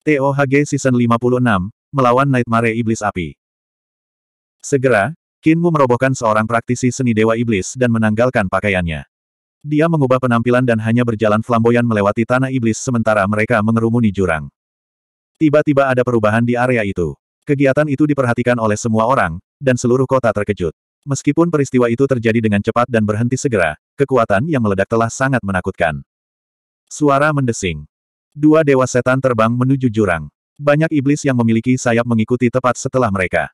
TOHG Season 56, melawan Nightmare Iblis Api. Segera, Kinmu merobohkan seorang praktisi seni Dewa Iblis dan menanggalkan pakaiannya. Dia mengubah penampilan dan hanya berjalan flamboyan melewati tanah iblis sementara mereka mengerumuni jurang. Tiba-tiba ada perubahan di area itu. Kegiatan itu diperhatikan oleh semua orang, dan seluruh kota terkejut. Meskipun peristiwa itu terjadi dengan cepat dan berhenti segera, kekuatan yang meledak telah sangat menakutkan. Suara mendesing. Dua dewa setan terbang menuju jurang. Banyak iblis yang memiliki sayap mengikuti tepat setelah mereka.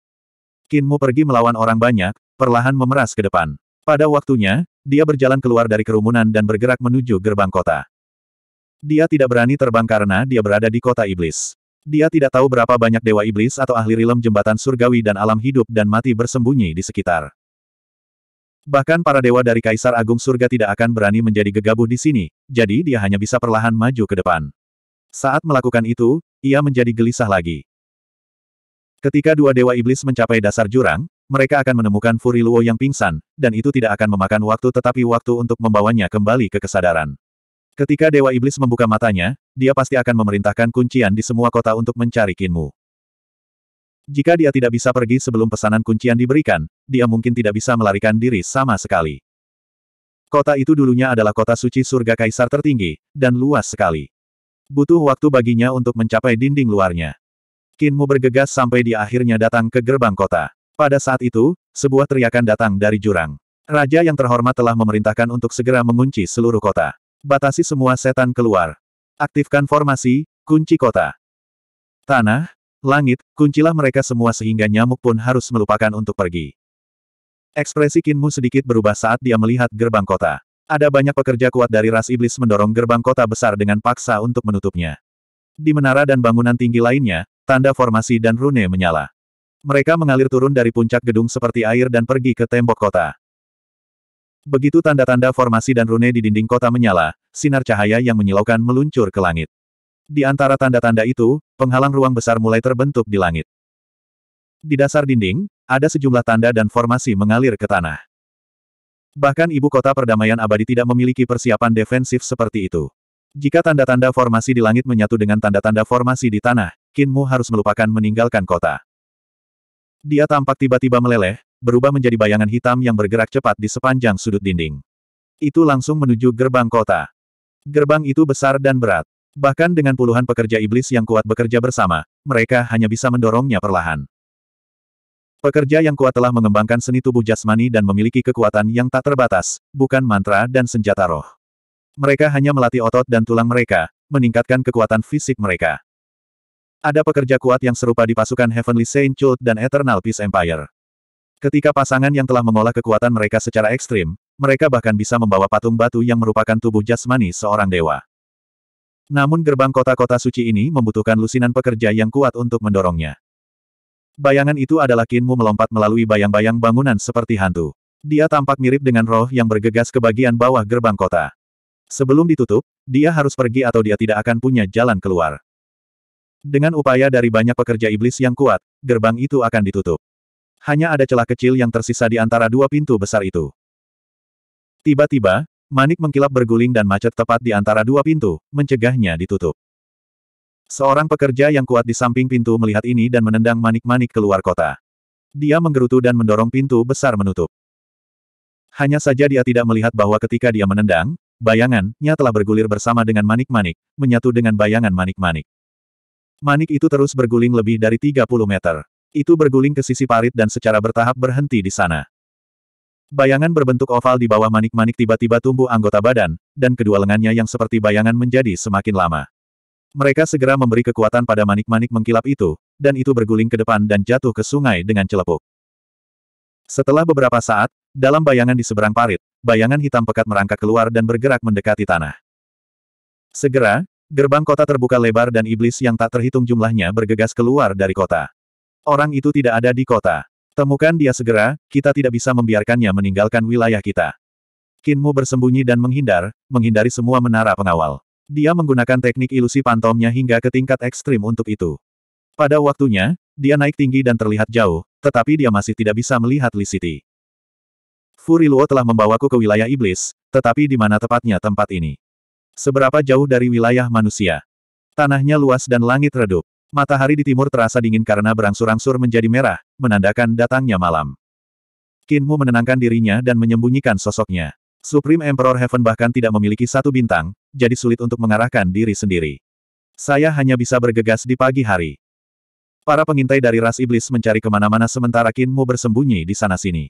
Kinmu pergi melawan orang banyak, perlahan memeras ke depan. Pada waktunya, dia berjalan keluar dari kerumunan dan bergerak menuju gerbang kota. Dia tidak berani terbang karena dia berada di kota iblis. Dia tidak tahu berapa banyak dewa iblis atau ahli rilem jembatan surgawi dan alam hidup dan mati bersembunyi di sekitar. Bahkan para dewa dari Kaisar Agung Surga tidak akan berani menjadi gegabah di sini, jadi dia hanya bisa perlahan maju ke depan. Saat melakukan itu, ia menjadi gelisah lagi. Ketika dua dewa iblis mencapai dasar jurang, mereka akan menemukan Furi Luo yang pingsan, dan itu tidak akan memakan waktu tetapi waktu untuk membawanya kembali ke kesadaran. Ketika Dewa Iblis membuka matanya, dia pasti akan memerintahkan kuncian di semua kota untuk mencari Kinmu. Jika dia tidak bisa pergi sebelum pesanan kuncian diberikan, dia mungkin tidak bisa melarikan diri sama sekali. Kota itu dulunya adalah kota suci surga kaisar tertinggi, dan luas sekali. Butuh waktu baginya untuk mencapai dinding luarnya. Kinmu bergegas sampai di akhirnya datang ke gerbang kota. Pada saat itu, sebuah teriakan datang dari jurang. Raja yang terhormat telah memerintahkan untuk segera mengunci seluruh kota. Batasi semua setan keluar. Aktifkan formasi, kunci kota. Tanah, langit, kuncilah mereka semua sehingga nyamuk pun harus melupakan untuk pergi. Ekspresi Kinmu sedikit berubah saat dia melihat gerbang kota. Ada banyak pekerja kuat dari ras iblis mendorong gerbang kota besar dengan paksa untuk menutupnya. Di menara dan bangunan tinggi lainnya, tanda formasi dan rune menyala. Mereka mengalir turun dari puncak gedung seperti air dan pergi ke tembok kota. Begitu tanda-tanda formasi dan rune di dinding kota menyala, sinar cahaya yang menyilaukan meluncur ke langit. Di antara tanda-tanda itu, penghalang ruang besar mulai terbentuk di langit. Di dasar dinding, ada sejumlah tanda dan formasi mengalir ke tanah. Bahkan ibu kota perdamaian abadi tidak memiliki persiapan defensif seperti itu. Jika tanda-tanda formasi di langit menyatu dengan tanda-tanda formasi di tanah, Kinmu harus melupakan meninggalkan kota. Dia tampak tiba-tiba meleleh, berubah menjadi bayangan hitam yang bergerak cepat di sepanjang sudut dinding. Itu langsung menuju gerbang kota. Gerbang itu besar dan berat. Bahkan dengan puluhan pekerja iblis yang kuat bekerja bersama, mereka hanya bisa mendorongnya perlahan. Pekerja yang kuat telah mengembangkan seni tubuh jasmani dan memiliki kekuatan yang tak terbatas, bukan mantra dan senjata roh. Mereka hanya melatih otot dan tulang mereka, meningkatkan kekuatan fisik mereka. Ada pekerja kuat yang serupa di pasukan Heavenly Saint Cult dan Eternal Peace Empire. Ketika pasangan yang telah mengolah kekuatan mereka secara ekstrim, mereka bahkan bisa membawa patung batu yang merupakan tubuh jasmani seorang dewa. Namun gerbang kota-kota suci ini membutuhkan lusinan pekerja yang kuat untuk mendorongnya. Bayangan itu adalah Kinmu melompat melalui bayang-bayang bangunan seperti hantu. Dia tampak mirip dengan roh yang bergegas ke bagian bawah gerbang kota. Sebelum ditutup, dia harus pergi atau dia tidak akan punya jalan keluar. Dengan upaya dari banyak pekerja iblis yang kuat, gerbang itu akan ditutup. Hanya ada celah kecil yang tersisa di antara dua pintu besar itu. Tiba-tiba, manik mengkilap berguling dan macet tepat di antara dua pintu, mencegahnya ditutup. Seorang pekerja yang kuat di samping pintu melihat ini dan menendang manik-manik keluar kota. Dia menggerutu dan mendorong pintu besar menutup. Hanya saja dia tidak melihat bahwa ketika dia menendang, bayangannya telah bergulir bersama dengan manik-manik, menyatu dengan bayangan manik-manik. Manik itu terus berguling lebih dari 30 meter. Itu berguling ke sisi parit dan secara bertahap berhenti di sana. Bayangan berbentuk oval di bawah manik-manik tiba-tiba tumbuh anggota badan, dan kedua lengannya yang seperti bayangan menjadi semakin lama. Mereka segera memberi kekuatan pada manik-manik mengkilap itu, dan itu berguling ke depan dan jatuh ke sungai dengan celepuk. Setelah beberapa saat, dalam bayangan di seberang parit, bayangan hitam pekat merangkak keluar dan bergerak mendekati tanah. Segera, gerbang kota terbuka lebar dan iblis yang tak terhitung jumlahnya bergegas keluar dari kota. Orang itu tidak ada di kota. Temukan dia segera, kita tidak bisa membiarkannya meninggalkan wilayah kita. Kinmu bersembunyi dan menghindar, menghindari semua menara pengawal. Dia menggunakan teknik ilusi pantomnya hingga ke tingkat ekstrim untuk itu. Pada waktunya, dia naik tinggi dan terlihat jauh, tetapi dia masih tidak bisa melihat Li City. Luo telah membawaku ke wilayah iblis, tetapi di mana tepatnya tempat ini? Seberapa jauh dari wilayah manusia? Tanahnya luas dan langit redup. Matahari di timur terasa dingin karena berangsur-angsur menjadi merah, menandakan datangnya malam. Kinmu menenangkan dirinya dan menyembunyikan sosoknya. Supreme Emperor Heaven bahkan tidak memiliki satu bintang, jadi sulit untuk mengarahkan diri sendiri. Saya hanya bisa bergegas di pagi hari. Para pengintai dari ras iblis mencari kemana-mana sementara Kinmu bersembunyi di sana-sini.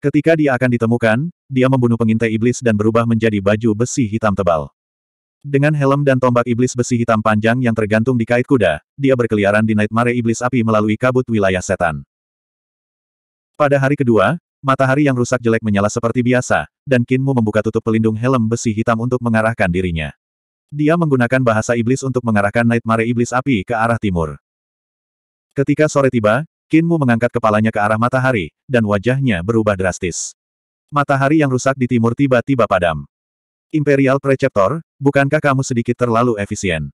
Ketika dia akan ditemukan, dia membunuh pengintai iblis dan berubah menjadi baju besi hitam tebal. Dengan helm dan tombak iblis besi hitam panjang yang tergantung di kait kuda, dia berkeliaran di Nightmare Iblis Api melalui kabut wilayah setan. Pada hari kedua, Matahari yang rusak jelek menyala seperti biasa, dan Kinmu membuka tutup pelindung helm besi hitam untuk mengarahkan dirinya. Dia menggunakan bahasa iblis untuk mengarahkan Nightmare Iblis Api ke arah timur. Ketika sore tiba, Kinmu mengangkat kepalanya ke arah matahari, dan wajahnya berubah drastis. Matahari yang rusak di timur tiba-tiba padam. Imperial Preceptor, bukankah kamu sedikit terlalu efisien?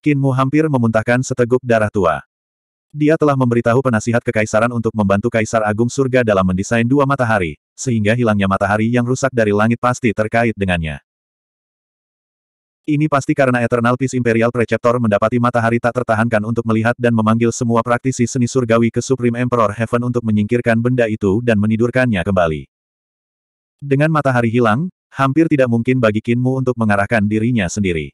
Kinmu hampir memuntahkan seteguk darah tua. Dia telah memberitahu penasihat kekaisaran untuk membantu Kaisar Agung Surga dalam mendesain dua matahari, sehingga hilangnya matahari yang rusak dari langit pasti terkait dengannya. Ini pasti karena Eternal Peace Imperial Preceptor mendapati matahari tak tertahankan untuk melihat dan memanggil semua praktisi seni surgawi ke Supreme Emperor Heaven untuk menyingkirkan benda itu dan menidurkannya kembali. Dengan matahari hilang, hampir tidak mungkin bagi Kinmu untuk mengarahkan dirinya sendiri.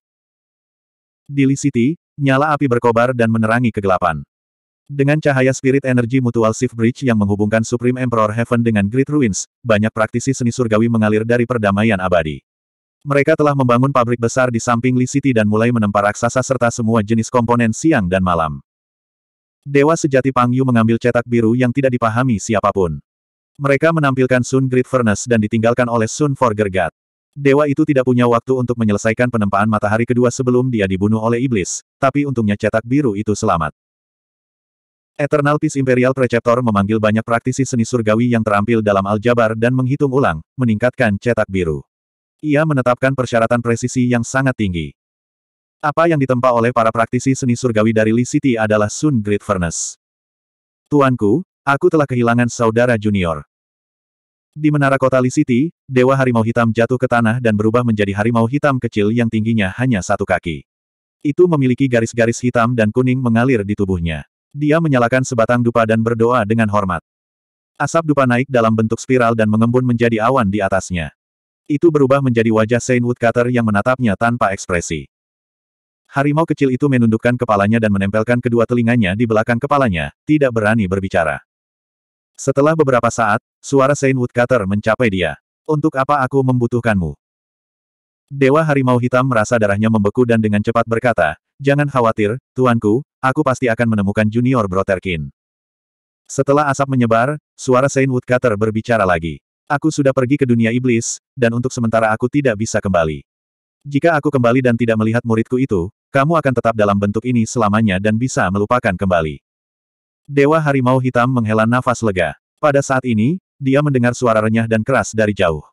Di Lee City, nyala api berkobar dan menerangi kegelapan. Dengan cahaya spirit energi mutual Sif bridge yang menghubungkan Supreme Emperor Heaven dengan Great Ruins, banyak praktisi seni surgawi mengalir dari perdamaian abadi. Mereka telah membangun pabrik besar di samping Li City dan mulai menempa raksasa serta semua jenis komponen siang dan malam. Dewa sejati Pang Yu mengambil cetak biru yang tidak dipahami siapapun. Mereka menampilkan Sun Great Furnace dan ditinggalkan oleh Sun God. Dewa itu tidak punya waktu untuk menyelesaikan penempaan matahari kedua sebelum dia dibunuh oleh iblis, tapi untungnya cetak biru itu selamat. Eternal Peace Imperial Preceptor memanggil banyak praktisi seni surgawi yang terampil dalam aljabar dan menghitung ulang, meningkatkan cetak biru. Ia menetapkan persyaratan presisi yang sangat tinggi. Apa yang ditempa oleh para praktisi seni surgawi dari Lee City adalah Sun Great Furnace. Tuanku, aku telah kehilangan saudara junior. Di menara kota Lee City, Dewa Harimau Hitam jatuh ke tanah dan berubah menjadi harimau hitam kecil yang tingginya hanya satu kaki. Itu memiliki garis-garis hitam dan kuning mengalir di tubuhnya. Dia menyalakan sebatang dupa dan berdoa dengan hormat. Asap dupa naik dalam bentuk spiral dan mengembun menjadi awan di atasnya. Itu berubah menjadi wajah Saint Woodcutter yang menatapnya tanpa ekspresi. Harimau kecil itu menundukkan kepalanya dan menempelkan kedua telinganya di belakang kepalanya, tidak berani berbicara. Setelah beberapa saat, suara Saint Woodcutter mencapai dia. Untuk apa aku membutuhkanmu? Dewa Harimau Hitam merasa darahnya membeku dan dengan cepat berkata, Jangan khawatir, tuanku, Aku pasti akan menemukan junior Broterkin. Setelah asap menyebar, suara Saint Woodcutter berbicara lagi. Aku sudah pergi ke dunia iblis, dan untuk sementara aku tidak bisa kembali. Jika aku kembali dan tidak melihat muridku itu, kamu akan tetap dalam bentuk ini selamanya dan bisa melupakan kembali. Dewa Harimau Hitam menghela nafas lega. Pada saat ini, dia mendengar suara renyah dan keras dari jauh.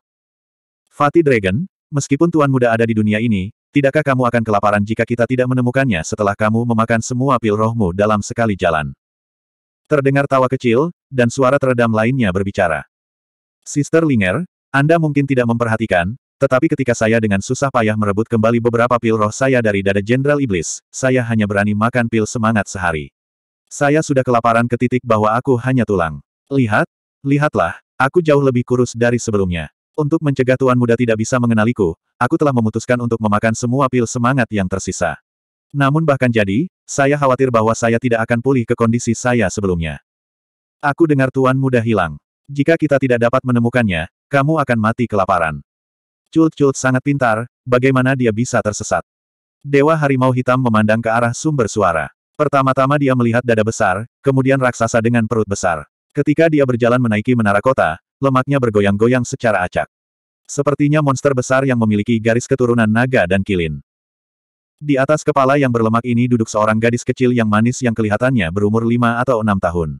Fatih Dragon, meskipun Tuan Muda ada di dunia ini, Tidakkah kamu akan kelaparan jika kita tidak menemukannya setelah kamu memakan semua pil rohmu dalam sekali jalan? Terdengar tawa kecil, dan suara teredam lainnya berbicara. Sister Linger, Anda mungkin tidak memperhatikan, tetapi ketika saya dengan susah payah merebut kembali beberapa pil roh saya dari dada Jenderal Iblis, saya hanya berani makan pil semangat sehari. Saya sudah kelaparan ke titik bahwa aku hanya tulang. Lihat, lihatlah, aku jauh lebih kurus dari sebelumnya. Untuk mencegah tuan muda tidak bisa mengenaliku, aku telah memutuskan untuk memakan semua pil semangat yang tersisa. Namun bahkan jadi, saya khawatir bahwa saya tidak akan pulih ke kondisi saya sebelumnya. Aku dengar tuan muda hilang. Jika kita tidak dapat menemukannya, kamu akan mati kelaparan. Cult-cult sangat pintar, bagaimana dia bisa tersesat. Dewa Harimau Hitam memandang ke arah sumber suara. Pertama-tama dia melihat dada besar, kemudian raksasa dengan perut besar. Ketika dia berjalan menaiki menara kota, lemaknya bergoyang-goyang secara acak. Sepertinya monster besar yang memiliki garis keturunan naga dan kilin. Di atas kepala yang berlemak ini duduk seorang gadis kecil yang manis yang kelihatannya berumur lima atau enam tahun.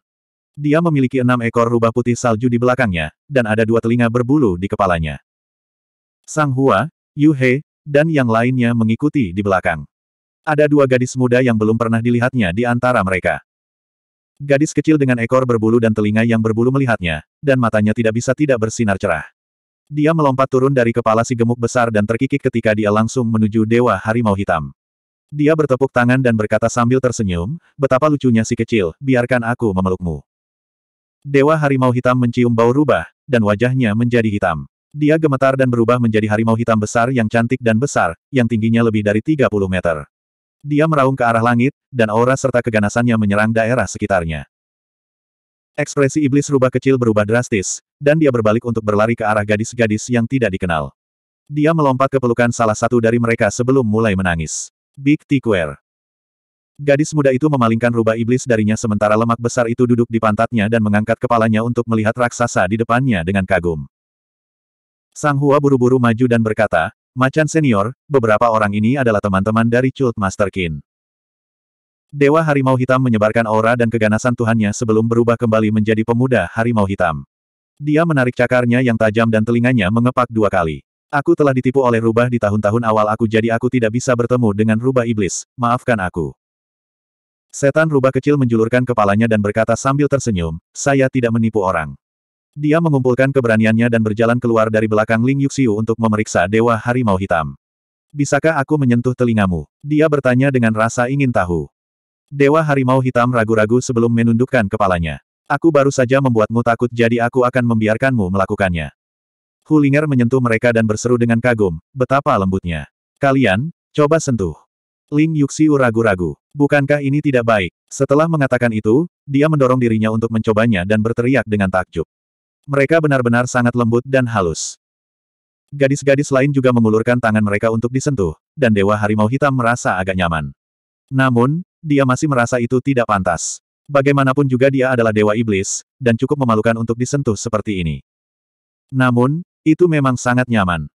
Dia memiliki enam ekor rubah putih salju di belakangnya, dan ada dua telinga berbulu di kepalanya. Sang Hua, Yu He, dan yang lainnya mengikuti di belakang. Ada dua gadis muda yang belum pernah dilihatnya di antara mereka. Gadis kecil dengan ekor berbulu dan telinga yang berbulu melihatnya, dan matanya tidak bisa tidak bersinar cerah. Dia melompat turun dari kepala si gemuk besar dan terkikik ketika dia langsung menuju Dewa Harimau Hitam. Dia bertepuk tangan dan berkata sambil tersenyum, betapa lucunya si kecil, biarkan aku memelukmu. Dewa Harimau Hitam mencium bau rubah, dan wajahnya menjadi hitam. Dia gemetar dan berubah menjadi harimau hitam besar yang cantik dan besar, yang tingginya lebih dari 30 meter. Dia meraung ke arah langit, dan aura serta keganasannya menyerang daerah sekitarnya. Ekspresi iblis rubah kecil berubah drastis, dan dia berbalik untuk berlari ke arah gadis-gadis yang tidak dikenal. Dia melompat ke pelukan salah satu dari mereka sebelum mulai menangis. Big Tiquer. Gadis muda itu memalingkan rubah iblis darinya sementara lemak besar itu duduk di pantatnya dan mengangkat kepalanya untuk melihat raksasa di depannya dengan kagum. Sang Hua buru-buru maju dan berkata, Macan senior, beberapa orang ini adalah teman-teman dari Cult Master Kin. Dewa Harimau Hitam menyebarkan aura dan keganasan Tuhannya sebelum berubah kembali menjadi pemuda Harimau Hitam. Dia menarik cakarnya yang tajam dan telinganya mengepak dua kali. Aku telah ditipu oleh rubah di tahun-tahun awal aku jadi aku tidak bisa bertemu dengan rubah iblis, maafkan aku. Setan rubah kecil menjulurkan kepalanya dan berkata sambil tersenyum, saya tidak menipu orang. Dia mengumpulkan keberaniannya dan berjalan keluar dari belakang Ling Yuxiu untuk memeriksa Dewa Harimau Hitam. Bisakah aku menyentuh telingamu? Dia bertanya dengan rasa ingin tahu. Dewa Harimau Hitam ragu-ragu sebelum menundukkan kepalanya. Aku baru saja membuatmu takut jadi aku akan membiarkanmu melakukannya. Hulinger menyentuh mereka dan berseru dengan kagum, betapa lembutnya. Kalian, coba sentuh. Ling Yuxiu ragu-ragu. Bukankah ini tidak baik? Setelah mengatakan itu, dia mendorong dirinya untuk mencobanya dan berteriak dengan takjub. Mereka benar-benar sangat lembut dan halus. Gadis-gadis lain juga mengulurkan tangan mereka untuk disentuh, dan Dewa Harimau Hitam merasa agak nyaman. Namun, dia masih merasa itu tidak pantas. Bagaimanapun juga dia adalah Dewa Iblis, dan cukup memalukan untuk disentuh seperti ini. Namun, itu memang sangat nyaman.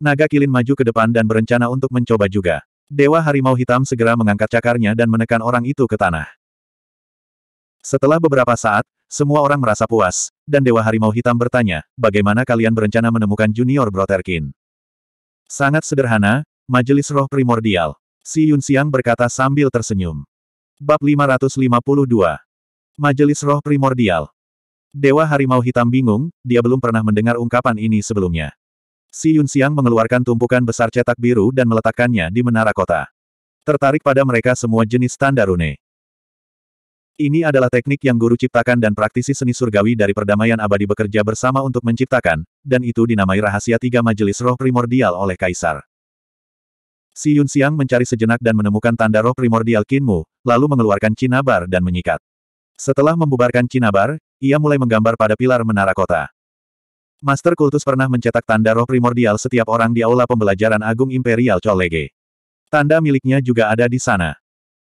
Naga Kilin maju ke depan dan berencana untuk mencoba juga. Dewa Harimau Hitam segera mengangkat cakarnya dan menekan orang itu ke tanah. Setelah beberapa saat, semua orang merasa puas, dan Dewa Harimau Hitam bertanya, bagaimana kalian berencana menemukan Junior Broterkin? Sangat sederhana, Majelis Roh Primordial. Si Yun Xiang berkata sambil tersenyum. Bab 552. Majelis Roh Primordial. Dewa Harimau Hitam bingung, dia belum pernah mendengar ungkapan ini sebelumnya. Si Yun Xiang mengeluarkan tumpukan besar cetak biru dan meletakkannya di menara kota. Tertarik pada mereka semua jenis tanda rune. Ini adalah teknik yang guru ciptakan dan praktisi seni surgawi dari perdamaian abadi bekerja bersama untuk menciptakan, dan itu dinamai rahasia tiga majelis roh primordial oleh Kaisar. Si Yun Xiang mencari sejenak dan menemukan tanda roh primordial Kinmu, lalu mengeluarkan Cinabar dan menyikat. Setelah membubarkan Cinabar, ia mulai menggambar pada pilar menara kota. Master Kultus pernah mencetak tanda roh primordial setiap orang di aula pembelajaran agung Imperial Cholege. Tanda miliknya juga ada di sana.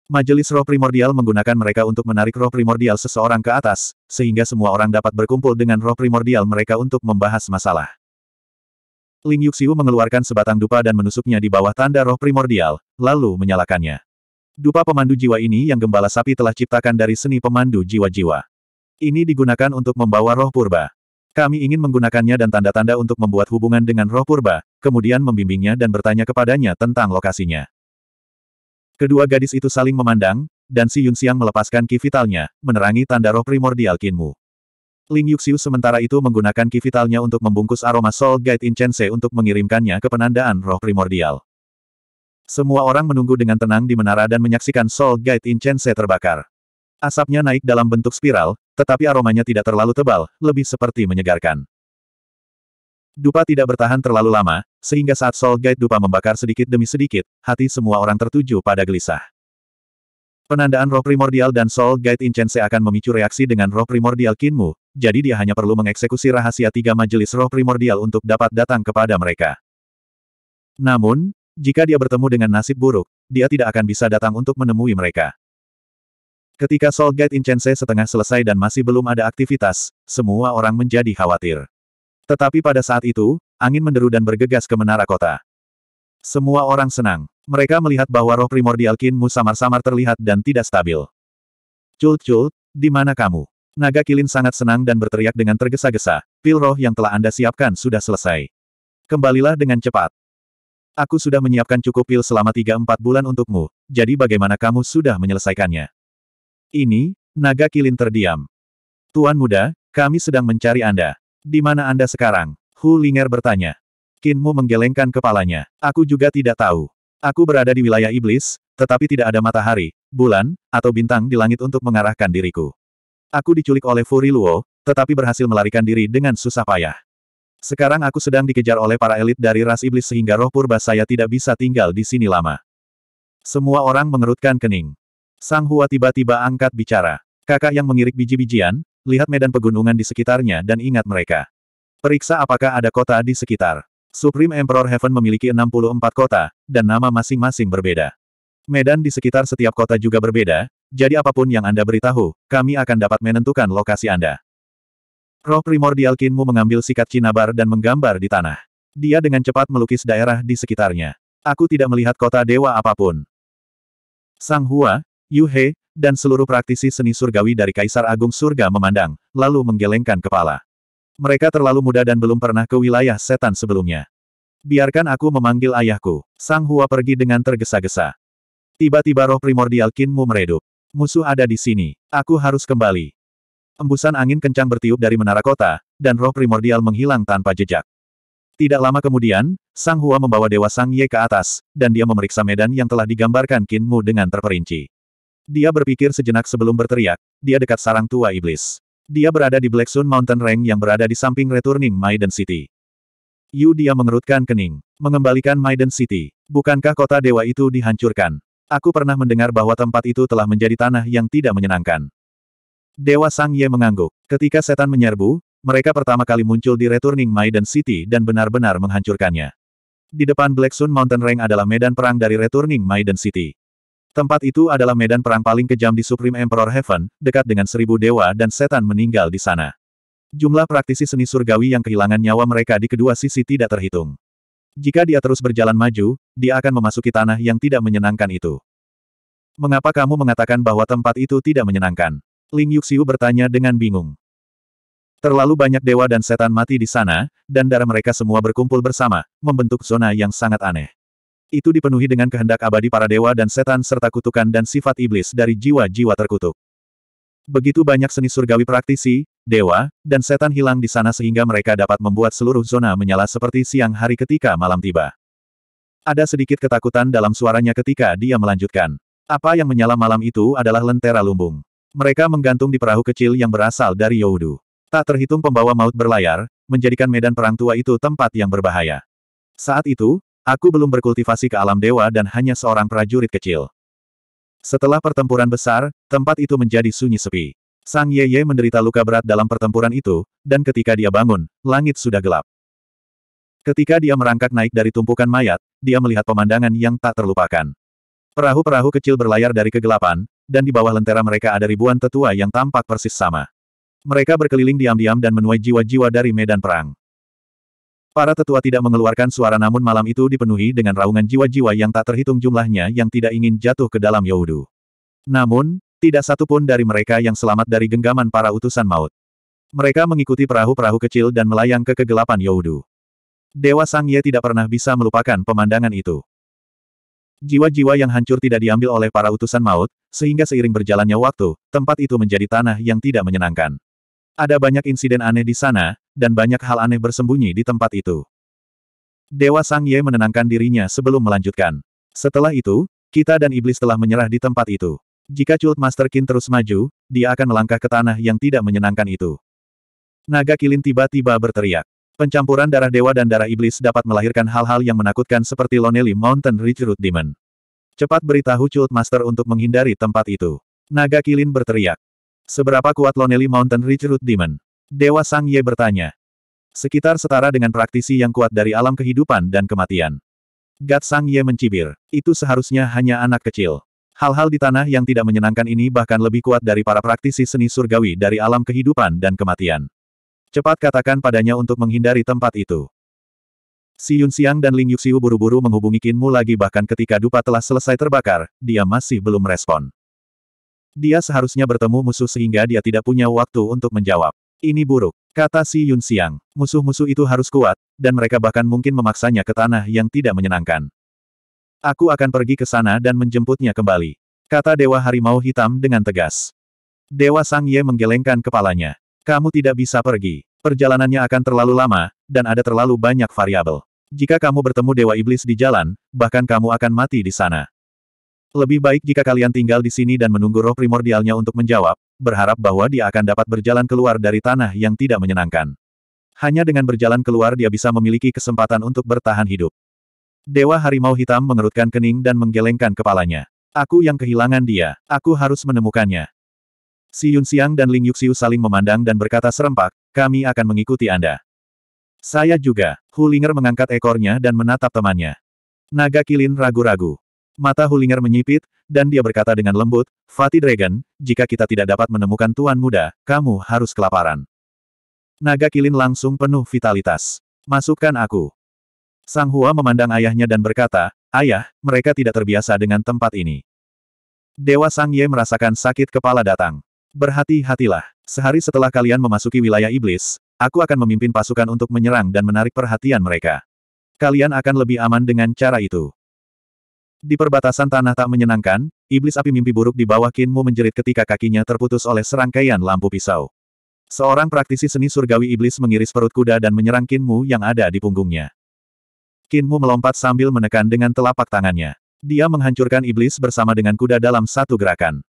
Majelis roh primordial menggunakan mereka untuk menarik roh primordial seseorang ke atas, sehingga semua orang dapat berkumpul dengan roh primordial mereka untuk membahas masalah. Ling Yuxiu mengeluarkan sebatang dupa dan menusuknya di bawah tanda roh primordial, lalu menyalakannya. Dupa pemandu jiwa ini yang gembala sapi telah ciptakan dari seni pemandu jiwa-jiwa. Ini digunakan untuk membawa roh purba. Kami ingin menggunakannya dan tanda-tanda untuk membuat hubungan dengan roh purba, kemudian membimbingnya dan bertanya kepadanya tentang lokasinya. Kedua gadis itu saling memandang, dan Si Yunxiang melepaskan ki vitalnya, menerangi tanda roh primordial Kinmu. Ling Yuxiu sementara itu menggunakan ki vitalnya untuk membungkus aroma Soul Guide Incense untuk mengirimkannya ke penandaan roh primordial. Semua orang menunggu dengan tenang di menara dan menyaksikan Soul Guide Incense terbakar. Asapnya naik dalam bentuk spiral, tetapi aromanya tidak terlalu tebal, lebih seperti menyegarkan. Dupa tidak bertahan terlalu lama, sehingga saat Soul Guide Dupa membakar sedikit demi sedikit, hati semua orang tertuju pada gelisah. Penandaan roh primordial dan Soul Guide Incense akan memicu reaksi dengan roh primordial Kinmu, jadi dia hanya perlu mengeksekusi rahasia tiga majelis roh primordial untuk dapat datang kepada mereka. Namun, jika dia bertemu dengan nasib buruk, dia tidak akan bisa datang untuk menemui mereka. Ketika Soul Guide Incense setengah selesai dan masih belum ada aktivitas, semua orang menjadi khawatir. Tetapi pada saat itu, angin menderu dan bergegas ke menara kota. Semua orang senang. Mereka melihat bahwa roh primordial Kinmu samar-samar terlihat dan tidak stabil. Cult-cult, di mana kamu? Naga Kilin sangat senang dan berteriak dengan tergesa-gesa, pil roh yang telah Anda siapkan sudah selesai. Kembalilah dengan cepat. Aku sudah menyiapkan cukup pil selama 3-4 bulan untukmu, jadi bagaimana kamu sudah menyelesaikannya? Ini, naga kilin terdiam. Tuan muda, kami sedang mencari Anda. Di mana Anda sekarang? Hu Linger bertanya. Kinmu menggelengkan kepalanya. Aku juga tidak tahu. Aku berada di wilayah iblis, tetapi tidak ada matahari, bulan, atau bintang di langit untuk mengarahkan diriku. Aku diculik oleh Furi Luo, tetapi berhasil melarikan diri dengan susah payah. Sekarang aku sedang dikejar oleh para elit dari ras iblis sehingga roh purba saya tidak bisa tinggal di sini lama. Semua orang mengerutkan kening. Sang Hua tiba-tiba angkat bicara. Kakak yang mengirik biji-bijian, Lihat medan pegunungan di sekitarnya dan ingat mereka. Periksa apakah ada kota di sekitar. Supreme Emperor Heaven memiliki 64 kota, dan nama masing-masing berbeda. Medan di sekitar setiap kota juga berbeda, jadi apapun yang Anda beritahu, kami akan dapat menentukan lokasi Anda. Roh primordial Kinmu mengambil sikat cinabar dan menggambar di tanah. Dia dengan cepat melukis daerah di sekitarnya. Aku tidak melihat kota dewa apapun. Sang Hua, Yu dan seluruh praktisi seni surgawi dari Kaisar Agung Surga memandang, lalu menggelengkan kepala. Mereka terlalu muda dan belum pernah ke wilayah setan sebelumnya. Biarkan aku memanggil ayahku. Sang Hua pergi dengan tergesa-gesa. Tiba-tiba roh primordial Kinmu meredup. Musuh ada di sini. Aku harus kembali. Embusan angin kencang bertiup dari menara kota, dan roh primordial menghilang tanpa jejak. Tidak lama kemudian, Sang Hua membawa Dewa Sang Ye ke atas, dan dia memeriksa medan yang telah digambarkan Kinmu dengan terperinci. Dia berpikir sejenak sebelum berteriak, dia dekat sarang tua iblis. Dia berada di Black Sun Mountain Range yang berada di samping returning Maiden City. Yu dia mengerutkan kening. Mengembalikan Maiden City. Bukankah kota dewa itu dihancurkan? Aku pernah mendengar bahwa tempat itu telah menjadi tanah yang tidak menyenangkan. Dewa Sang Ye mengangguk. Ketika setan menyerbu, mereka pertama kali muncul di Returning Maiden City dan benar-benar menghancurkannya. Di depan Black Sun Mountain Range adalah medan perang dari Returning Maiden City. Tempat itu adalah medan perang paling kejam di Supreme Emperor Heaven, dekat dengan seribu dewa dan setan meninggal di sana. Jumlah praktisi seni surgawi yang kehilangan nyawa mereka di kedua sisi tidak terhitung. Jika dia terus berjalan maju, dia akan memasuki tanah yang tidak menyenangkan itu. Mengapa kamu mengatakan bahwa tempat itu tidak menyenangkan? Ling Yuxiu bertanya dengan bingung. Terlalu banyak dewa dan setan mati di sana, dan darah mereka semua berkumpul bersama, membentuk zona yang sangat aneh itu dipenuhi dengan kehendak abadi para dewa dan setan serta kutukan dan sifat iblis dari jiwa-jiwa terkutuk. Begitu banyak seni surgawi praktisi, dewa, dan setan hilang di sana sehingga mereka dapat membuat seluruh zona menyala seperti siang hari ketika malam tiba. Ada sedikit ketakutan dalam suaranya ketika dia melanjutkan. Apa yang menyala malam itu adalah lentera lumbung. Mereka menggantung di perahu kecil yang berasal dari Yowdu. Tak terhitung pembawa maut berlayar, menjadikan medan perang tua itu tempat yang berbahaya. Saat itu, Aku belum berkultivasi ke alam dewa dan hanya seorang prajurit kecil. Setelah pertempuran besar, tempat itu menjadi sunyi sepi. Sang Ye Ye menderita luka berat dalam pertempuran itu, dan ketika dia bangun, langit sudah gelap. Ketika dia merangkak naik dari tumpukan mayat, dia melihat pemandangan yang tak terlupakan. Perahu-perahu kecil berlayar dari kegelapan, dan di bawah lentera mereka ada ribuan tetua yang tampak persis sama. Mereka berkeliling diam-diam dan menuai jiwa-jiwa dari medan perang. Para tetua tidak mengeluarkan suara namun malam itu dipenuhi dengan raungan jiwa-jiwa yang tak terhitung jumlahnya yang tidak ingin jatuh ke dalam Yaudu. Namun, tidak satu pun dari mereka yang selamat dari genggaman para utusan maut. Mereka mengikuti perahu-perahu kecil dan melayang ke kegelapan Yaudu. Dewa Sang Ye tidak pernah bisa melupakan pemandangan itu. Jiwa-jiwa yang hancur tidak diambil oleh para utusan maut, sehingga seiring berjalannya waktu, tempat itu menjadi tanah yang tidak menyenangkan. Ada banyak insiden aneh di sana, dan banyak hal aneh bersembunyi di tempat itu. Dewa Sang Ye menenangkan dirinya sebelum melanjutkan. Setelah itu, kita dan iblis telah menyerah di tempat itu. Jika Cult Master Qin terus maju, dia akan melangkah ke tanah yang tidak menyenangkan itu. Naga Kilin tiba-tiba berteriak. Pencampuran darah dewa dan darah iblis dapat melahirkan hal-hal yang menakutkan seperti Lonely Mountain Ridge Root Demon. Cepat beritahu Cult Master untuk menghindari tempat itu. Naga Kilin berteriak. Seberapa kuat Lonely Mountain Ridge Root Demon? Dewa Sang Ye bertanya. Sekitar setara dengan praktisi yang kuat dari alam kehidupan dan kematian. Gat Sang Ye mencibir. Itu seharusnya hanya anak kecil. Hal-hal di tanah yang tidak menyenangkan ini bahkan lebih kuat dari para praktisi seni surgawi dari alam kehidupan dan kematian. Cepat katakan padanya untuk menghindari tempat itu. Si Yun Siang dan Ling Yuxiu buru-buru menghubungi Mu lagi bahkan ketika dupa telah selesai terbakar, dia masih belum respon. Dia seharusnya bertemu musuh sehingga dia tidak punya waktu untuk menjawab. Ini buruk, kata Si Yun Xiang. Musuh-musuh itu harus kuat, dan mereka bahkan mungkin memaksanya ke tanah yang tidak menyenangkan. Aku akan pergi ke sana dan menjemputnya kembali. Kata Dewa Harimau Hitam dengan tegas. Dewa Sang Ye menggelengkan kepalanya. Kamu tidak bisa pergi. Perjalanannya akan terlalu lama, dan ada terlalu banyak variabel. Jika kamu bertemu Dewa Iblis di jalan, bahkan kamu akan mati di sana. Lebih baik jika kalian tinggal di sini dan menunggu roh primordialnya untuk menjawab, berharap bahwa dia akan dapat berjalan keluar dari tanah yang tidak menyenangkan. Hanya dengan berjalan keluar dia bisa memiliki kesempatan untuk bertahan hidup. Dewa Harimau Hitam mengerutkan kening dan menggelengkan kepalanya. Aku yang kehilangan dia, aku harus menemukannya. Si Yun Siang dan Ling Yuxiu saling memandang dan berkata serempak, kami akan mengikuti Anda. Saya juga, Hulinger mengangkat ekornya dan menatap temannya. Naga Kilin ragu-ragu. Mata Hulinger menyipit, dan dia berkata dengan lembut, Fatih Dragon, jika kita tidak dapat menemukan Tuan Muda, kamu harus kelaparan. Naga Kilin langsung penuh vitalitas. Masukkan aku. Sang Hua memandang ayahnya dan berkata, Ayah, mereka tidak terbiasa dengan tempat ini. Dewa Sang Ye merasakan sakit kepala datang. Berhati-hatilah. Sehari setelah kalian memasuki wilayah iblis, aku akan memimpin pasukan untuk menyerang dan menarik perhatian mereka. Kalian akan lebih aman dengan cara itu. Di perbatasan tanah tak menyenangkan, iblis api mimpi buruk di bawah Kinmu menjerit ketika kakinya terputus oleh serangkaian lampu pisau. Seorang praktisi seni surgawi iblis mengiris perut kuda dan menyerang Kinmu yang ada di punggungnya. Kinmu melompat sambil menekan dengan telapak tangannya. Dia menghancurkan iblis bersama dengan kuda dalam satu gerakan.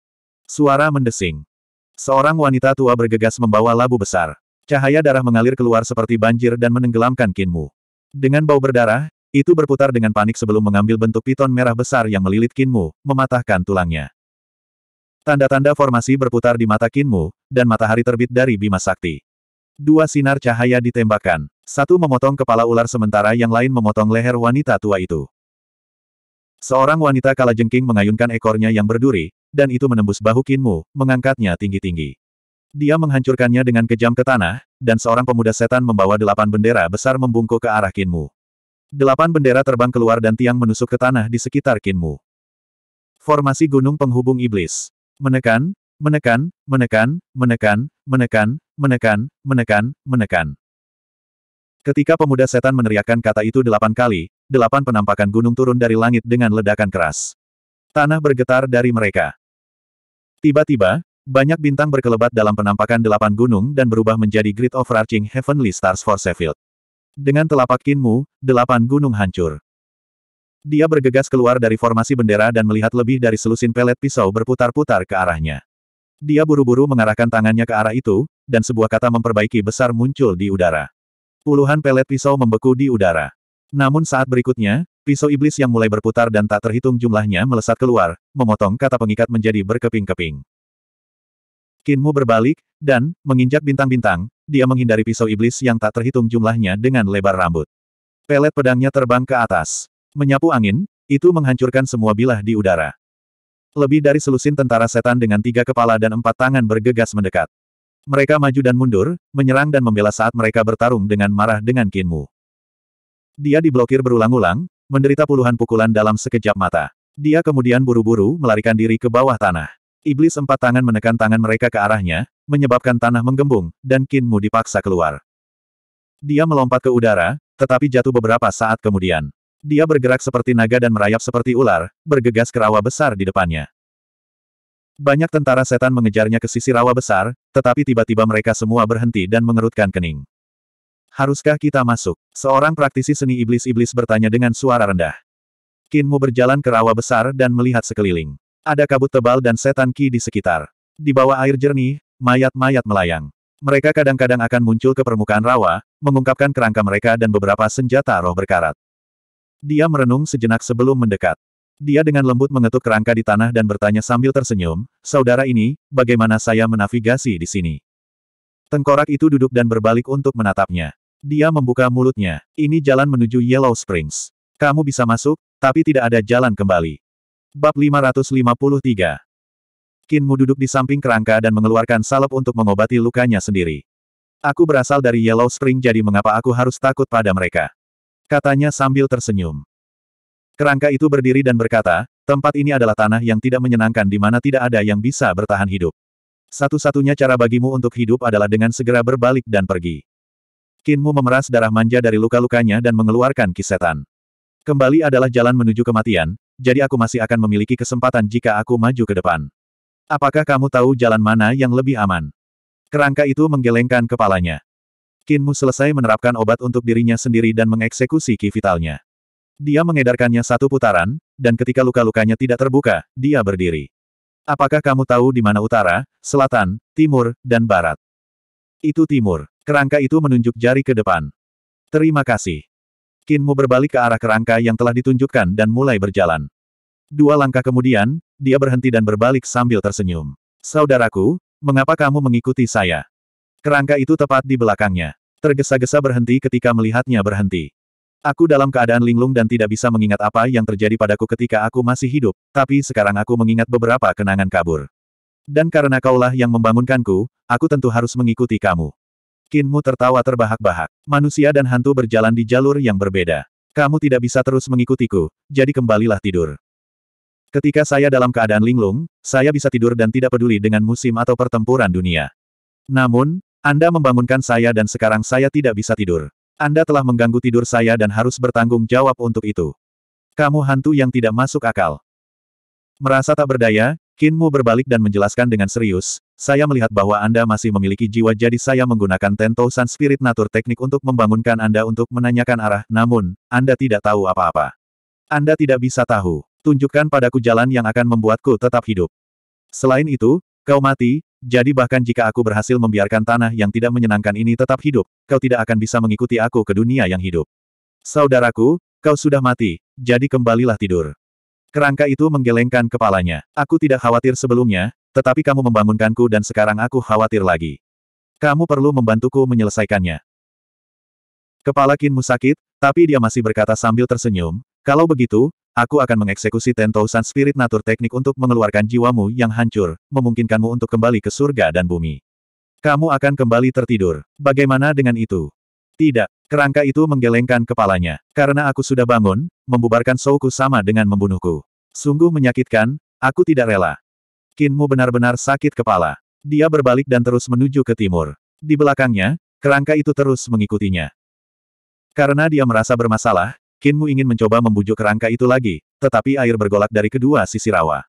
Suara mendesing. Seorang wanita tua bergegas membawa labu besar. Cahaya darah mengalir keluar seperti banjir dan menenggelamkan Kinmu. Dengan bau berdarah, itu berputar dengan panik sebelum mengambil bentuk piton merah besar yang melilit Kinmu, mematahkan tulangnya. Tanda-tanda formasi berputar di mata Kinmu, dan matahari terbit dari Bima Sakti. Dua sinar cahaya ditembakkan. Satu memotong kepala ular sementara yang lain memotong leher wanita tua itu. Seorang wanita kalajengking mengayunkan ekornya yang berduri, dan itu menembus bahu Kinmu, mengangkatnya tinggi-tinggi. Dia menghancurkannya dengan kejam ke tanah, dan seorang pemuda setan membawa delapan bendera besar membungkuk ke arah Kinmu. Delapan bendera terbang keluar dan tiang menusuk ke tanah di sekitar Kinmu. Formasi Gunung Penghubung Iblis. Menekan, menekan, menekan, menekan, menekan, menekan, menekan, menekan. Ketika pemuda setan meneriakkan kata itu delapan kali, delapan penampakan gunung turun dari langit dengan ledakan keras. Tanah bergetar dari mereka. Tiba-tiba, banyak bintang berkelebat dalam penampakan delapan gunung dan berubah menjadi Grid Overarching Heavenly Stars for Sheffield. Dengan telapak kinmu, delapan gunung hancur. Dia bergegas keluar dari formasi bendera dan melihat lebih dari selusin pelet pisau berputar-putar ke arahnya. Dia buru-buru mengarahkan tangannya ke arah itu, dan sebuah kata memperbaiki besar muncul di udara. Puluhan pelet pisau membeku di udara. Namun saat berikutnya, pisau iblis yang mulai berputar dan tak terhitung jumlahnya melesat keluar, memotong kata pengikat menjadi berkeping-keping. Kinmu berbalik, dan, menginjak bintang-bintang, dia menghindari pisau iblis yang tak terhitung jumlahnya dengan lebar rambut. Pelet pedangnya terbang ke atas. Menyapu angin, itu menghancurkan semua bilah di udara. Lebih dari selusin tentara setan dengan tiga kepala dan empat tangan bergegas mendekat. Mereka maju dan mundur, menyerang dan membela saat mereka bertarung dengan marah dengan Kinmu. Dia diblokir berulang-ulang, menderita puluhan pukulan dalam sekejap mata. Dia kemudian buru-buru melarikan diri ke bawah tanah. Iblis empat tangan menekan tangan mereka ke arahnya, menyebabkan tanah menggembung, dan Kinmu dipaksa keluar. Dia melompat ke udara, tetapi jatuh beberapa saat kemudian. Dia bergerak seperti naga dan merayap seperti ular, bergegas ke rawa besar di depannya. Banyak tentara setan mengejarnya ke sisi rawa besar, tetapi tiba-tiba mereka semua berhenti dan mengerutkan kening. Haruskah kita masuk? Seorang praktisi seni iblis-iblis bertanya dengan suara rendah. Kinmu berjalan ke rawa besar dan melihat sekeliling. Ada kabut tebal dan setan ki di sekitar. Di bawah air jernih, mayat-mayat melayang. Mereka kadang-kadang akan muncul ke permukaan rawa, mengungkapkan kerangka mereka dan beberapa senjata roh berkarat. Dia merenung sejenak sebelum mendekat. Dia dengan lembut mengetuk kerangka di tanah dan bertanya sambil tersenyum, Saudara ini, bagaimana saya menavigasi di sini? Tengkorak itu duduk dan berbalik untuk menatapnya. Dia membuka mulutnya. Ini jalan menuju Yellow Springs. Kamu bisa masuk, tapi tidak ada jalan kembali. Bab 553 Kinmu duduk di samping kerangka dan mengeluarkan salep untuk mengobati lukanya sendiri. Aku berasal dari Yellow Spring jadi mengapa aku harus takut pada mereka? Katanya sambil tersenyum. Kerangka itu berdiri dan berkata, tempat ini adalah tanah yang tidak menyenangkan di mana tidak ada yang bisa bertahan hidup. Satu-satunya cara bagimu untuk hidup adalah dengan segera berbalik dan pergi. Kinmu memeras darah manja dari luka-lukanya dan mengeluarkan kisetan. Kembali adalah jalan menuju kematian, jadi aku masih akan memiliki kesempatan jika aku maju ke depan. Apakah kamu tahu jalan mana yang lebih aman? Kerangka itu menggelengkan kepalanya. Kinmu selesai menerapkan obat untuk dirinya sendiri dan mengeksekusi ki vitalnya. Dia mengedarkannya satu putaran, dan ketika luka-lukanya tidak terbuka, dia berdiri. Apakah kamu tahu di mana utara, selatan, timur, dan barat? Itu timur. Kerangka itu menunjuk jari ke depan. Terima kasih. Kinmu berbalik ke arah kerangka yang telah ditunjukkan dan mulai berjalan. Dua langkah kemudian, dia berhenti dan berbalik sambil tersenyum. Saudaraku, mengapa kamu mengikuti saya? Kerangka itu tepat di belakangnya. Tergesa-gesa berhenti ketika melihatnya berhenti. Aku dalam keadaan linglung dan tidak bisa mengingat apa yang terjadi padaku ketika aku masih hidup, tapi sekarang aku mengingat beberapa kenangan kabur. Dan karena kaulah yang membangunkanku, aku tentu harus mengikuti kamu. Kinmu tertawa terbahak-bahak. Manusia dan hantu berjalan di jalur yang berbeda. Kamu tidak bisa terus mengikutiku, jadi kembalilah tidur. Ketika saya dalam keadaan linglung, saya bisa tidur dan tidak peduli dengan musim atau pertempuran dunia. Namun, Anda membangunkan saya dan sekarang saya tidak bisa tidur. Anda telah mengganggu tidur saya dan harus bertanggung jawab untuk itu. Kamu hantu yang tidak masuk akal. Merasa tak berdaya, Kinmu berbalik dan menjelaskan dengan serius, saya melihat bahwa Anda masih memiliki jiwa jadi saya menggunakan Tento San Spirit Natur Teknik untuk membangunkan Anda untuk menanyakan arah, namun, Anda tidak tahu apa-apa. Anda tidak bisa tahu. Tunjukkan padaku jalan yang akan membuatku tetap hidup. Selain itu, kau mati, jadi bahkan jika aku berhasil membiarkan tanah yang tidak menyenangkan ini tetap hidup, kau tidak akan bisa mengikuti aku ke dunia yang hidup. Saudaraku, kau sudah mati, jadi kembalilah tidur. Kerangka itu menggelengkan kepalanya. Aku tidak khawatir sebelumnya, tetapi kamu membangunkanku dan sekarang aku khawatir lagi. Kamu perlu membantuku menyelesaikannya. Kepala Kinmu sakit, tapi dia masih berkata sambil tersenyum, kalau begitu, Aku akan mengeksekusi Ten Thousand Spirit Natur Teknik untuk mengeluarkan jiwamu yang hancur, memungkinkanmu untuk kembali ke surga dan bumi. Kamu akan kembali tertidur. Bagaimana dengan itu? Tidak. Kerangka itu menggelengkan kepalanya. Karena aku sudah bangun, membubarkan Souku sama dengan membunuhku. Sungguh menyakitkan, aku tidak rela. Kinmu benar-benar sakit kepala. Dia berbalik dan terus menuju ke timur. Di belakangnya, kerangka itu terus mengikutinya. Karena dia merasa bermasalah, Kinmu ingin mencoba membujuk kerangka itu lagi, tetapi air bergolak dari kedua sisi rawa.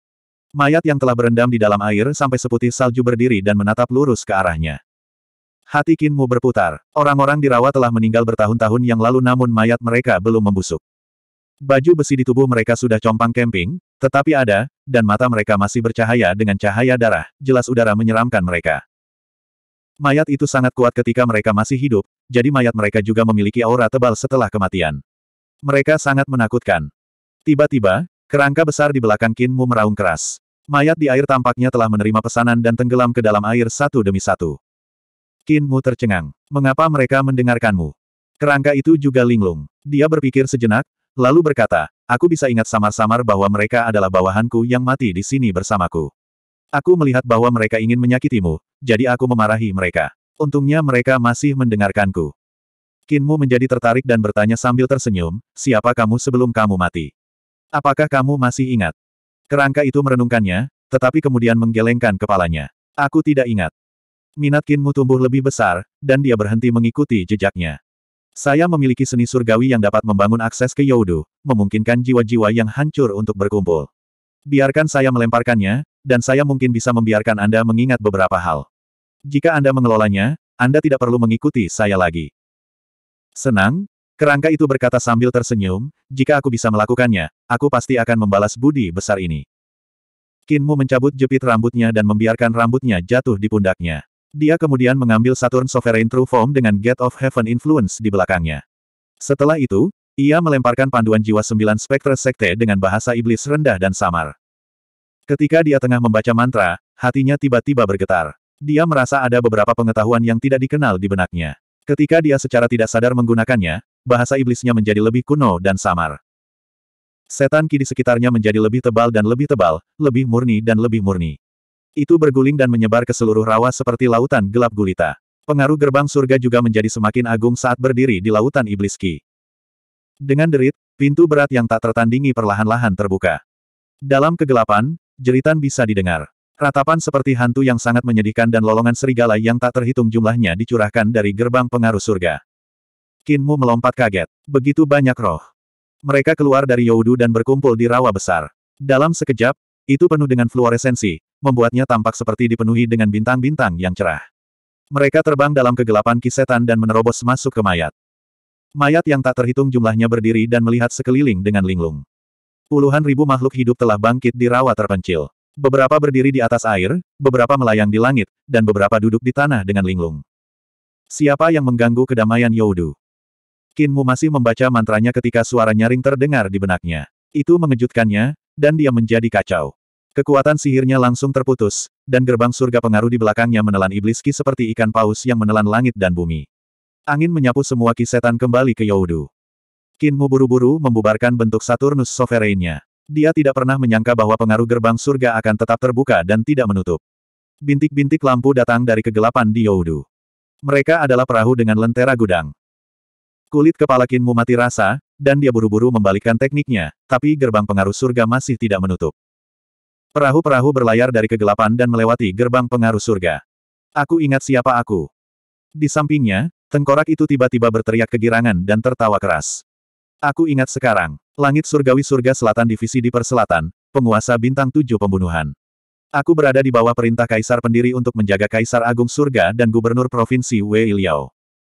Mayat yang telah berendam di dalam air sampai seputih salju berdiri dan menatap lurus ke arahnya. Hati Kinmu berputar. Orang-orang di rawa telah meninggal bertahun-tahun yang lalu namun mayat mereka belum membusuk. Baju besi di tubuh mereka sudah compang camping, tetapi ada, dan mata mereka masih bercahaya dengan cahaya darah, jelas udara menyeramkan mereka. Mayat itu sangat kuat ketika mereka masih hidup, jadi mayat mereka juga memiliki aura tebal setelah kematian. Mereka sangat menakutkan. Tiba-tiba, kerangka besar di belakang Kinmu meraung keras. Mayat di air tampaknya telah menerima pesanan dan tenggelam ke dalam air satu demi satu. Kinmu tercengang. Mengapa mereka mendengarkanmu? Kerangka itu juga linglung. Dia berpikir sejenak, lalu berkata, Aku bisa ingat samar-samar bahwa mereka adalah bawahanku yang mati di sini bersamaku. Aku melihat bahwa mereka ingin menyakitimu, jadi aku memarahi mereka. Untungnya mereka masih mendengarkanku. Kinmu menjadi tertarik dan bertanya sambil tersenyum, siapa kamu sebelum kamu mati? Apakah kamu masih ingat? Kerangka itu merenungkannya, tetapi kemudian menggelengkan kepalanya. Aku tidak ingat. Minat Kinmu tumbuh lebih besar, dan dia berhenti mengikuti jejaknya. Saya memiliki seni surgawi yang dapat membangun akses ke Yaudu, memungkinkan jiwa-jiwa yang hancur untuk berkumpul. Biarkan saya melemparkannya, dan saya mungkin bisa membiarkan Anda mengingat beberapa hal. Jika Anda mengelolanya, Anda tidak perlu mengikuti saya lagi. Senang? Kerangka itu berkata sambil tersenyum, jika aku bisa melakukannya, aku pasti akan membalas budi besar ini. Kinmu mencabut jepit rambutnya dan membiarkan rambutnya jatuh di pundaknya. Dia kemudian mengambil Saturn Sovereign True Form dengan Gate of Heaven Influence di belakangnya. Setelah itu, ia melemparkan panduan jiwa sembilan spektra sekte dengan bahasa iblis rendah dan samar. Ketika dia tengah membaca mantra, hatinya tiba-tiba bergetar. Dia merasa ada beberapa pengetahuan yang tidak dikenal di benaknya. Ketika dia secara tidak sadar menggunakannya, bahasa iblisnya menjadi lebih kuno dan samar. Setan ki di sekitarnya menjadi lebih tebal dan lebih tebal, lebih murni dan lebih murni. Itu berguling dan menyebar ke seluruh rawa seperti lautan gelap gulita. Pengaruh gerbang surga juga menjadi semakin agung saat berdiri di lautan iblis ki. Dengan derit, pintu berat yang tak tertandingi perlahan-lahan terbuka. Dalam kegelapan, jeritan bisa didengar. Ratapan seperti hantu yang sangat menyedihkan dan lolongan serigala yang tak terhitung jumlahnya dicurahkan dari gerbang pengaruh surga. Kinmu melompat kaget. Begitu banyak roh. Mereka keluar dari Yaudu dan berkumpul di rawa besar. Dalam sekejap, itu penuh dengan fluoresensi, membuatnya tampak seperti dipenuhi dengan bintang-bintang yang cerah. Mereka terbang dalam kegelapan kisetan dan menerobos masuk ke mayat. Mayat yang tak terhitung jumlahnya berdiri dan melihat sekeliling dengan linglung. Puluhan ribu makhluk hidup telah bangkit di rawa terpencil. Beberapa berdiri di atas air, beberapa melayang di langit, dan beberapa duduk di tanah dengan linglung. Siapa yang mengganggu kedamaian Yowdu? Kinmu masih membaca mantranya ketika suara nyaring terdengar di benaknya. Itu mengejutkannya, dan dia menjadi kacau. Kekuatan sihirnya langsung terputus, dan gerbang surga pengaruh di belakangnya menelan iblis ki seperti ikan paus yang menelan langit dan bumi. Angin menyapu semua ki kembali ke Yowdu. Kinmu buru-buru membubarkan bentuk Saturnus sovereignnya. Dia tidak pernah menyangka bahwa pengaruh gerbang surga akan tetap terbuka dan tidak menutup. Bintik-bintik lampu datang dari kegelapan di Yowdu. Mereka adalah perahu dengan lentera gudang. Kulit kepala Kinmu mati rasa, dan dia buru-buru membalikkan tekniknya, tapi gerbang pengaruh surga masih tidak menutup. Perahu-perahu berlayar dari kegelapan dan melewati gerbang pengaruh surga. Aku ingat siapa aku. Di sampingnya, tengkorak itu tiba-tiba berteriak kegirangan dan tertawa keras. Aku ingat sekarang, langit surgawi surga selatan divisi di perselatan, penguasa bintang tujuh pembunuhan. Aku berada di bawah perintah kaisar pendiri untuk menjaga kaisar agung surga dan gubernur provinsi Wei Liao.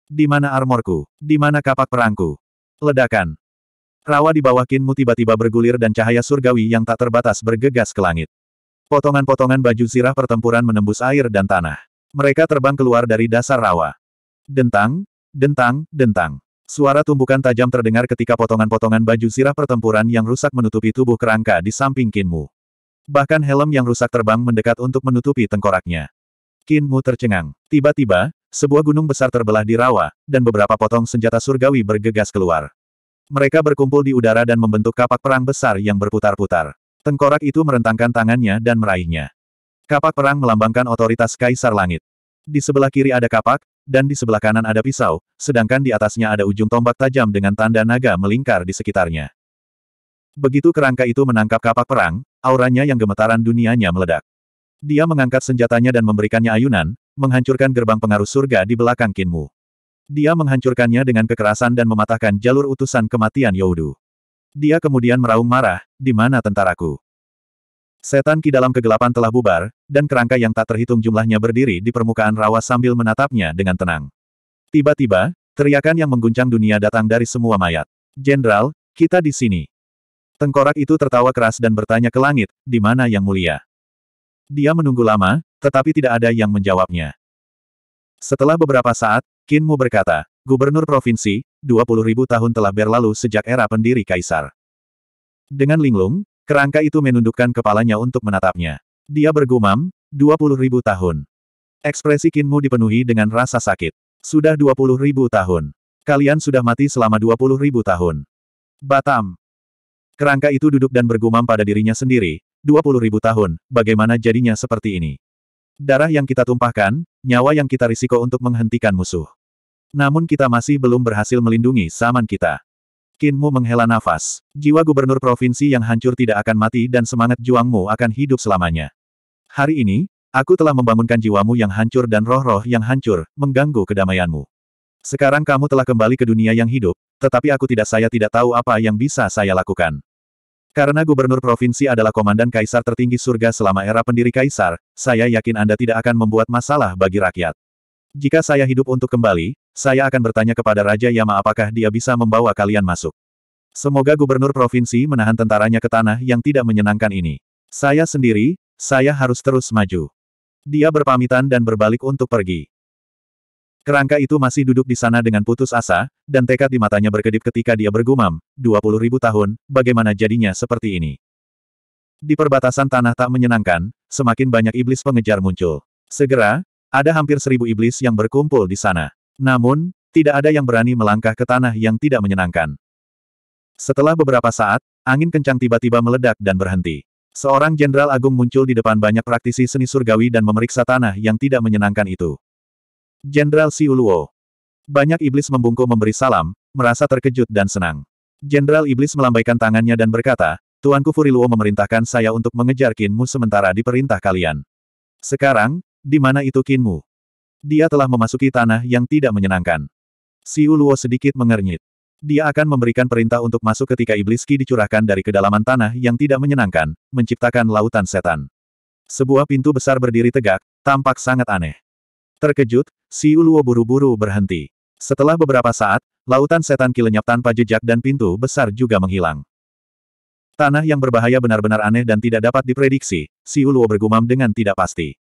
Di mana armorku? Di mana kapak perangku? Ledakan. Rawa di bawah kinmu tiba-tiba bergulir dan cahaya surgawi yang tak terbatas bergegas ke langit. Potongan-potongan baju zirah pertempuran menembus air dan tanah. Mereka terbang keluar dari dasar rawa. Dentang, dentang, dentang. Suara tumbukan tajam terdengar ketika potongan-potongan baju sirah pertempuran yang rusak menutupi tubuh kerangka di samping Kinmu. Bahkan helm yang rusak terbang mendekat untuk menutupi tengkoraknya. Kinmu tercengang. Tiba-tiba, sebuah gunung besar terbelah di rawa, dan beberapa potong senjata surgawi bergegas keluar. Mereka berkumpul di udara dan membentuk kapak perang besar yang berputar-putar. Tengkorak itu merentangkan tangannya dan meraihnya. Kapak perang melambangkan otoritas Kaisar Langit. Di sebelah kiri ada kapak, dan di sebelah kanan ada pisau, sedangkan di atasnya ada ujung tombak tajam dengan tanda naga melingkar di sekitarnya. Begitu kerangka itu menangkap kapak perang, auranya yang gemetaran dunianya meledak. Dia mengangkat senjatanya dan memberikannya ayunan, menghancurkan gerbang pengaruh surga di belakang Kinmu. Dia menghancurkannya dengan kekerasan dan mematahkan jalur utusan kematian Yaudu. Dia kemudian meraung marah, di mana tentaraku? Setan ki dalam kegelapan telah bubar, dan kerangka yang tak terhitung jumlahnya berdiri di permukaan rawa sambil menatapnya dengan tenang. Tiba-tiba, teriakan yang mengguncang dunia datang dari semua mayat. Jenderal, kita di sini. Tengkorak itu tertawa keras dan bertanya ke langit, di mana yang mulia? Dia menunggu lama, tetapi tidak ada yang menjawabnya. Setelah beberapa saat, Qin Mu berkata, Gubernur Provinsi, 20.000 tahun telah berlalu sejak era pendiri Kaisar. Dengan linglung, Kerangka itu menundukkan kepalanya untuk menatapnya. Dia bergumam, 20 ribu tahun. Ekspresi Kinmu dipenuhi dengan rasa sakit. Sudah 20 ribu tahun. Kalian sudah mati selama 20 ribu tahun. Batam. Kerangka itu duduk dan bergumam pada dirinya sendiri, 20 ribu tahun, bagaimana jadinya seperti ini? Darah yang kita tumpahkan, nyawa yang kita risiko untuk menghentikan musuh. Namun kita masih belum berhasil melindungi saman kita. Kinmu menghela nafas. Jiwa gubernur provinsi yang hancur tidak akan mati dan semangat juangmu akan hidup selamanya. Hari ini, aku telah membangunkan jiwamu yang hancur dan roh-roh yang hancur, mengganggu kedamaianmu. Sekarang kamu telah kembali ke dunia yang hidup, tetapi aku tidak saya tidak tahu apa yang bisa saya lakukan. Karena gubernur provinsi adalah komandan kaisar tertinggi surga selama era pendiri kaisar, saya yakin Anda tidak akan membuat masalah bagi rakyat. Jika saya hidup untuk kembali, saya akan bertanya kepada Raja Yama apakah dia bisa membawa kalian masuk. Semoga gubernur provinsi menahan tentaranya ke tanah yang tidak menyenangkan ini. Saya sendiri, saya harus terus maju. Dia berpamitan dan berbalik untuk pergi. Kerangka itu masih duduk di sana dengan putus asa, dan tekad di matanya berkedip ketika dia bergumam, 20 ribu tahun, bagaimana jadinya seperti ini? Di perbatasan tanah tak menyenangkan, semakin banyak iblis pengejar muncul. Segera, ada hampir seribu iblis yang berkumpul di sana. Namun, tidak ada yang berani melangkah ke tanah yang tidak menyenangkan. Setelah beberapa saat, angin kencang tiba-tiba meledak dan berhenti. Seorang jenderal agung muncul di depan banyak praktisi seni surgawi dan memeriksa tanah yang tidak menyenangkan itu. Jenderal Siuluo. Banyak iblis membungkuk memberi salam, merasa terkejut dan senang. Jenderal iblis melambaikan tangannya dan berkata, Tuanku Furiluo memerintahkan saya untuk mengejar kinmu sementara diperintah kalian. Sekarang, di mana itu kinmu? Dia telah memasuki tanah yang tidak menyenangkan. Si Uluo sedikit mengernyit. Dia akan memberikan perintah untuk masuk ketika iblis Ki dicurahkan dari kedalaman tanah yang tidak menyenangkan, menciptakan lautan setan. Sebuah pintu besar berdiri tegak, tampak sangat aneh. Terkejut, si Uluo buru-buru berhenti. Setelah beberapa saat, lautan setan Ki lenyap tanpa jejak dan pintu besar juga menghilang. Tanah yang berbahaya benar-benar aneh dan tidak dapat diprediksi, si Uluo bergumam dengan tidak pasti.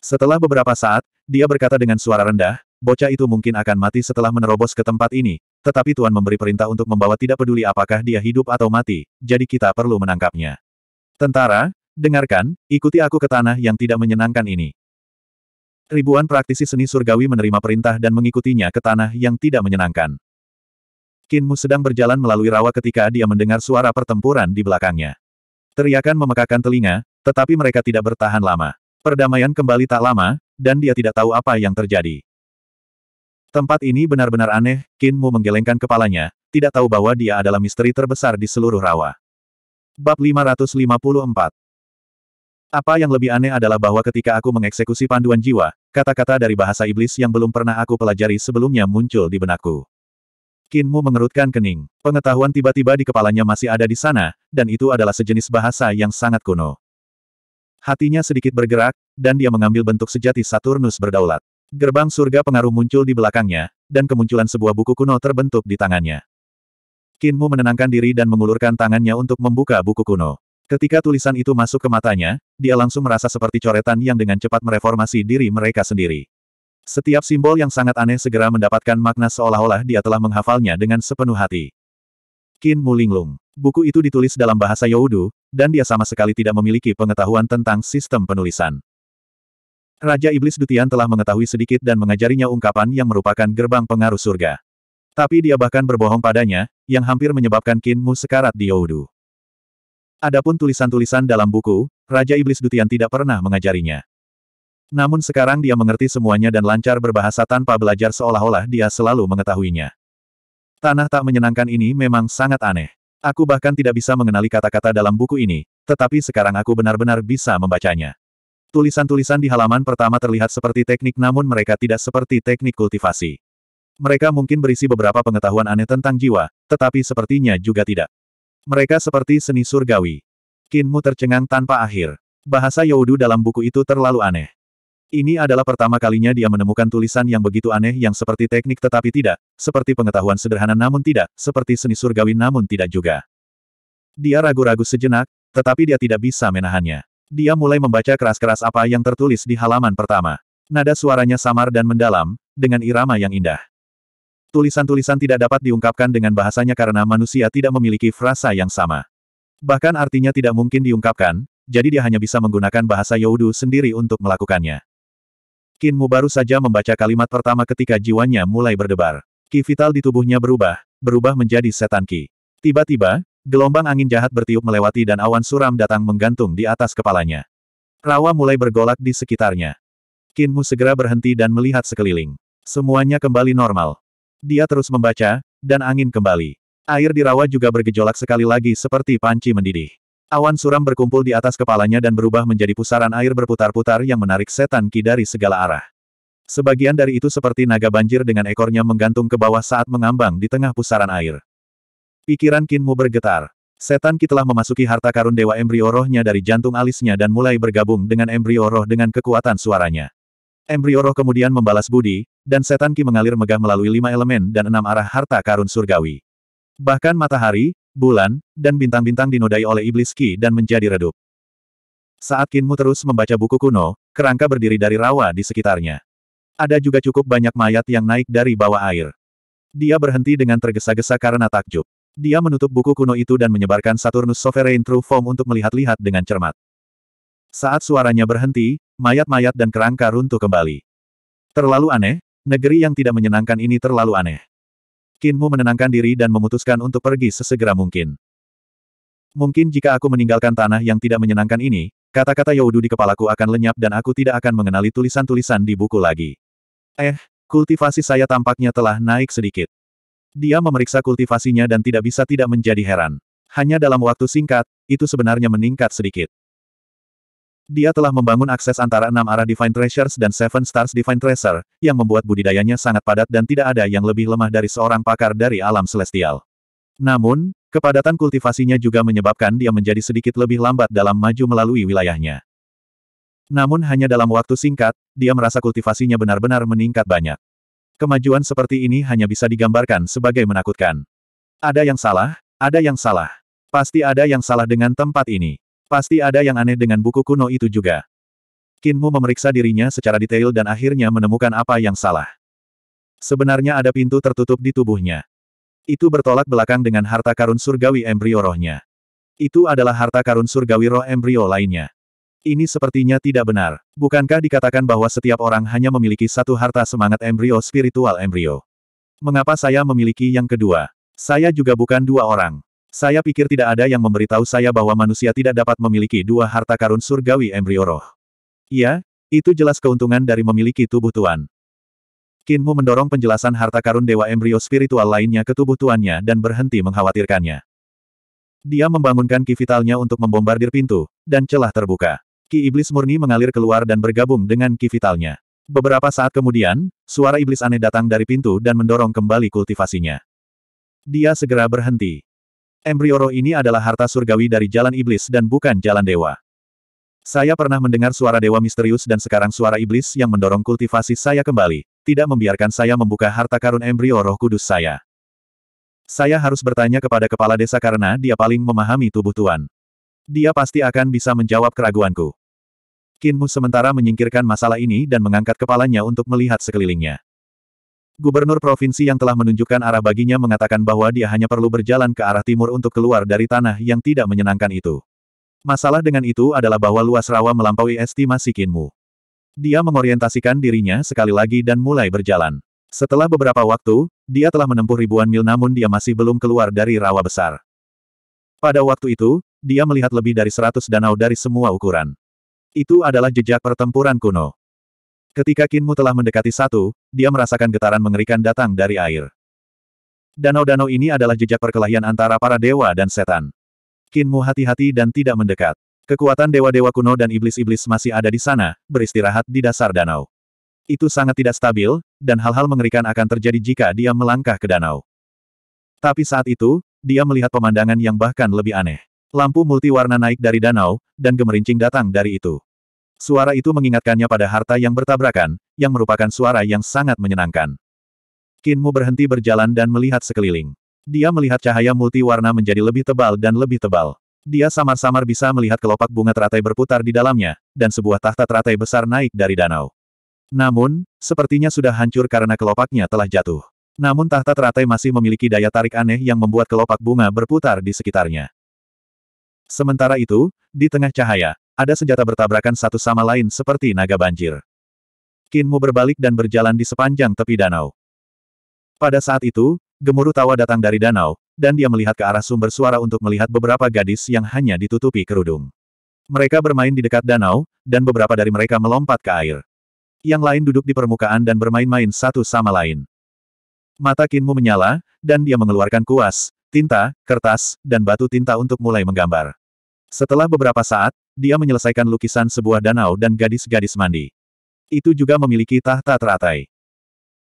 Setelah beberapa saat, dia berkata dengan suara rendah, bocah itu mungkin akan mati setelah menerobos ke tempat ini, tetapi Tuan memberi perintah untuk membawa tidak peduli apakah dia hidup atau mati, jadi kita perlu menangkapnya. Tentara, dengarkan, ikuti aku ke tanah yang tidak menyenangkan ini. Ribuan praktisi seni surgawi menerima perintah dan mengikutinya ke tanah yang tidak menyenangkan. Kinmu sedang berjalan melalui rawa ketika dia mendengar suara pertempuran di belakangnya. Teriakan memekakan telinga, tetapi mereka tidak bertahan lama. Perdamaian kembali tak lama, dan dia tidak tahu apa yang terjadi. Tempat ini benar-benar aneh, Qin Mu menggelengkan kepalanya, tidak tahu bahwa dia adalah misteri terbesar di seluruh rawa. Bab 554 Apa yang lebih aneh adalah bahwa ketika aku mengeksekusi panduan jiwa, kata-kata dari bahasa iblis yang belum pernah aku pelajari sebelumnya muncul di benakku. Kinmu mengerutkan kening. Pengetahuan tiba-tiba di kepalanya masih ada di sana, dan itu adalah sejenis bahasa yang sangat kuno. Hatinya sedikit bergerak, dan dia mengambil bentuk sejati Saturnus berdaulat. Gerbang surga pengaruh muncul di belakangnya, dan kemunculan sebuah buku kuno terbentuk di tangannya. Kinmu menenangkan diri dan mengulurkan tangannya untuk membuka buku kuno. Ketika tulisan itu masuk ke matanya, dia langsung merasa seperti coretan yang dengan cepat mereformasi diri mereka sendiri. Setiap simbol yang sangat aneh segera mendapatkan makna seolah-olah dia telah menghafalnya dengan sepenuh hati. Qin Mulinglung. Buku itu ditulis dalam bahasa Yaudu, dan dia sama sekali tidak memiliki pengetahuan tentang sistem penulisan. Raja Iblis Dutian telah mengetahui sedikit dan mengajarinya ungkapan yang merupakan gerbang pengaruh surga. Tapi dia bahkan berbohong padanya, yang hampir menyebabkan Kinmu sekarat di Yaudu. Adapun tulisan-tulisan dalam buku, Raja Iblis Dutian tidak pernah mengajarinya. Namun sekarang dia mengerti semuanya dan lancar berbahasa tanpa belajar seolah-olah dia selalu mengetahuinya. Tanah tak menyenangkan ini memang sangat aneh. Aku bahkan tidak bisa mengenali kata-kata dalam buku ini, tetapi sekarang aku benar-benar bisa membacanya. Tulisan-tulisan di halaman pertama terlihat seperti teknik namun mereka tidak seperti teknik kultivasi. Mereka mungkin berisi beberapa pengetahuan aneh tentang jiwa, tetapi sepertinya juga tidak. Mereka seperti seni surgawi. Kinmu tercengang tanpa akhir. Bahasa Yaudu dalam buku itu terlalu aneh. Ini adalah pertama kalinya dia menemukan tulisan yang begitu aneh yang seperti teknik tetapi tidak, seperti pengetahuan sederhana namun tidak, seperti seni surgawi namun tidak juga. Dia ragu-ragu sejenak, tetapi dia tidak bisa menahannya. Dia mulai membaca keras-keras apa yang tertulis di halaman pertama. Nada suaranya samar dan mendalam, dengan irama yang indah. Tulisan-tulisan tidak dapat diungkapkan dengan bahasanya karena manusia tidak memiliki frasa yang sama. Bahkan artinya tidak mungkin diungkapkan, jadi dia hanya bisa menggunakan bahasa Yaudu sendiri untuk melakukannya. Kinmu baru saja membaca kalimat pertama ketika jiwanya mulai berdebar. Ki vital di tubuhnya berubah, berubah menjadi setan ki. Tiba-tiba, gelombang angin jahat bertiup melewati dan awan suram datang menggantung di atas kepalanya. Rawa mulai bergolak di sekitarnya. Kinmu segera berhenti dan melihat sekeliling. Semuanya kembali normal. Dia terus membaca, dan angin kembali. Air di rawa juga bergejolak sekali lagi seperti panci mendidih. Awan suram berkumpul di atas kepalanya dan berubah menjadi pusaran air berputar-putar yang menarik setan ki dari segala arah. Sebagian dari itu seperti naga banjir dengan ekornya menggantung ke bawah saat mengambang di tengah pusaran air. Pikiran Kinmu bergetar. Setan Ki telah memasuki harta karun dewa embrio rohnya dari jantung alisnya dan mulai bergabung dengan embrio roh dengan kekuatan suaranya. Embrio roh kemudian membalas budi, dan setan Ki mengalir megah melalui lima elemen dan enam arah harta karun surgawi. Bahkan matahari, bulan, dan bintang-bintang dinodai oleh iblis Ki dan menjadi redup. Saat Kinmu terus membaca buku kuno, kerangka berdiri dari rawa di sekitarnya. Ada juga cukup banyak mayat yang naik dari bawah air. Dia berhenti dengan tergesa-gesa karena takjub. Dia menutup buku kuno itu dan menyebarkan Saturnus Sovereign True Form untuk melihat-lihat dengan cermat. Saat suaranya berhenti, mayat-mayat dan kerangka runtuh kembali. Terlalu aneh, negeri yang tidak menyenangkan ini terlalu aneh. Kinmu menenangkan diri dan memutuskan untuk pergi sesegera mungkin. Mungkin jika aku meninggalkan tanah yang tidak menyenangkan ini, kata-kata Yaudu di kepalaku akan lenyap dan aku tidak akan mengenali tulisan-tulisan di buku lagi. Eh, kultivasi saya tampaknya telah naik sedikit. Dia memeriksa kultivasinya dan tidak bisa tidak menjadi heran. Hanya dalam waktu singkat, itu sebenarnya meningkat sedikit. Dia telah membangun akses antara enam arah Divine Treasures dan Seven Stars Divine Treasure, yang membuat budidayanya sangat padat dan tidak ada yang lebih lemah dari seorang pakar dari alam celestial. Namun, kepadatan kultivasinya juga menyebabkan dia menjadi sedikit lebih lambat dalam maju melalui wilayahnya. Namun hanya dalam waktu singkat, dia merasa kultivasinya benar-benar meningkat banyak. Kemajuan seperti ini hanya bisa digambarkan sebagai menakutkan. Ada yang salah, ada yang salah. Pasti ada yang salah dengan tempat ini. Pasti ada yang aneh dengan buku kuno itu juga. Kinmu memeriksa dirinya secara detail dan akhirnya menemukan apa yang salah. Sebenarnya ada pintu tertutup di tubuhnya. Itu bertolak belakang dengan harta karun surgawi embrio rohnya. Itu adalah harta karun surgawi roh embrio lainnya. Ini sepertinya tidak benar. Bukankah dikatakan bahwa setiap orang hanya memiliki satu harta semangat embrio spiritual embrio? Mengapa saya memiliki yang kedua? Saya juga bukan dua orang. Saya pikir tidak ada yang memberitahu saya bahwa manusia tidak dapat memiliki dua harta karun surgawi embrio roh. Iya, itu jelas keuntungan dari memiliki tubuh tuan. Kinmu mendorong penjelasan harta karun dewa embrio spiritual lainnya ke tubuh tuannya dan berhenti mengkhawatirkannya. Dia membangunkan ki vitalnya untuk membombardir pintu, dan celah terbuka. Ki iblis murni mengalir keluar dan bergabung dengan ki vitalnya. Beberapa saat kemudian, suara iblis aneh datang dari pintu dan mendorong kembali kultivasinya. Dia segera berhenti. Embryoro ini adalah harta surgawi dari jalan iblis dan bukan jalan dewa. Saya pernah mendengar suara dewa misterius dan sekarang suara iblis yang mendorong kultivasi saya kembali, tidak membiarkan saya membuka harta karun embrio roh kudus saya. Saya harus bertanya kepada kepala desa karena dia paling memahami tubuh Tuan. Dia pasti akan bisa menjawab keraguanku. Kinmu sementara menyingkirkan masalah ini dan mengangkat kepalanya untuk melihat sekelilingnya. Gubernur provinsi yang telah menunjukkan arah baginya mengatakan bahwa dia hanya perlu berjalan ke arah timur untuk keluar dari tanah yang tidak menyenangkan itu. Masalah dengan itu adalah bahwa luas rawa melampaui estimasi Kinmu. Dia mengorientasikan dirinya sekali lagi dan mulai berjalan. Setelah beberapa waktu, dia telah menempuh ribuan mil namun dia masih belum keluar dari rawa besar. Pada waktu itu, dia melihat lebih dari seratus danau dari semua ukuran. Itu adalah jejak pertempuran kuno. Ketika Kinmu telah mendekati satu, dia merasakan getaran mengerikan datang dari air. Danau-danau ini adalah jejak perkelahian antara para dewa dan setan. Kinmu hati-hati dan tidak mendekat. Kekuatan dewa-dewa kuno dan iblis-iblis masih ada di sana, beristirahat di dasar danau. Itu sangat tidak stabil, dan hal-hal mengerikan akan terjadi jika dia melangkah ke danau. Tapi saat itu, dia melihat pemandangan yang bahkan lebih aneh. Lampu multiwarna naik dari danau, dan gemerincing datang dari itu. Suara itu mengingatkannya pada harta yang bertabrakan, yang merupakan suara yang sangat menyenangkan. Kinmu berhenti berjalan dan melihat sekeliling. Dia melihat cahaya multi warna menjadi lebih tebal dan lebih tebal. Dia samar-samar bisa melihat kelopak bunga teratai berputar di dalamnya, dan sebuah tahta teratai besar naik dari danau. Namun, sepertinya sudah hancur karena kelopaknya telah jatuh. Namun tahta teratai masih memiliki daya tarik aneh yang membuat kelopak bunga berputar di sekitarnya. Sementara itu, di tengah cahaya, ada senjata bertabrakan satu sama lain seperti naga banjir. Kinmu berbalik dan berjalan di sepanjang tepi danau. Pada saat itu, gemuruh tawa datang dari danau, dan dia melihat ke arah sumber suara untuk melihat beberapa gadis yang hanya ditutupi kerudung. Mereka bermain di dekat danau, dan beberapa dari mereka melompat ke air. Yang lain duduk di permukaan dan bermain-main satu sama lain. Mata Kinmu menyala, dan dia mengeluarkan kuas, tinta, kertas, dan batu tinta untuk mulai menggambar. Setelah beberapa saat, dia menyelesaikan lukisan sebuah danau dan gadis-gadis mandi. Itu juga memiliki tahta teratai.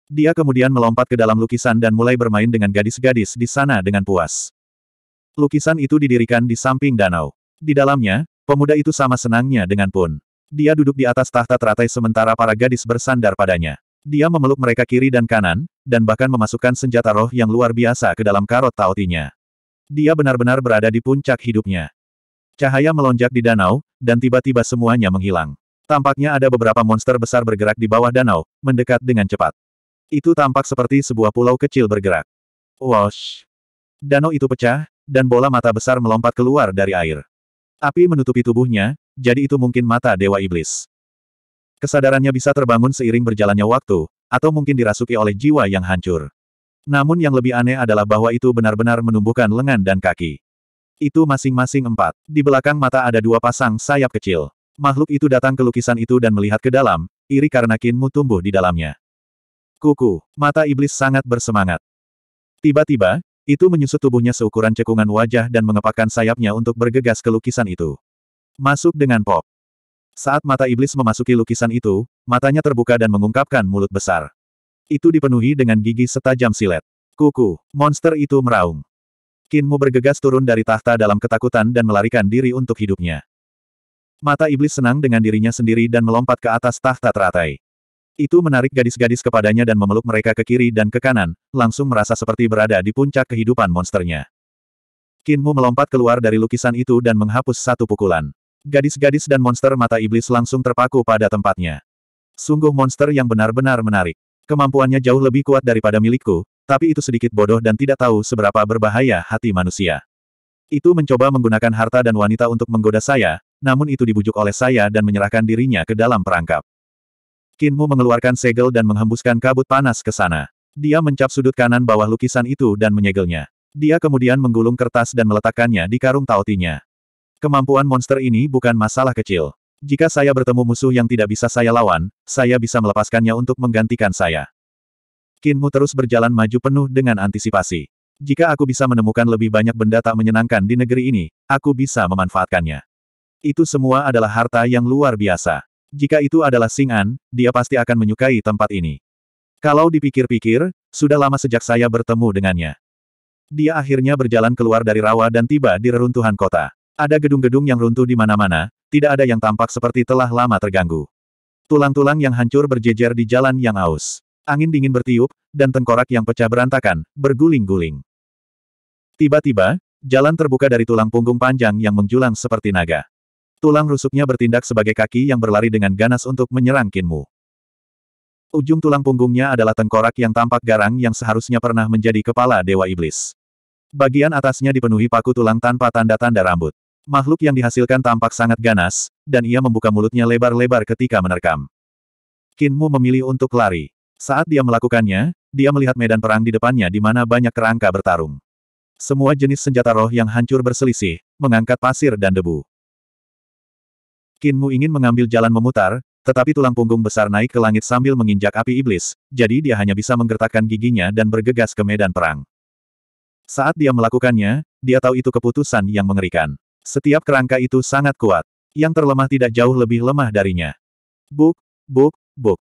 Dia kemudian melompat ke dalam lukisan dan mulai bermain dengan gadis-gadis di sana dengan puas. Lukisan itu didirikan di samping danau. Di dalamnya, pemuda itu sama senangnya dengan Pun. Dia duduk di atas tahta teratai sementara para gadis bersandar padanya. Dia memeluk mereka kiri dan kanan, dan bahkan memasukkan senjata roh yang luar biasa ke dalam karot tautinya. Dia benar-benar berada di puncak hidupnya. Cahaya melonjak di danau, dan tiba-tiba semuanya menghilang. Tampaknya ada beberapa monster besar bergerak di bawah danau, mendekat dengan cepat. Itu tampak seperti sebuah pulau kecil bergerak. Wash! Danau itu pecah, dan bola mata besar melompat keluar dari air. Api menutupi tubuhnya, jadi itu mungkin mata Dewa Iblis. Kesadarannya bisa terbangun seiring berjalannya waktu, atau mungkin dirasuki oleh jiwa yang hancur. Namun yang lebih aneh adalah bahwa itu benar-benar menumbuhkan lengan dan kaki. Itu masing-masing empat. Di belakang mata ada dua pasang sayap kecil. Makhluk itu datang ke lukisan itu dan melihat ke dalam, iri karena kinmu tumbuh di dalamnya. Kuku, mata iblis sangat bersemangat. Tiba-tiba, itu menyusut tubuhnya seukuran cekungan wajah dan mengepakkan sayapnya untuk bergegas ke lukisan itu. Masuk dengan pop. Saat mata iblis memasuki lukisan itu, matanya terbuka dan mengungkapkan mulut besar. Itu dipenuhi dengan gigi setajam silet. Kuku, monster itu meraung. Kinmu bergegas turun dari tahta dalam ketakutan dan melarikan diri untuk hidupnya. Mata iblis senang dengan dirinya sendiri dan melompat ke atas tahta teratai. Itu menarik gadis-gadis kepadanya dan memeluk mereka ke kiri dan ke kanan, langsung merasa seperti berada di puncak kehidupan monsternya. Kinmu melompat keluar dari lukisan itu dan menghapus satu pukulan. Gadis-gadis dan monster mata iblis langsung terpaku pada tempatnya. Sungguh monster yang benar-benar menarik. Kemampuannya jauh lebih kuat daripada milikku, tapi itu sedikit bodoh dan tidak tahu seberapa berbahaya hati manusia. Itu mencoba menggunakan harta dan wanita untuk menggoda saya, namun itu dibujuk oleh saya dan menyerahkan dirinya ke dalam perangkap. Kinmu mengeluarkan segel dan menghembuskan kabut panas ke sana. Dia mencap sudut kanan bawah lukisan itu dan menyegelnya. Dia kemudian menggulung kertas dan meletakkannya di karung tautinya. Kemampuan monster ini bukan masalah kecil. Jika saya bertemu musuh yang tidak bisa saya lawan, saya bisa melepaskannya untuk menggantikan saya. Kinmu terus berjalan maju penuh dengan antisipasi. Jika aku bisa menemukan lebih banyak benda tak menyenangkan di negeri ini, aku bisa memanfaatkannya. Itu semua adalah harta yang luar biasa. Jika itu adalah Singan, dia pasti akan menyukai tempat ini. Kalau dipikir-pikir, sudah lama sejak saya bertemu dengannya. Dia akhirnya berjalan keluar dari rawa dan tiba di reruntuhan kota. Ada gedung-gedung yang runtuh di mana-mana, tidak ada yang tampak seperti telah lama terganggu. Tulang-tulang yang hancur berjejer di jalan yang aus angin dingin bertiup, dan tengkorak yang pecah berantakan, berguling-guling. Tiba-tiba, jalan terbuka dari tulang punggung panjang yang menjulang seperti naga. Tulang rusuknya bertindak sebagai kaki yang berlari dengan ganas untuk menyerang Kinmu. Ujung tulang punggungnya adalah tengkorak yang tampak garang yang seharusnya pernah menjadi kepala Dewa Iblis. Bagian atasnya dipenuhi paku tulang tanpa tanda-tanda rambut. Makhluk yang dihasilkan tampak sangat ganas, dan ia membuka mulutnya lebar-lebar ketika menerkam. Kinmu memilih untuk lari. Saat dia melakukannya, dia melihat medan perang di depannya di mana banyak kerangka bertarung. Semua jenis senjata roh yang hancur berselisih, mengangkat pasir dan debu. Kinmu ingin mengambil jalan memutar, tetapi tulang punggung besar naik ke langit sambil menginjak api iblis, jadi dia hanya bisa menggertakkan giginya dan bergegas ke medan perang. Saat dia melakukannya, dia tahu itu keputusan yang mengerikan. Setiap kerangka itu sangat kuat. Yang terlemah tidak jauh lebih lemah darinya. Buk, buk, buk.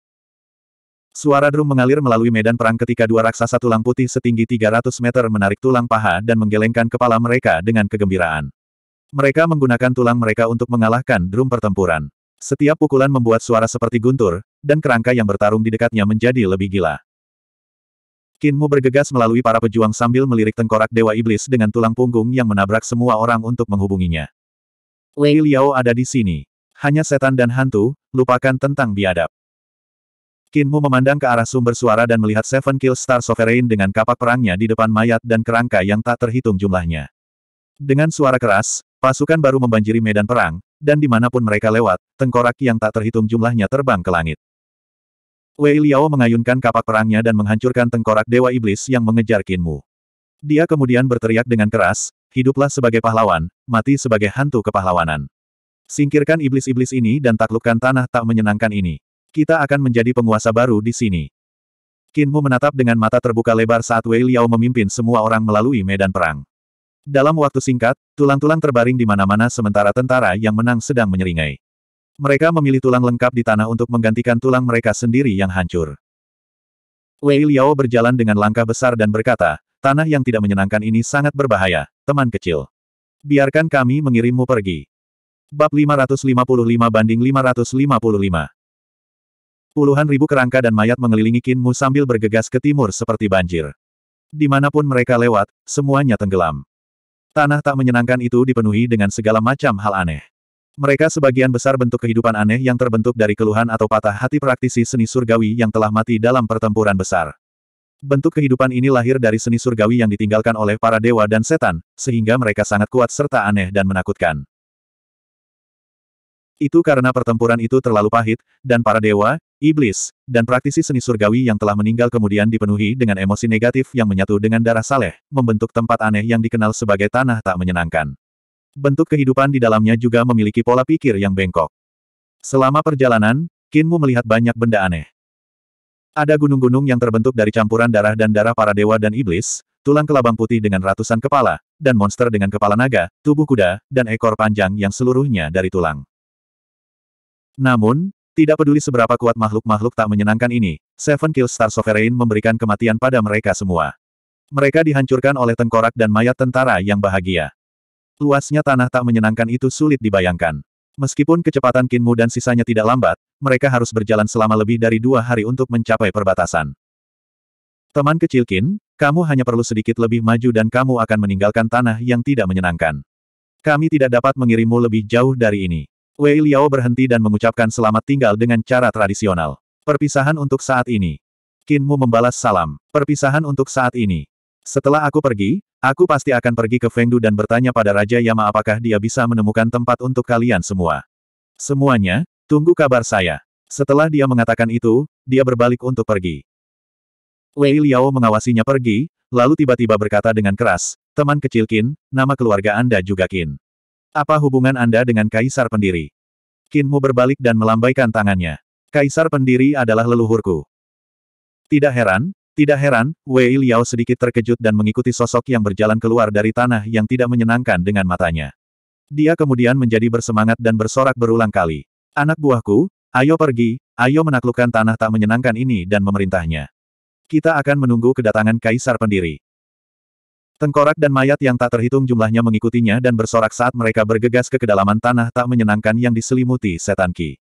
Suara drum mengalir melalui medan perang ketika dua raksasa tulang putih setinggi 300 meter menarik tulang paha dan menggelengkan kepala mereka dengan kegembiraan. Mereka menggunakan tulang mereka untuk mengalahkan drum pertempuran. Setiap pukulan membuat suara seperti guntur, dan kerangka yang bertarung di dekatnya menjadi lebih gila. Kinmu bergegas melalui para pejuang sambil melirik tengkorak Dewa Iblis dengan tulang punggung yang menabrak semua orang untuk menghubunginya. Li Liao ada di sini. Hanya setan dan hantu, lupakan tentang biadab. Kinmu memandang ke arah sumber suara dan melihat Seven Kill Star Sovereign dengan kapak perangnya di depan mayat dan kerangka yang tak terhitung jumlahnya. Dengan suara keras, pasukan baru membanjiri medan perang, dan dimanapun mereka lewat, tengkorak yang tak terhitung jumlahnya terbang ke langit. Wei Liao mengayunkan kapak perangnya dan menghancurkan tengkorak Dewa Iblis yang mengejar Kinmu. Dia kemudian berteriak dengan keras, hiduplah sebagai pahlawan, mati sebagai hantu kepahlawanan. Singkirkan iblis-iblis ini dan taklukkan tanah tak menyenangkan ini. Kita akan menjadi penguasa baru di sini. Kinmu menatap dengan mata terbuka lebar saat Wei Liao memimpin semua orang melalui medan perang. Dalam waktu singkat, tulang-tulang terbaring di mana-mana sementara tentara yang menang sedang menyeringai. Mereka memilih tulang lengkap di tanah untuk menggantikan tulang mereka sendiri yang hancur. Wei Liao berjalan dengan langkah besar dan berkata, tanah yang tidak menyenangkan ini sangat berbahaya, teman kecil. Biarkan kami mengirimmu pergi. Bab 555 banding 555 Puluhan ribu kerangka dan mayat mengelilingi Kinmu sambil bergegas ke timur seperti banjir. Dimanapun mereka lewat, semuanya tenggelam. Tanah tak menyenangkan itu dipenuhi dengan segala macam hal aneh. Mereka sebagian besar bentuk kehidupan aneh yang terbentuk dari keluhan atau patah hati praktisi seni surgawi yang telah mati dalam pertempuran besar. Bentuk kehidupan ini lahir dari seni surgawi yang ditinggalkan oleh para dewa dan setan, sehingga mereka sangat kuat serta aneh dan menakutkan. Itu karena pertempuran itu terlalu pahit, dan para dewa, iblis, dan praktisi seni surgawi yang telah meninggal kemudian dipenuhi dengan emosi negatif yang menyatu dengan darah saleh, membentuk tempat aneh yang dikenal sebagai tanah tak menyenangkan. Bentuk kehidupan di dalamnya juga memiliki pola pikir yang bengkok. Selama perjalanan, Kinmu melihat banyak benda aneh. Ada gunung-gunung yang terbentuk dari campuran darah dan darah para dewa dan iblis, tulang kelabang putih dengan ratusan kepala, dan monster dengan kepala naga, tubuh kuda, dan ekor panjang yang seluruhnya dari tulang. Namun, tidak peduli seberapa kuat makhluk-makhluk tak menyenangkan ini, Seven Kill Star Sovereign memberikan kematian pada mereka semua. Mereka dihancurkan oleh tengkorak dan mayat tentara yang bahagia. Luasnya tanah tak menyenangkan itu sulit dibayangkan. Meskipun kecepatan Kinmu dan sisanya tidak lambat, mereka harus berjalan selama lebih dari dua hari untuk mencapai perbatasan. Teman kecil Kin, kamu hanya perlu sedikit lebih maju dan kamu akan meninggalkan tanah yang tidak menyenangkan. Kami tidak dapat mengirimmu lebih jauh dari ini. Wei Liao berhenti dan mengucapkan selamat tinggal dengan cara tradisional. Perpisahan untuk saat ini. Kinmu membalas salam. Perpisahan untuk saat ini. Setelah aku pergi, aku pasti akan pergi ke Fengdu dan bertanya pada Raja Yama apakah dia bisa menemukan tempat untuk kalian semua. Semuanya, tunggu kabar saya. Setelah dia mengatakan itu, dia berbalik untuk pergi. Wei Liao mengawasinya pergi, lalu tiba-tiba berkata dengan keras, teman kecil Qin, nama keluarga Anda juga Qin. Apa hubungan Anda dengan Kaisar Pendiri? Kinmu berbalik dan melambaikan tangannya. Kaisar Pendiri adalah leluhurku. Tidak heran, tidak heran, Wei Liao sedikit terkejut dan mengikuti sosok yang berjalan keluar dari tanah yang tidak menyenangkan dengan matanya. Dia kemudian menjadi bersemangat dan bersorak berulang kali. Anak buahku, ayo pergi, ayo menaklukkan tanah tak menyenangkan ini dan memerintahnya. Kita akan menunggu kedatangan Kaisar Pendiri. Tengkorak dan mayat yang tak terhitung jumlahnya mengikutinya dan bersorak saat mereka bergegas ke kedalaman tanah tak menyenangkan yang diselimuti setan Ki.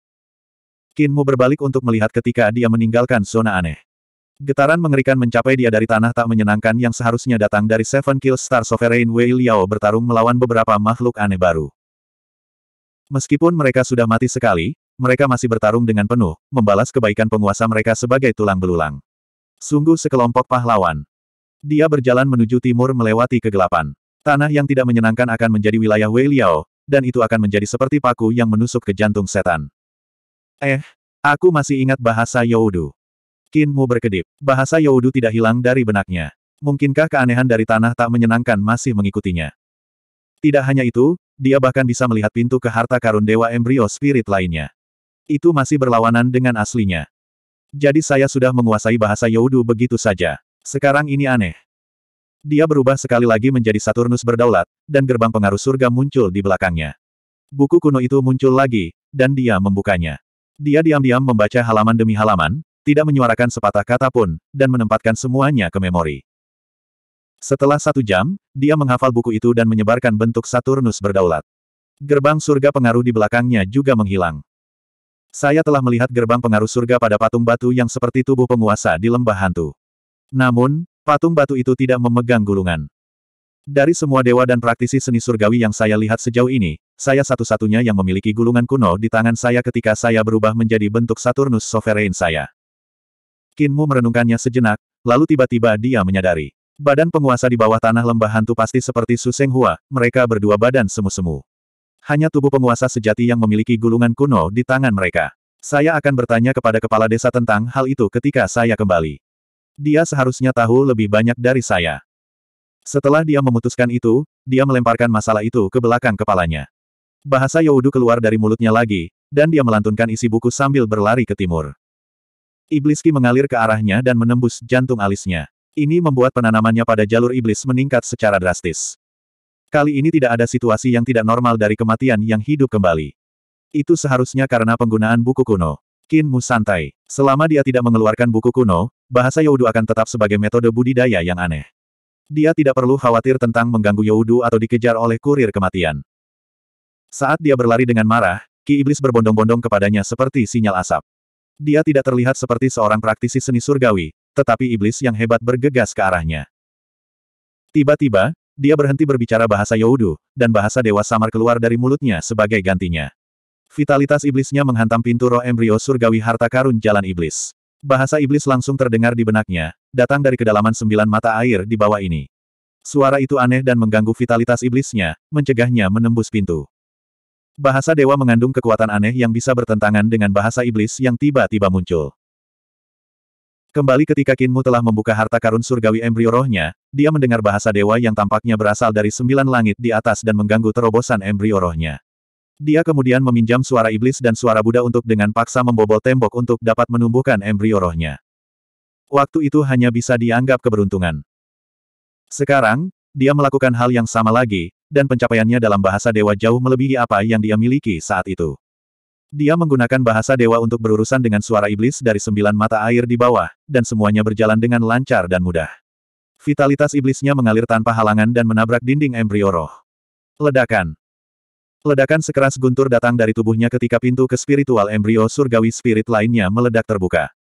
Kinmu berbalik untuk melihat ketika dia meninggalkan zona aneh. Getaran mengerikan mencapai dia dari tanah tak menyenangkan yang seharusnya datang dari Seven Kill Star Sovereign Wei Liao bertarung melawan beberapa makhluk aneh baru. Meskipun mereka sudah mati sekali, mereka masih bertarung dengan penuh, membalas kebaikan penguasa mereka sebagai tulang belulang. Sungguh sekelompok pahlawan. Dia berjalan menuju timur melewati kegelapan. Tanah yang tidak menyenangkan akan menjadi wilayah Wei Liao, dan itu akan menjadi seperti paku yang menusuk ke jantung setan. Eh, aku masih ingat bahasa Youdu. Kinmu berkedip. Bahasa Youdu tidak hilang dari benaknya. Mungkinkah keanehan dari tanah tak menyenangkan masih mengikutinya? Tidak hanya itu, dia bahkan bisa melihat pintu ke harta karun dewa embrio spirit lainnya. Itu masih berlawanan dengan aslinya. Jadi saya sudah menguasai bahasa Youdu begitu saja. Sekarang ini aneh. Dia berubah sekali lagi menjadi Saturnus berdaulat, dan gerbang pengaruh surga muncul di belakangnya. Buku kuno itu muncul lagi, dan dia membukanya. Dia diam-diam membaca halaman demi halaman, tidak menyuarakan sepatah kata pun, dan menempatkan semuanya ke memori. Setelah satu jam, dia menghafal buku itu dan menyebarkan bentuk Saturnus berdaulat. Gerbang surga pengaruh di belakangnya juga menghilang. Saya telah melihat gerbang pengaruh surga pada patung batu yang seperti tubuh penguasa di lembah hantu. Namun, patung batu itu tidak memegang gulungan. Dari semua dewa dan praktisi seni surgawi yang saya lihat sejauh ini, saya satu-satunya yang memiliki gulungan kuno di tangan saya ketika saya berubah menjadi bentuk Saturnus Sovereign saya. Kinmu merenungkannya sejenak, lalu tiba-tiba dia menyadari. Badan penguasa di bawah tanah lembah hantu pasti seperti Suseng Hua, mereka berdua badan semu-semu. Hanya tubuh penguasa sejati yang memiliki gulungan kuno di tangan mereka. Saya akan bertanya kepada kepala desa tentang hal itu ketika saya kembali. Dia seharusnya tahu lebih banyak dari saya. Setelah dia memutuskan itu, dia melemparkan masalah itu ke belakang kepalanya. Bahasa Youdu keluar dari mulutnya lagi, dan dia melantunkan isi buku sambil berlari ke timur. Ibliski mengalir ke arahnya dan menembus jantung alisnya. Ini membuat penanamannya pada jalur iblis meningkat secara drastis. Kali ini tidak ada situasi yang tidak normal dari kematian yang hidup kembali. Itu seharusnya karena penggunaan buku kuno. Kin Mu santai. Selama dia tidak mengeluarkan buku kuno, bahasa Yaudu akan tetap sebagai metode budidaya yang aneh. Dia tidak perlu khawatir tentang mengganggu Yaudu atau dikejar oleh kurir kematian. Saat dia berlari dengan marah, Ki Iblis berbondong-bondong kepadanya seperti sinyal asap. Dia tidak terlihat seperti seorang praktisi seni surgawi, tetapi iblis yang hebat bergegas ke arahnya. Tiba-tiba, dia berhenti berbicara bahasa Yaudu, dan bahasa Dewa Samar keluar dari mulutnya sebagai gantinya. Vitalitas iblisnya menghantam pintu roh embrio surgawi harta karun jalan iblis. Bahasa iblis langsung terdengar di benaknya, datang dari kedalaman sembilan mata air di bawah ini. Suara itu aneh dan mengganggu vitalitas iblisnya, mencegahnya menembus pintu. Bahasa dewa mengandung kekuatan aneh yang bisa bertentangan dengan bahasa iblis yang tiba-tiba muncul. Kembali ketika Kinmu telah membuka harta karun surgawi embrio rohnya, dia mendengar bahasa dewa yang tampaknya berasal dari sembilan langit di atas dan mengganggu terobosan embrio rohnya. Dia kemudian meminjam suara iblis dan suara Buddha untuk dengan paksa membobol tembok untuk dapat menumbuhkan embrio rohnya. Waktu itu hanya bisa dianggap keberuntungan. Sekarang, dia melakukan hal yang sama lagi, dan pencapaiannya dalam bahasa dewa jauh melebihi apa yang dia miliki saat itu. Dia menggunakan bahasa dewa untuk berurusan dengan suara iblis dari sembilan mata air di bawah, dan semuanya berjalan dengan lancar dan mudah. Vitalitas iblisnya mengalir tanpa halangan dan menabrak dinding embrio roh. Ledakan. Ledakan sekeras guntur datang dari tubuhnya ketika pintu ke spiritual embrio surgawi spirit lainnya meledak terbuka.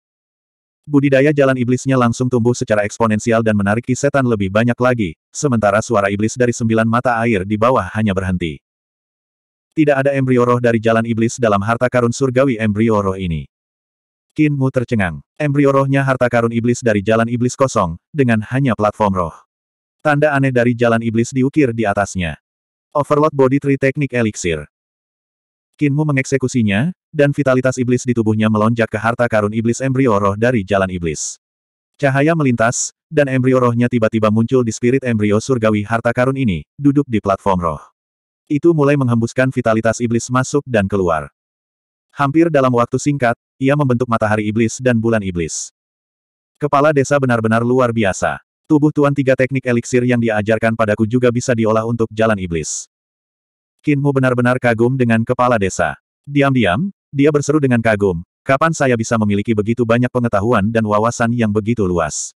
Budidaya jalan iblisnya langsung tumbuh secara eksponensial dan menarik setan lebih banyak lagi, sementara suara iblis dari sembilan mata air di bawah hanya berhenti. Tidak ada embrio roh dari jalan iblis dalam harta karun surgawi embrio roh ini. Qin Mu tercengang. Embrio rohnya harta karun iblis dari jalan iblis kosong, dengan hanya platform roh. Tanda aneh dari jalan iblis diukir di atasnya. Overload Body Tree Teknik Elixir. Kinmu mengeksekusinya, dan vitalitas iblis di tubuhnya melonjak ke harta karun iblis embrio roh dari jalan iblis. Cahaya melintas, dan embrio rohnya tiba-tiba muncul di spirit embrio surgawi harta karun ini, duduk di platform roh. Itu mulai menghembuskan vitalitas iblis masuk dan keluar. Hampir dalam waktu singkat, ia membentuk matahari iblis dan bulan iblis. Kepala desa benar-benar luar biasa. Tubuh Tuan tiga teknik eliksir yang diajarkan padaku juga bisa diolah untuk jalan iblis. Kinmu benar-benar kagum dengan kepala desa. Diam-diam, dia berseru dengan kagum, kapan saya bisa memiliki begitu banyak pengetahuan dan wawasan yang begitu luas.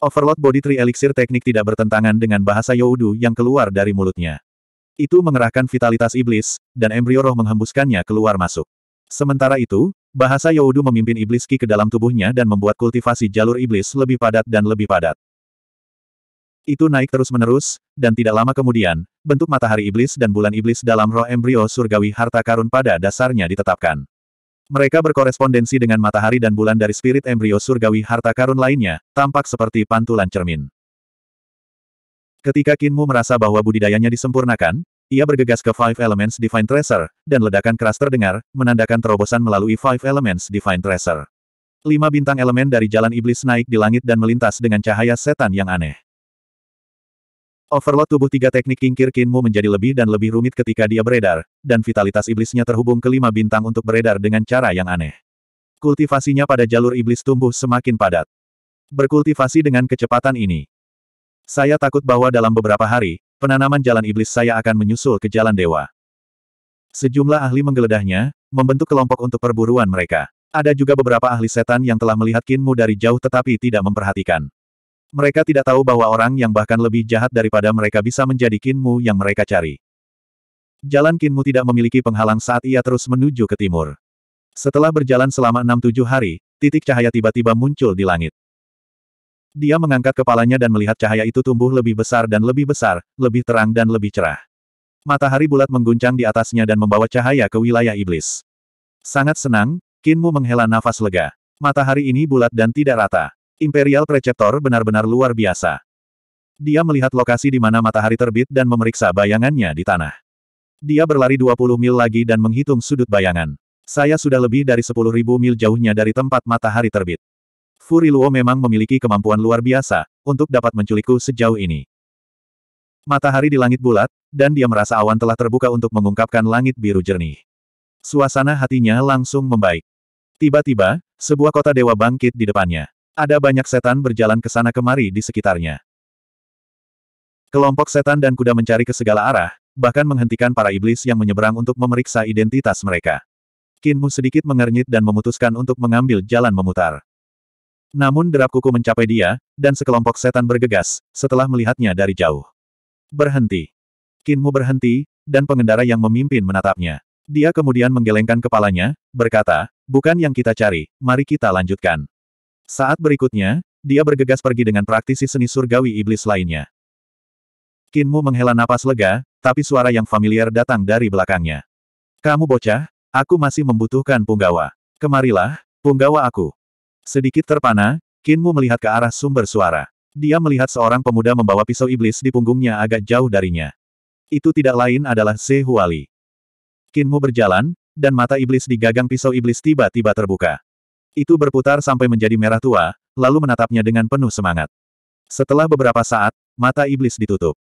Overload Body Tree eliksir teknik tidak bertentangan dengan bahasa Youdu yang keluar dari mulutnya. Itu mengerahkan vitalitas iblis, dan embrio roh menghembuskannya keluar masuk. Sementara itu, bahasa Yaudu memimpin iblis Ki ke dalam tubuhnya dan membuat kultivasi jalur iblis lebih padat dan lebih padat. Itu naik terus-menerus, dan tidak lama kemudian, bentuk matahari iblis dan bulan iblis dalam roh embrio surgawi harta karun pada dasarnya ditetapkan. Mereka berkorespondensi dengan matahari dan bulan dari spirit embrio surgawi harta karun lainnya, tampak seperti pantulan cermin. Ketika Kinmu merasa bahwa budidayanya disempurnakan, ia bergegas ke Five Elements Divine Tracer, dan ledakan keras terdengar, menandakan terobosan melalui Five Elements Divine Tracer. Lima bintang elemen dari jalan iblis naik di langit dan melintas dengan cahaya setan yang aneh. Overload tubuh tiga teknik kingkir kinmu menjadi lebih dan lebih rumit ketika dia beredar, dan vitalitas iblisnya terhubung ke lima bintang untuk beredar dengan cara yang aneh. Kultivasinya pada jalur iblis tumbuh semakin padat. Berkultivasi dengan kecepatan ini. Saya takut bahwa dalam beberapa hari, penanaman jalan iblis saya akan menyusul ke jalan dewa. Sejumlah ahli menggeledahnya, membentuk kelompok untuk perburuan mereka. Ada juga beberapa ahli setan yang telah melihat Kinmu dari jauh tetapi tidak memperhatikan. Mereka tidak tahu bahwa orang yang bahkan lebih jahat daripada mereka bisa menjadi Kinmu yang mereka cari. Jalan Kinmu tidak memiliki penghalang saat ia terus menuju ke timur. Setelah berjalan selama enam tujuh hari, titik cahaya tiba-tiba muncul di langit. Dia mengangkat kepalanya dan melihat cahaya itu tumbuh lebih besar dan lebih besar, lebih terang dan lebih cerah. Matahari bulat mengguncang di atasnya dan membawa cahaya ke wilayah iblis. Sangat senang, Kinmu menghela nafas lega. Matahari ini bulat dan tidak rata. Imperial Preceptor benar-benar luar biasa. Dia melihat lokasi di mana matahari terbit dan memeriksa bayangannya di tanah. Dia berlari 20 mil lagi dan menghitung sudut bayangan. Saya sudah lebih dari 10.000 mil jauhnya dari tempat matahari terbit. Luo memang memiliki kemampuan luar biasa, untuk dapat menculikku sejauh ini. Matahari di langit bulat, dan dia merasa awan telah terbuka untuk mengungkapkan langit biru jernih. Suasana hatinya langsung membaik. Tiba-tiba, sebuah kota dewa bangkit di depannya. Ada banyak setan berjalan ke sana kemari di sekitarnya. Kelompok setan dan kuda mencari ke segala arah, bahkan menghentikan para iblis yang menyeberang untuk memeriksa identitas mereka. Kinmu sedikit mengernyit dan memutuskan untuk mengambil jalan memutar. Namun derap kuku mencapai dia, dan sekelompok setan bergegas, setelah melihatnya dari jauh. Berhenti. Kinmu berhenti, dan pengendara yang memimpin menatapnya. Dia kemudian menggelengkan kepalanya, berkata, bukan yang kita cari, mari kita lanjutkan. Saat berikutnya, dia bergegas pergi dengan praktisi seni surgawi iblis lainnya. Kinmu menghela napas lega, tapi suara yang familiar datang dari belakangnya. Kamu bocah, aku masih membutuhkan punggawa. Kemarilah, punggawa aku. Sedikit terpana, Kinmu melihat ke arah sumber suara. Dia melihat seorang pemuda membawa pisau iblis di punggungnya agak jauh darinya. Itu tidak lain adalah Sehuali. Huali. Kinmu berjalan, dan mata iblis di gagang pisau iblis tiba-tiba terbuka. Itu berputar sampai menjadi merah tua, lalu menatapnya dengan penuh semangat. Setelah beberapa saat, mata iblis ditutup.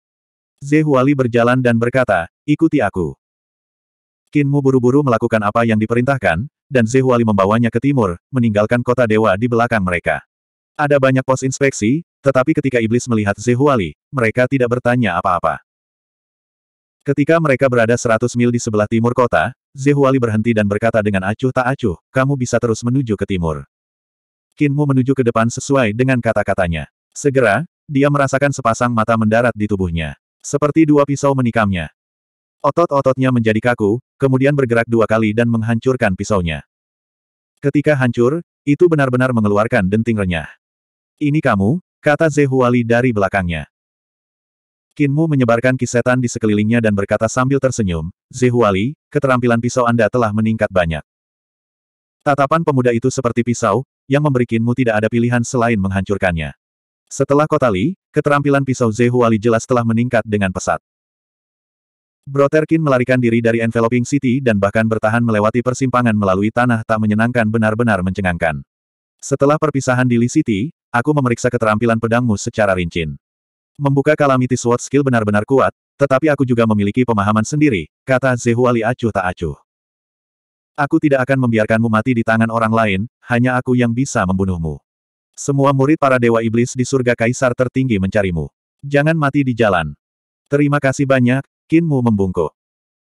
Ze berjalan dan berkata, ikuti aku. Kinmu buru-buru melakukan apa yang diperintahkan, dan Zehuali membawanya ke timur, meninggalkan kota dewa di belakang mereka. Ada banyak pos inspeksi, tetapi ketika iblis melihat Zehuali, mereka tidak bertanya apa-apa. Ketika mereka berada 100 mil di sebelah timur kota, Zehuali berhenti dan berkata dengan acuh tak acuh, kamu bisa terus menuju ke timur. Kinmu menuju ke depan sesuai dengan kata-katanya. Segera, dia merasakan sepasang mata mendarat di tubuhnya. Seperti dua pisau menikamnya, Otot-ototnya menjadi kaku, kemudian bergerak dua kali dan menghancurkan pisaunya. Ketika hancur, itu benar-benar mengeluarkan denting renyah. Ini kamu, kata Zehuali dari belakangnya. Kinmu menyebarkan kisetan di sekelilingnya dan berkata sambil tersenyum, Zehuali, keterampilan pisau Anda telah meningkat banyak. Tatapan pemuda itu seperti pisau, yang memberi Kinmu tidak ada pilihan selain menghancurkannya. Setelah Kotali, keterampilan pisau Zehuali jelas telah meningkat dengan pesat. Brotherkin melarikan diri dari enveloping city dan bahkan bertahan melewati persimpangan melalui tanah tak menyenangkan benar-benar mencengangkan. Setelah perpisahan di Lee City, aku memeriksa keterampilan pedangmu secara rinci. Membuka Calamity Sword skill benar-benar kuat, tetapi aku juga memiliki pemahaman sendiri, kata Zehuali acuh tak acuh. Aku tidak akan membiarkanmu mati di tangan orang lain, hanya aku yang bisa membunuhmu. Semua murid para dewa iblis di surga kaisar tertinggi mencarimu. Jangan mati di jalan. Terima kasih banyak, Kinmu membungkuk.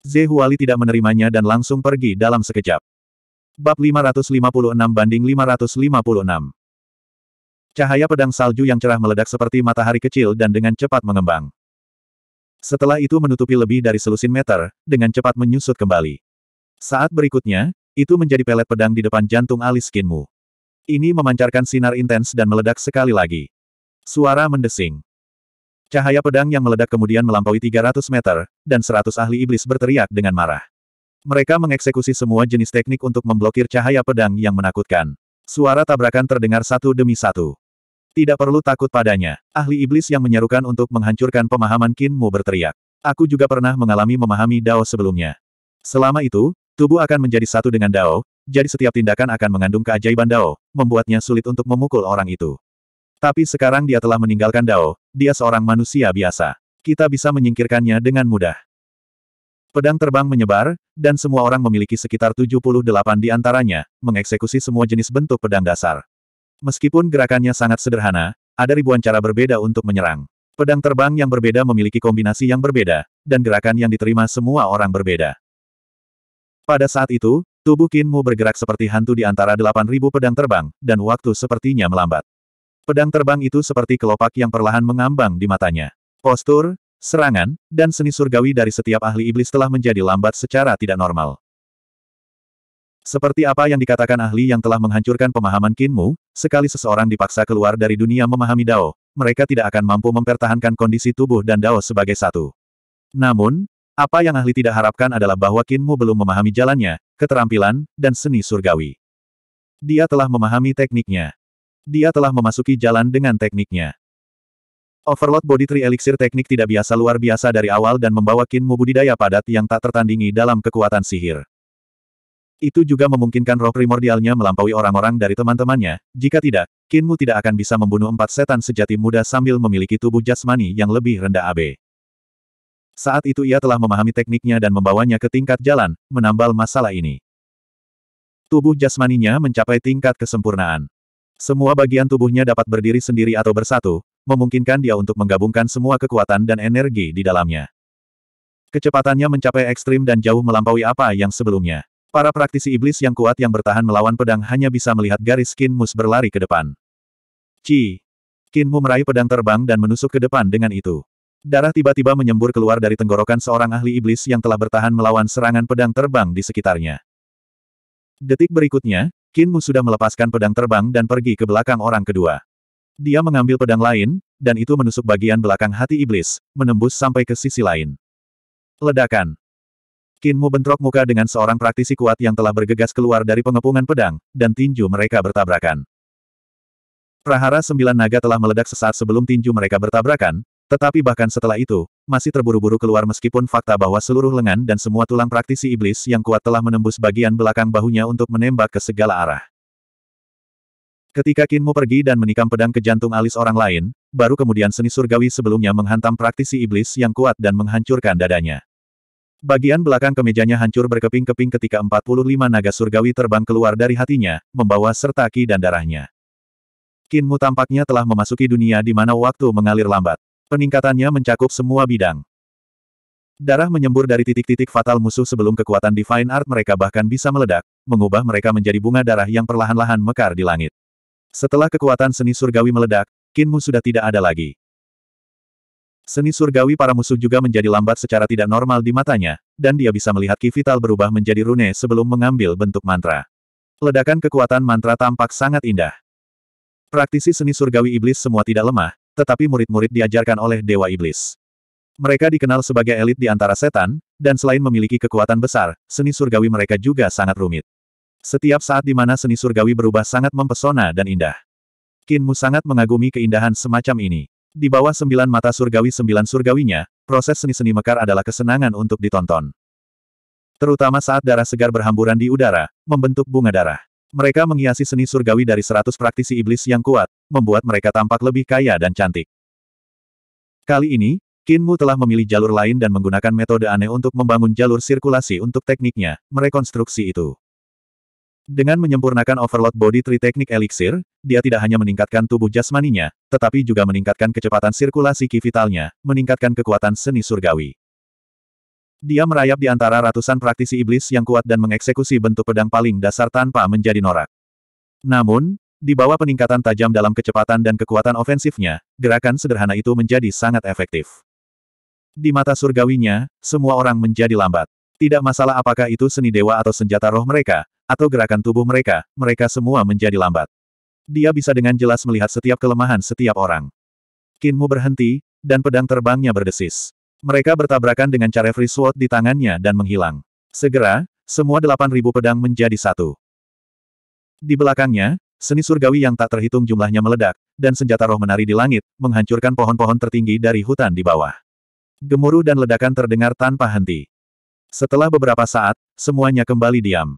Zehuali tidak menerimanya dan langsung pergi dalam sekejap. Bab 556 banding 556. Cahaya pedang salju yang cerah meledak seperti matahari kecil dan dengan cepat mengembang. Setelah itu menutupi lebih dari selusin meter, dengan cepat menyusut kembali. Saat berikutnya, itu menjadi pelet pedang di depan jantung alis Kinmu. Ini memancarkan sinar intens dan meledak sekali lagi. Suara mendesing. Cahaya pedang yang meledak kemudian melampaui 300 meter, dan 100 ahli iblis berteriak dengan marah. Mereka mengeksekusi semua jenis teknik untuk memblokir cahaya pedang yang menakutkan. Suara tabrakan terdengar satu demi satu. Tidak perlu takut padanya. Ahli iblis yang menyerukan untuk menghancurkan pemahaman Kinmu berteriak. Aku juga pernah mengalami memahami Dao sebelumnya. Selama itu, tubuh akan menjadi satu dengan Dao, jadi setiap tindakan akan mengandung keajaiban Dao, membuatnya sulit untuk memukul orang itu. Tapi sekarang dia telah meninggalkan Dao, dia seorang manusia biasa. Kita bisa menyingkirkannya dengan mudah. Pedang terbang menyebar, dan semua orang memiliki sekitar 78 di antaranya, mengeksekusi semua jenis bentuk pedang dasar. Meskipun gerakannya sangat sederhana, ada ribuan cara berbeda untuk menyerang. Pedang terbang yang berbeda memiliki kombinasi yang berbeda, dan gerakan yang diterima semua orang berbeda. Pada saat itu, tubuh Kinmu bergerak seperti hantu di antara 8.000 pedang terbang, dan waktu sepertinya melambat. Pedang terbang itu seperti kelopak yang perlahan mengambang di matanya. Postur, serangan, dan seni surgawi dari setiap ahli iblis telah menjadi lambat secara tidak normal. Seperti apa yang dikatakan ahli yang telah menghancurkan pemahaman Kinmu, sekali seseorang dipaksa keluar dari dunia memahami Dao, mereka tidak akan mampu mempertahankan kondisi tubuh dan Dao sebagai satu. Namun, apa yang ahli tidak harapkan adalah bahwa Kinmu belum memahami jalannya, keterampilan, dan seni surgawi. Dia telah memahami tekniknya. Dia telah memasuki jalan dengan tekniknya. Overload Body Tree Elixir teknik tidak biasa luar biasa dari awal dan membawa kinmu budidaya padat yang tak tertandingi dalam kekuatan sihir. Itu juga memungkinkan roh primordialnya melampaui orang-orang dari teman-temannya, jika tidak, kinmu tidak akan bisa membunuh empat setan sejati muda sambil memiliki tubuh jasmani yang lebih rendah AB. Saat itu ia telah memahami tekniknya dan membawanya ke tingkat jalan, menambal masalah ini. Tubuh jasmaninya mencapai tingkat kesempurnaan. Semua bagian tubuhnya dapat berdiri sendiri atau bersatu, memungkinkan dia untuk menggabungkan semua kekuatan dan energi di dalamnya. Kecepatannya mencapai ekstrim dan jauh melampaui apa yang sebelumnya. Para praktisi iblis yang kuat yang bertahan melawan pedang hanya bisa melihat garis mus berlari ke depan. Ci! Kinmu meraih pedang terbang dan menusuk ke depan dengan itu. Darah tiba-tiba menyembur keluar dari tenggorokan seorang ahli iblis yang telah bertahan melawan serangan pedang terbang di sekitarnya. Detik berikutnya, Qin Mu sudah melepaskan pedang terbang dan pergi ke belakang orang kedua. Dia mengambil pedang lain, dan itu menusuk bagian belakang hati iblis, menembus sampai ke sisi lain. Ledakan. Qin Mu bentrok muka dengan seorang praktisi kuat yang telah bergegas keluar dari pengepungan pedang, dan tinju mereka bertabrakan. Prahara sembilan naga telah meledak sesaat sebelum tinju mereka bertabrakan, tetapi bahkan setelah itu, masih terburu-buru keluar meskipun fakta bahwa seluruh lengan dan semua tulang praktisi iblis yang kuat telah menembus bagian belakang bahunya untuk menembak ke segala arah. Ketika Kinmu pergi dan menikam pedang ke jantung alis orang lain, baru kemudian seni surgawi sebelumnya menghantam praktisi iblis yang kuat dan menghancurkan dadanya. Bagian belakang kemejanya hancur berkeping-keping ketika 45 naga surgawi terbang keluar dari hatinya, membawa serta ki dan darahnya. Kinmu tampaknya telah memasuki dunia di mana waktu mengalir lambat. Peningkatannya mencakup semua bidang. Darah menyembur dari titik-titik fatal musuh sebelum kekuatan Divine Art mereka bahkan bisa meledak, mengubah mereka menjadi bunga darah yang perlahan-lahan mekar di langit. Setelah kekuatan seni surgawi meledak, Kinmu sudah tidak ada lagi. Seni surgawi para musuh juga menjadi lambat secara tidak normal di matanya, dan dia bisa melihat Ki Vital berubah menjadi rune sebelum mengambil bentuk mantra. Ledakan kekuatan mantra tampak sangat indah. Praktisi seni surgawi iblis semua tidak lemah, tetapi murid-murid diajarkan oleh Dewa Iblis. Mereka dikenal sebagai elit di antara setan, dan selain memiliki kekuatan besar, seni surgawi mereka juga sangat rumit. Setiap saat di mana seni surgawi berubah sangat mempesona dan indah. Kinmu sangat mengagumi keindahan semacam ini. Di bawah sembilan mata surgawi sembilan surgawinya, proses seni-seni mekar adalah kesenangan untuk ditonton. Terutama saat darah segar berhamburan di udara, membentuk bunga darah. Mereka menghiasi seni surgawi dari seratus praktisi iblis yang kuat, membuat mereka tampak lebih kaya dan cantik. Kali ini, Kinmu telah memilih jalur lain dan menggunakan metode aneh untuk membangun jalur sirkulasi untuk tekniknya, merekonstruksi itu. Dengan menyempurnakan overload body tri teknik elixir, dia tidak hanya meningkatkan tubuh jasmaninya, tetapi juga meningkatkan kecepatan sirkulasi ki meningkatkan kekuatan seni surgawi. Dia merayap di antara ratusan praktisi iblis yang kuat dan mengeksekusi bentuk pedang paling dasar tanpa menjadi norak. Namun, di bawah peningkatan tajam dalam kecepatan dan kekuatan ofensifnya, gerakan sederhana itu menjadi sangat efektif. Di mata surgawinya, semua orang menjadi lambat. Tidak masalah apakah itu seni dewa atau senjata roh mereka, atau gerakan tubuh mereka, mereka semua menjadi lambat. Dia bisa dengan jelas melihat setiap kelemahan setiap orang. Kinmu berhenti, dan pedang terbangnya berdesis. Mereka bertabrakan dengan free Sword di tangannya dan menghilang. Segera, semua delapan ribu pedang menjadi satu. Di belakangnya, seni surgawi yang tak terhitung jumlahnya meledak, dan senjata roh menari di langit, menghancurkan pohon-pohon tertinggi dari hutan di bawah. Gemuruh dan ledakan terdengar tanpa henti. Setelah beberapa saat, semuanya kembali diam.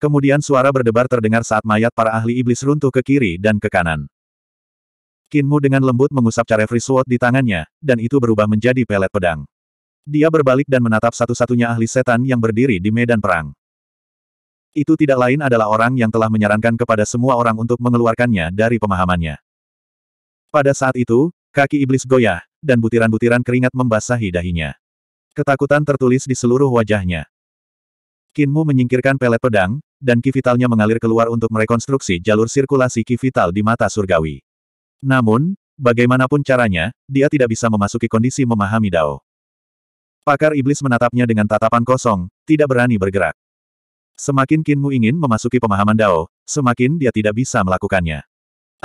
Kemudian suara berdebar terdengar saat mayat para ahli iblis runtuh ke kiri dan ke kanan. Kinmu dengan lembut mengusap Carefree Sword di tangannya, dan itu berubah menjadi pelet pedang. Dia berbalik dan menatap satu-satunya ahli setan yang berdiri di medan perang. Itu tidak lain adalah orang yang telah menyarankan kepada semua orang untuk mengeluarkannya dari pemahamannya. Pada saat itu, kaki iblis goyah, dan butiran-butiran keringat membasahi dahinya. Ketakutan tertulis di seluruh wajahnya. Kinmu menyingkirkan pelet pedang, dan ki mengalir keluar untuk merekonstruksi jalur sirkulasi ki di mata surgawi. Namun, bagaimanapun caranya, dia tidak bisa memasuki kondisi memahami Dao. Pakar iblis menatapnya dengan tatapan kosong, tidak berani bergerak. Semakin Kinmu ingin memasuki pemahaman Dao, semakin dia tidak bisa melakukannya.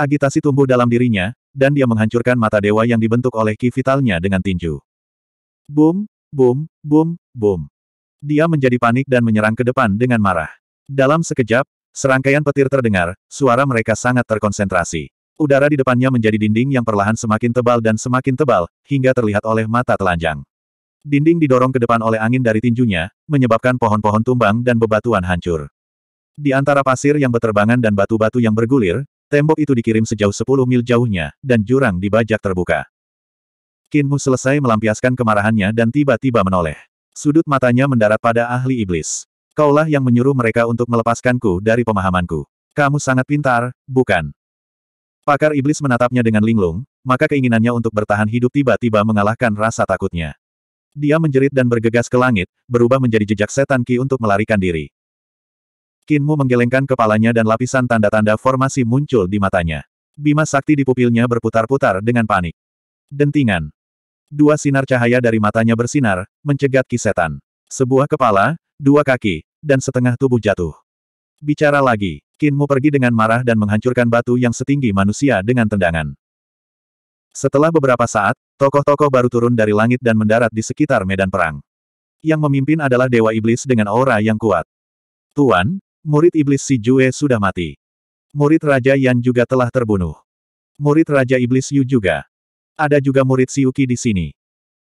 Agitasi tumbuh dalam dirinya, dan dia menghancurkan mata dewa yang dibentuk oleh ki vitalnya dengan tinju. Boom, boom, boom, boom. Dia menjadi panik dan menyerang ke depan dengan marah. Dalam sekejap, serangkaian petir terdengar, suara mereka sangat terkonsentrasi. Udara di depannya menjadi dinding yang perlahan semakin tebal dan semakin tebal, hingga terlihat oleh mata telanjang. Dinding didorong ke depan oleh angin dari tinjunya, menyebabkan pohon-pohon tumbang dan bebatuan hancur. Di antara pasir yang berterbangan dan batu-batu yang bergulir, tembok itu dikirim sejauh 10 mil jauhnya, dan jurang dibajak terbuka. Kinmu selesai melampiaskan kemarahannya dan tiba-tiba menoleh. Sudut matanya mendarat pada ahli iblis. Kaulah yang menyuruh mereka untuk melepaskanku dari pemahamanku. Kamu sangat pintar, bukan? Pakar iblis menatapnya dengan linglung, maka keinginannya untuk bertahan hidup tiba-tiba mengalahkan rasa takutnya. Dia menjerit dan bergegas ke langit, berubah menjadi jejak setan Ki untuk melarikan diri. Kinmu menggelengkan kepalanya dan lapisan tanda-tanda formasi muncul di matanya. Bima sakti di pupilnya berputar-putar dengan panik. Dentingan. Dua sinar cahaya dari matanya bersinar, mencegat Ki setan. Sebuah kepala, dua kaki, dan setengah tubuh jatuh. Bicara lagi. Kinmu pergi dengan marah dan menghancurkan batu yang setinggi manusia dengan tendangan. Setelah beberapa saat, tokoh-tokoh baru turun dari langit dan mendarat di sekitar medan perang. Yang memimpin adalah Dewa Iblis dengan aura yang kuat. Tuan, murid Iblis Si Jue sudah mati. Murid Raja Yan juga telah terbunuh. Murid Raja Iblis Yu juga. Ada juga murid Siuki di sini.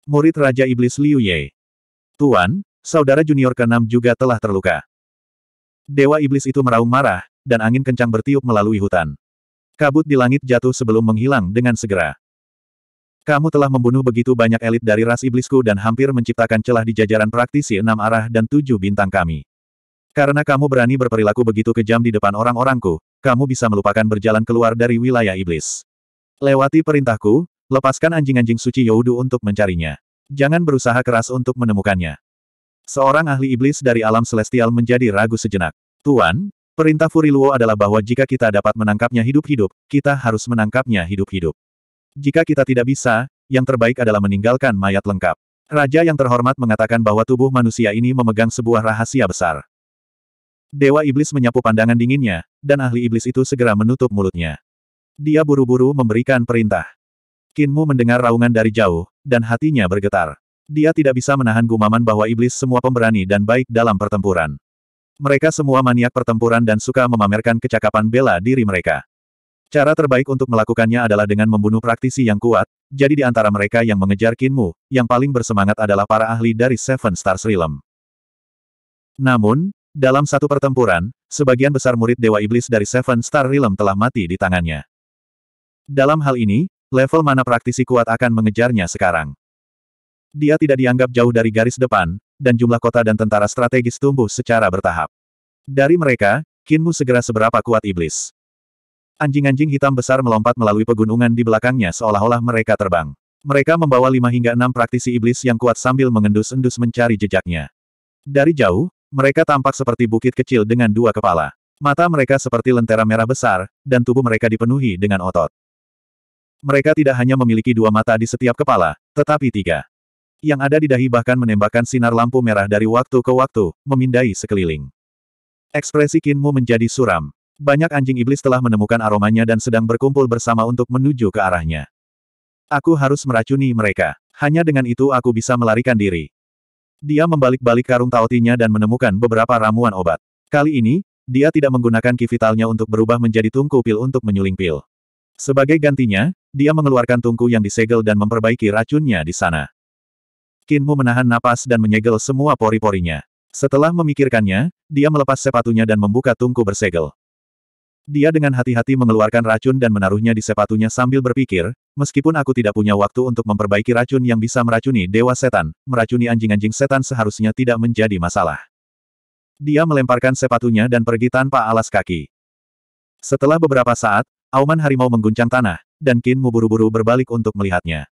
Murid Raja Iblis Liu Ye. Tuan, saudara junior keenam juga telah terluka. Dewa Iblis itu meraung marah, dan angin kencang bertiup melalui hutan. Kabut di langit jatuh sebelum menghilang dengan segera. Kamu telah membunuh begitu banyak elit dari ras iblisku dan hampir menciptakan celah di jajaran praktisi enam arah dan tujuh bintang kami. Karena kamu berani berperilaku begitu kejam di depan orang-orangku, kamu bisa melupakan berjalan keluar dari wilayah iblis. Lewati perintahku, lepaskan anjing-anjing suci Yaudu untuk mencarinya. Jangan berusaha keras untuk menemukannya. Seorang ahli iblis dari alam celestial menjadi ragu sejenak. Tuan, Perintah Furiluo adalah bahwa jika kita dapat menangkapnya hidup-hidup, kita harus menangkapnya hidup-hidup. Jika kita tidak bisa, yang terbaik adalah meninggalkan mayat lengkap. Raja yang terhormat mengatakan bahwa tubuh manusia ini memegang sebuah rahasia besar. Dewa Iblis menyapu pandangan dinginnya, dan ahli iblis itu segera menutup mulutnya. Dia buru-buru memberikan perintah. Kinmu mendengar raungan dari jauh, dan hatinya bergetar. Dia tidak bisa menahan gumaman bahwa iblis semua pemberani dan baik dalam pertempuran. Mereka semua maniak pertempuran dan suka memamerkan kecakapan bela diri mereka. Cara terbaik untuk melakukannya adalah dengan membunuh praktisi yang kuat, jadi di antara mereka yang mengejar Kinmu, yang paling bersemangat adalah para ahli dari Seven Stars Realm. Namun, dalam satu pertempuran, sebagian besar murid Dewa Iblis dari Seven Star Realm telah mati di tangannya. Dalam hal ini, level mana praktisi kuat akan mengejarnya sekarang. Dia tidak dianggap jauh dari garis depan, dan jumlah kota dan tentara strategis tumbuh secara bertahap. Dari mereka, Kinmu segera seberapa kuat iblis. Anjing-anjing hitam besar melompat melalui pegunungan di belakangnya seolah-olah mereka terbang. Mereka membawa lima hingga enam praktisi iblis yang kuat sambil mengendus-endus mencari jejaknya. Dari jauh, mereka tampak seperti bukit kecil dengan dua kepala. Mata mereka seperti lentera merah besar, dan tubuh mereka dipenuhi dengan otot. Mereka tidak hanya memiliki dua mata di setiap kepala, tetapi tiga yang ada di dahi bahkan menembakkan sinar lampu merah dari waktu ke waktu, memindai sekeliling. Ekspresi Kinmu menjadi suram. Banyak anjing iblis telah menemukan aromanya dan sedang berkumpul bersama untuk menuju ke arahnya. Aku harus meracuni mereka. Hanya dengan itu aku bisa melarikan diri. Dia membalik-balik karung taotinya dan menemukan beberapa ramuan obat. Kali ini, dia tidak menggunakan kivitalnya untuk berubah menjadi tungku pil untuk menyuling pil. Sebagai gantinya, dia mengeluarkan tungku yang disegel dan memperbaiki racunnya di sana. Kinmu menahan napas dan menyegel semua pori-porinya. Setelah memikirkannya, dia melepas sepatunya dan membuka tungku bersegel. Dia dengan hati-hati mengeluarkan racun dan menaruhnya di sepatunya sambil berpikir, meskipun aku tidak punya waktu untuk memperbaiki racun yang bisa meracuni dewa setan, meracuni anjing-anjing setan seharusnya tidak menjadi masalah. Dia melemparkan sepatunya dan pergi tanpa alas kaki. Setelah beberapa saat, auman harimau mengguncang tanah, dan Kin Mu buru-buru berbalik untuk melihatnya.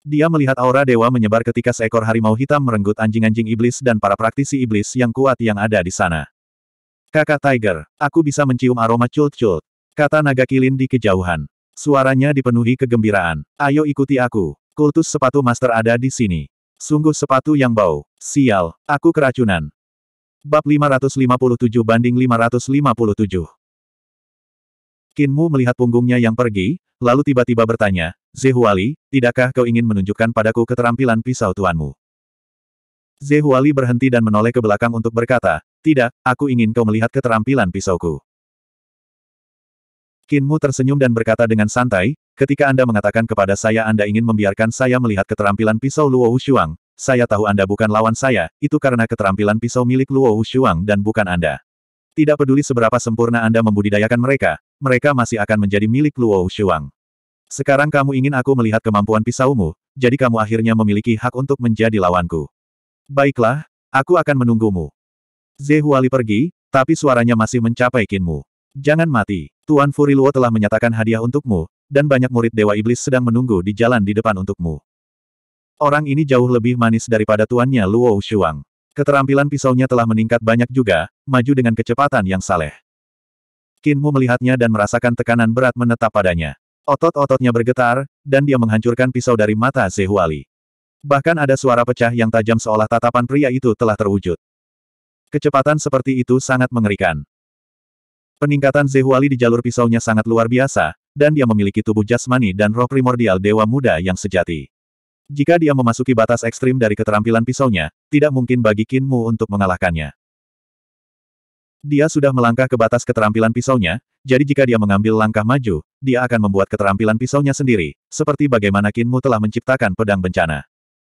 Dia melihat aura dewa menyebar ketika seekor harimau hitam merenggut anjing-anjing iblis dan para praktisi iblis yang kuat yang ada di sana. Kakak Tiger, aku bisa mencium aroma cult-cult. Kata naga kilin di kejauhan. Suaranya dipenuhi kegembiraan. Ayo ikuti aku. Kultus sepatu master ada di sini. Sungguh sepatu yang bau. Sial, aku keracunan. Bab 557 banding 557. Kinmu melihat punggungnya yang pergi, lalu tiba-tiba bertanya, Zehuali, tidakkah kau ingin menunjukkan padaku keterampilan pisau tuanmu? Zehuali berhenti dan menoleh ke belakang untuk berkata, tidak, aku ingin kau melihat keterampilan pisauku. Kinmu tersenyum dan berkata dengan santai, ketika Anda mengatakan kepada saya Anda ingin membiarkan saya melihat keterampilan pisau Luo Wushuang, saya tahu Anda bukan lawan saya, itu karena keterampilan pisau milik Luo Wushuang dan bukan Anda. Tidak peduli seberapa sempurna Anda membudidayakan mereka, mereka masih akan menjadi milik Luo Shuang. Sekarang kamu ingin aku melihat kemampuan pisaumu, jadi kamu akhirnya memiliki hak untuk menjadi lawanku. Baiklah, aku akan menunggumu. Zehuali pergi, tapi suaranya masih mencapai kinmu. Jangan mati, Tuan Furiluo telah menyatakan hadiah untukmu, dan banyak murid Dewa Iblis sedang menunggu di jalan di depan untukmu. Orang ini jauh lebih manis daripada tuannya Luo Shuang. Keterampilan pisaunya telah meningkat banyak juga, maju dengan kecepatan yang saleh. Kinmu melihatnya dan merasakan tekanan berat menetap padanya. Otot-ototnya bergetar, dan dia menghancurkan pisau dari mata Zehuali. Bahkan ada suara pecah yang tajam seolah tatapan pria itu telah terwujud. Kecepatan seperti itu sangat mengerikan. Peningkatan Zehuali di jalur pisaunya sangat luar biasa, dan dia memiliki tubuh jasmani dan roh primordial dewa muda yang sejati. Jika dia memasuki batas ekstrim dari keterampilan pisaunya, tidak mungkin bagi Kinmu untuk mengalahkannya. Dia sudah melangkah ke batas keterampilan pisaunya, jadi jika dia mengambil langkah maju, dia akan membuat keterampilan pisaunya sendiri, seperti bagaimana Kinmu telah menciptakan pedang bencana.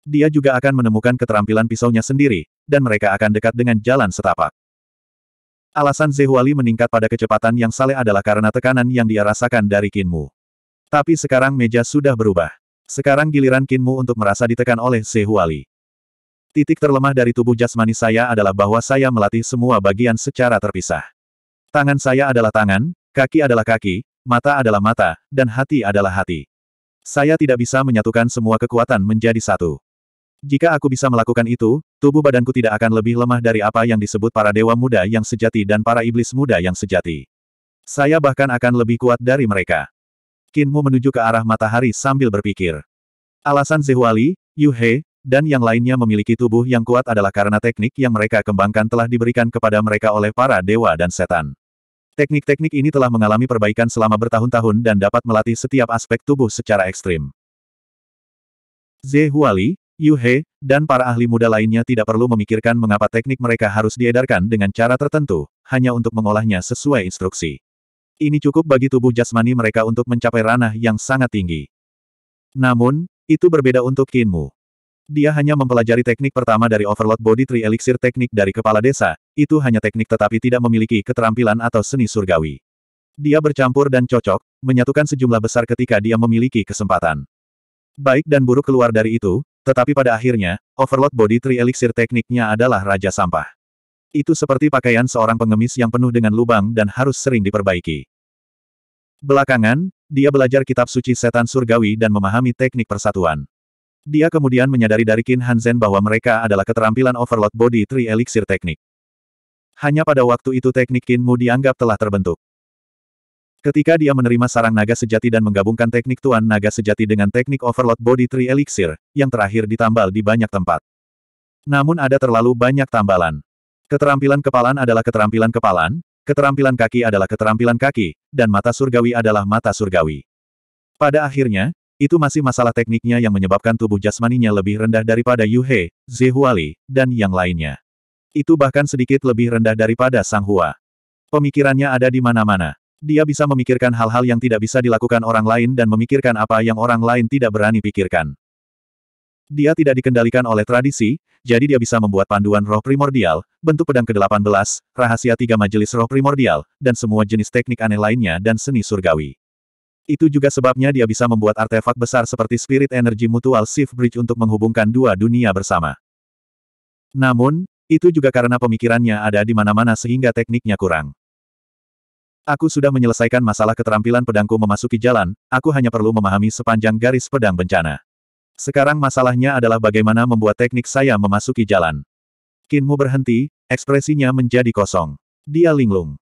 Dia juga akan menemukan keterampilan pisaunya sendiri, dan mereka akan dekat dengan jalan setapak. Alasan Zehuali meningkat pada kecepatan yang saleh adalah karena tekanan yang dia rasakan dari Kinmu. Tapi sekarang meja sudah berubah. Sekarang giliran Kinmu untuk merasa ditekan oleh Zehuali. Titik terlemah dari tubuh jasmani saya adalah bahwa saya melatih semua bagian secara terpisah. Tangan saya adalah tangan, kaki adalah kaki, mata adalah mata, dan hati adalah hati. Saya tidak bisa menyatukan semua kekuatan menjadi satu. Jika aku bisa melakukan itu, tubuh badanku tidak akan lebih lemah dari apa yang disebut para dewa muda yang sejati dan para iblis muda yang sejati. Saya bahkan akan lebih kuat dari mereka. Kinmu menuju ke arah matahari sambil berpikir. Alasan Zehuali, Yuhe, dan yang lainnya memiliki tubuh yang kuat adalah karena teknik yang mereka kembangkan telah diberikan kepada mereka oleh para dewa dan setan. Teknik-teknik ini telah mengalami perbaikan selama bertahun-tahun dan dapat melatih setiap aspek tubuh secara ekstrim. Zehuali, Huali, Yu He, dan para ahli muda lainnya tidak perlu memikirkan mengapa teknik mereka harus diedarkan dengan cara tertentu, hanya untuk mengolahnya sesuai instruksi. Ini cukup bagi tubuh jasmani mereka untuk mencapai ranah yang sangat tinggi. Namun, itu berbeda untuk Kinmu. Dia hanya mempelajari teknik pertama dari Overload Body Tree Elixir teknik dari kepala desa, itu hanya teknik tetapi tidak memiliki keterampilan atau seni surgawi. Dia bercampur dan cocok, menyatukan sejumlah besar ketika dia memiliki kesempatan. Baik dan buruk keluar dari itu, tetapi pada akhirnya, Overload Body Tree Elixir tekniknya adalah Raja Sampah. Itu seperti pakaian seorang pengemis yang penuh dengan lubang dan harus sering diperbaiki. Belakangan, dia belajar kitab suci setan surgawi dan memahami teknik persatuan. Dia kemudian menyadari dari Qin Hanzen bahwa mereka adalah keterampilan overload body tri elixir teknik. Hanya pada waktu itu teknik Mu dianggap telah terbentuk. Ketika dia menerima sarang naga sejati dan menggabungkan teknik tuan naga sejati dengan teknik overload body tri elixir, yang terakhir ditambal di banyak tempat. Namun ada terlalu banyak tambalan. Keterampilan kepalan adalah keterampilan kepalan, keterampilan kaki adalah keterampilan kaki, dan mata surgawi adalah mata surgawi. Pada akhirnya, itu masih masalah tekniknya yang menyebabkan tubuh jasmaninya lebih rendah daripada Yuhe, Zehuali, dan yang lainnya. Itu bahkan sedikit lebih rendah daripada Sang Hua. Pemikirannya ada di mana-mana. Dia bisa memikirkan hal-hal yang tidak bisa dilakukan orang lain dan memikirkan apa yang orang lain tidak berani pikirkan. Dia tidak dikendalikan oleh tradisi, jadi dia bisa membuat panduan roh primordial, bentuk pedang ke-18, rahasia tiga majelis roh primordial, dan semua jenis teknik aneh lainnya dan seni surgawi. Itu juga sebabnya dia bisa membuat artefak besar seperti Spirit Energy Mutual Shift Bridge untuk menghubungkan dua dunia bersama. Namun, itu juga karena pemikirannya ada di mana-mana sehingga tekniknya kurang. Aku sudah menyelesaikan masalah keterampilan pedangku memasuki jalan, aku hanya perlu memahami sepanjang garis pedang bencana. Sekarang masalahnya adalah bagaimana membuat teknik saya memasuki jalan. Kinmu berhenti, ekspresinya menjadi kosong. Dia linglung.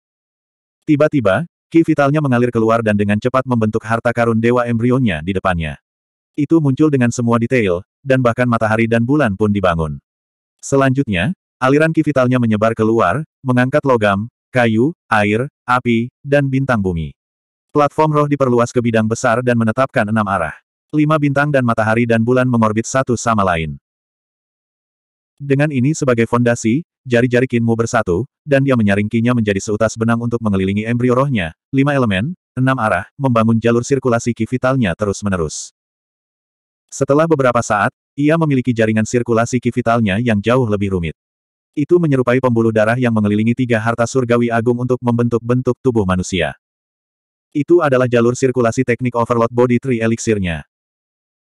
Tiba-tiba, Ki vitalnya mengalir keluar dan dengan cepat membentuk harta karun dewa embryonya di depannya. Itu muncul dengan semua detail, dan bahkan matahari dan bulan pun dibangun. Selanjutnya, aliran ki vitalnya menyebar keluar, mengangkat logam, kayu, air, api, dan bintang bumi. Platform roh diperluas ke bidang besar dan menetapkan enam arah. Lima bintang dan matahari dan bulan mengorbit satu sama lain. Dengan ini sebagai fondasi, jari-jari Kinmu bersatu, dan dia menyaring kinya menjadi seutas benang untuk mengelilingi embrio rohnya, lima elemen, enam arah, membangun jalur sirkulasi ki vitalnya terus-menerus. Setelah beberapa saat, ia memiliki jaringan sirkulasi ki vitalnya yang jauh lebih rumit. Itu menyerupai pembuluh darah yang mengelilingi tiga harta surgawi agung untuk membentuk bentuk tubuh manusia. Itu adalah jalur sirkulasi teknik overload body tree eliksirnya.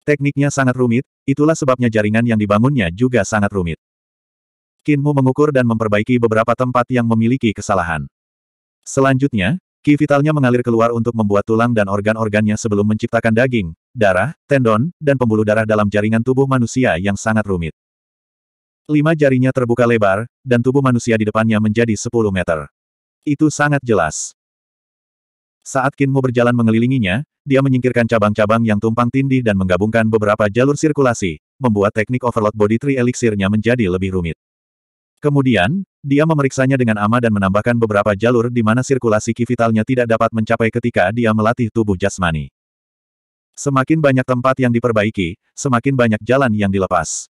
Tekniknya sangat rumit, itulah sebabnya jaringan yang dibangunnya juga sangat rumit. Kinmu mengukur dan memperbaiki beberapa tempat yang memiliki kesalahan. Selanjutnya, Ki vitalnya mengalir keluar untuk membuat tulang dan organ-organnya sebelum menciptakan daging, darah, tendon, dan pembuluh darah dalam jaringan tubuh manusia yang sangat rumit. Lima jarinya terbuka lebar, dan tubuh manusia di depannya menjadi 10 meter. Itu sangat jelas. Saat Kinmu berjalan mengelilinginya, dia menyingkirkan cabang-cabang yang tumpang tindih dan menggabungkan beberapa jalur sirkulasi, membuat teknik overload body tree eliksirnya menjadi lebih rumit. Kemudian, dia memeriksanya dengan ama dan menambahkan beberapa jalur di mana sirkulasi ki vitalnya tidak dapat mencapai ketika dia melatih tubuh jasmani. Semakin banyak tempat yang diperbaiki, semakin banyak jalan yang dilepas.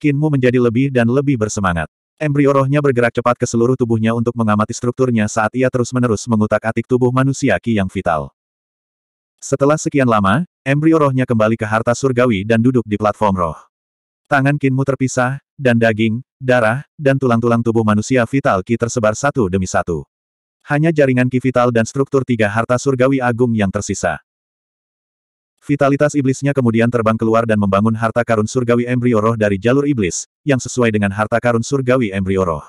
Kinmu menjadi lebih dan lebih bersemangat. Embrio rohnya bergerak cepat ke seluruh tubuhnya untuk mengamati strukturnya saat ia terus-menerus mengutak-atik tubuh manusia ki yang vital. Setelah sekian lama, embrio rohnya kembali ke harta surgawi dan duduk di platform roh. Tangan Kinmu terpisah, dan daging, darah, dan tulang-tulang tubuh manusia vital Ki tersebar satu demi satu. Hanya jaringan Ki vital dan struktur tiga harta surgawi agung yang tersisa. Vitalitas iblisnya kemudian terbang keluar dan membangun harta karun surgawi embrio roh dari jalur iblis, yang sesuai dengan harta karun surgawi embrio roh.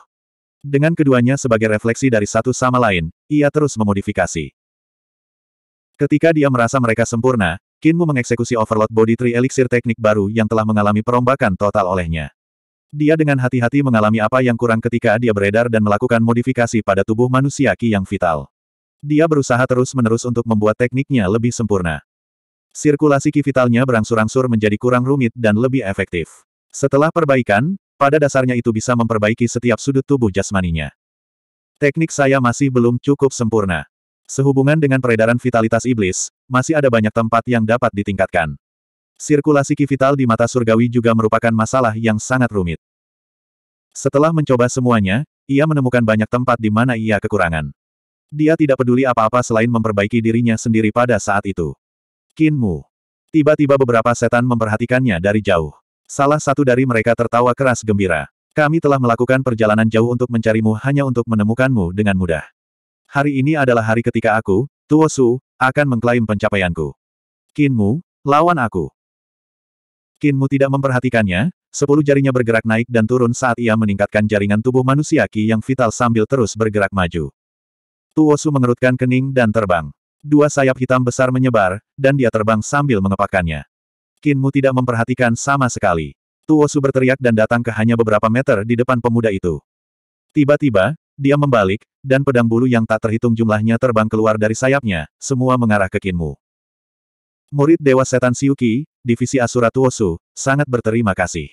Dengan keduanya sebagai refleksi dari satu sama lain, ia terus memodifikasi. Ketika dia merasa mereka sempurna, Kinmu mengeksekusi Overload Body Tree Elixir teknik baru yang telah mengalami perombakan total olehnya. Dia dengan hati-hati mengalami apa yang kurang ketika dia beredar dan melakukan modifikasi pada tubuh manusia Ki yang vital. Dia berusaha terus-menerus untuk membuat tekniknya lebih sempurna. Sirkulasi Ki vitalnya berangsur-angsur menjadi kurang rumit dan lebih efektif. Setelah perbaikan, pada dasarnya itu bisa memperbaiki setiap sudut tubuh jasmaninya. Teknik saya masih belum cukup sempurna. Sehubungan dengan peredaran vitalitas iblis, masih ada banyak tempat yang dapat ditingkatkan. Sirkulasi ki vital di mata surgawi juga merupakan masalah yang sangat rumit. Setelah mencoba semuanya, ia menemukan banyak tempat di mana ia kekurangan. Dia tidak peduli apa-apa selain memperbaiki dirinya sendiri pada saat itu. Kinmu. Tiba-tiba beberapa setan memperhatikannya dari jauh. Salah satu dari mereka tertawa keras gembira. Kami telah melakukan perjalanan jauh untuk mencarimu hanya untuk menemukanmu dengan mudah. Hari ini adalah hari ketika aku, Tuo Su, akan mengklaim pencapaianku. Kinmu, lawan aku. Kinmu tidak memperhatikannya, sepuluh jarinya bergerak naik dan turun saat ia meningkatkan jaringan tubuh manusia Ki yang vital sambil terus bergerak maju. Su mengerutkan kening dan terbang. Dua sayap hitam besar menyebar, dan dia terbang sambil mengepakkannya. Kinmu tidak memperhatikan sama sekali. Su berteriak dan datang ke hanya beberapa meter di depan pemuda itu. Tiba-tiba, dia membalik, dan pedang bulu yang tak terhitung jumlahnya terbang keluar dari sayapnya, semua mengarah ke Kinmu. Murid Dewa Setan Siuki, Divisi Asura Tuosu, sangat berterima kasih.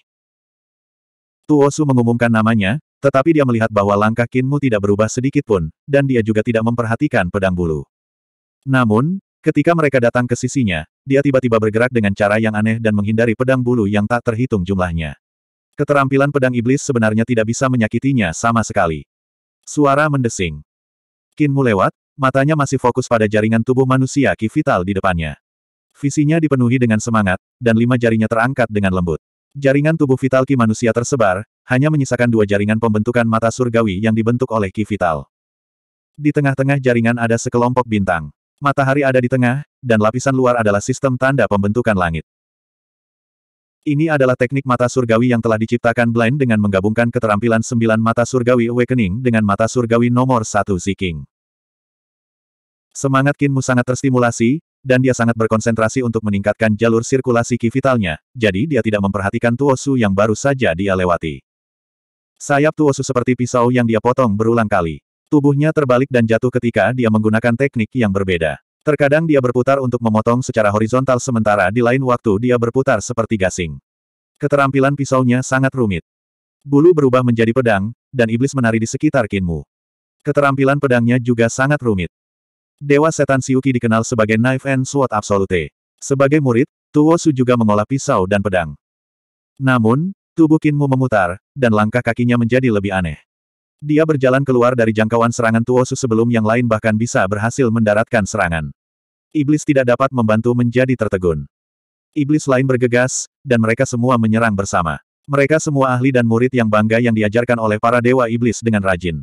Tuosu mengumumkan namanya, tetapi dia melihat bahwa langkah Kinmu tidak berubah sedikit pun, dan dia juga tidak memperhatikan pedang bulu. Namun, ketika mereka datang ke sisinya, dia tiba-tiba bergerak dengan cara yang aneh dan menghindari pedang bulu yang tak terhitung jumlahnya. Keterampilan pedang iblis sebenarnya tidak bisa menyakitinya sama sekali. Suara mendesing. Kinmu lewat, matanya masih fokus pada jaringan tubuh manusia ki vital di depannya. Visinya dipenuhi dengan semangat, dan lima jarinya terangkat dengan lembut. Jaringan tubuh vital ki manusia tersebar, hanya menyisakan dua jaringan pembentukan mata surgawi yang dibentuk oleh ki vital. Di tengah-tengah jaringan ada sekelompok bintang. Matahari ada di tengah, dan lapisan luar adalah sistem tanda pembentukan langit. Ini adalah teknik mata surgawi yang telah diciptakan Blind dengan menggabungkan keterampilan sembilan mata surgawi Awakening dengan mata surgawi nomor satu Seeking. Semangat Kinmu sangat terstimulasi, dan dia sangat berkonsentrasi untuk meningkatkan jalur sirkulasi ki vitalnya, jadi dia tidak memperhatikan Tuosu yang baru saja dia lewati. Sayap Tuosu seperti pisau yang dia potong berulang kali. Tubuhnya terbalik dan jatuh ketika dia menggunakan teknik yang berbeda. Terkadang dia berputar untuk memotong secara horizontal sementara di lain waktu dia berputar seperti gasing. Keterampilan pisaunya sangat rumit. Bulu berubah menjadi pedang, dan iblis menari di sekitar Kinmu. Keterampilan pedangnya juga sangat rumit. Dewa Setan Siuki dikenal sebagai Knife and Sword Absolute. Sebagai murid, Tuosu juga mengolah pisau dan pedang. Namun, tubuh Kinmu memutar, dan langkah kakinya menjadi lebih aneh. Dia berjalan keluar dari jangkauan serangan Tuosu sebelum yang lain bahkan bisa berhasil mendaratkan serangan. Iblis tidak dapat membantu menjadi tertegun. Iblis lain bergegas, dan mereka semua menyerang bersama. Mereka semua ahli dan murid yang bangga yang diajarkan oleh para dewa iblis dengan rajin.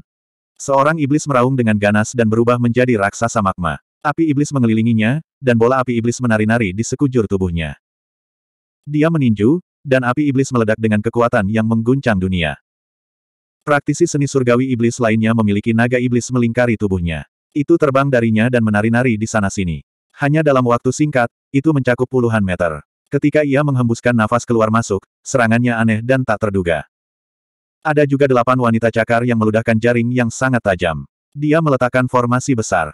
Seorang iblis meraung dengan ganas dan berubah menjadi raksasa magma. Api iblis mengelilinginya, dan bola api iblis menari-nari di sekujur tubuhnya. Dia meninju, dan api iblis meledak dengan kekuatan yang mengguncang dunia. Praktisi seni surgawi iblis lainnya memiliki naga iblis melingkari tubuhnya. Itu terbang darinya dan menari-nari di sana-sini. Hanya dalam waktu singkat, itu mencakup puluhan meter. Ketika ia menghembuskan nafas keluar masuk, serangannya aneh dan tak terduga. Ada juga delapan wanita cakar yang meludahkan jaring yang sangat tajam. Dia meletakkan formasi besar.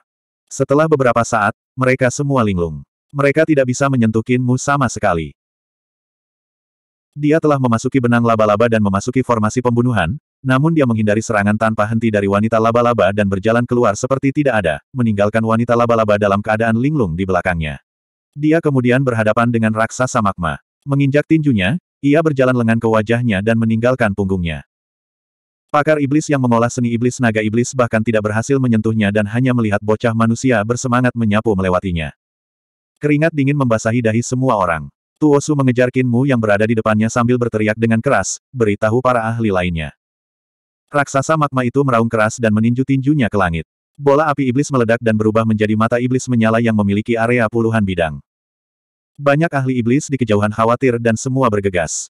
Setelah beberapa saat, mereka semua linglung. Mereka tidak bisa menyentuh Kinmu sama sekali. Dia telah memasuki benang laba-laba dan memasuki formasi pembunuhan, namun dia menghindari serangan tanpa henti dari wanita laba-laba dan berjalan keluar seperti tidak ada, meninggalkan wanita laba-laba dalam keadaan linglung di belakangnya. Dia kemudian berhadapan dengan raksasa magma. Menginjak tinjunya, ia berjalan lengan ke wajahnya dan meninggalkan punggungnya. Pakar iblis yang mengolah seni iblis naga iblis bahkan tidak berhasil menyentuhnya dan hanya melihat bocah manusia bersemangat menyapu melewatinya. Keringat dingin membasahi dahi semua orang. Tuosu mengejar Kinmu yang berada di depannya sambil berteriak dengan keras, beritahu para ahli lainnya. Raksasa magma itu meraung keras dan meninju-tinjunya ke langit. Bola api iblis meledak dan berubah menjadi mata iblis menyala yang memiliki area puluhan bidang. Banyak ahli iblis di kejauhan khawatir dan semua bergegas.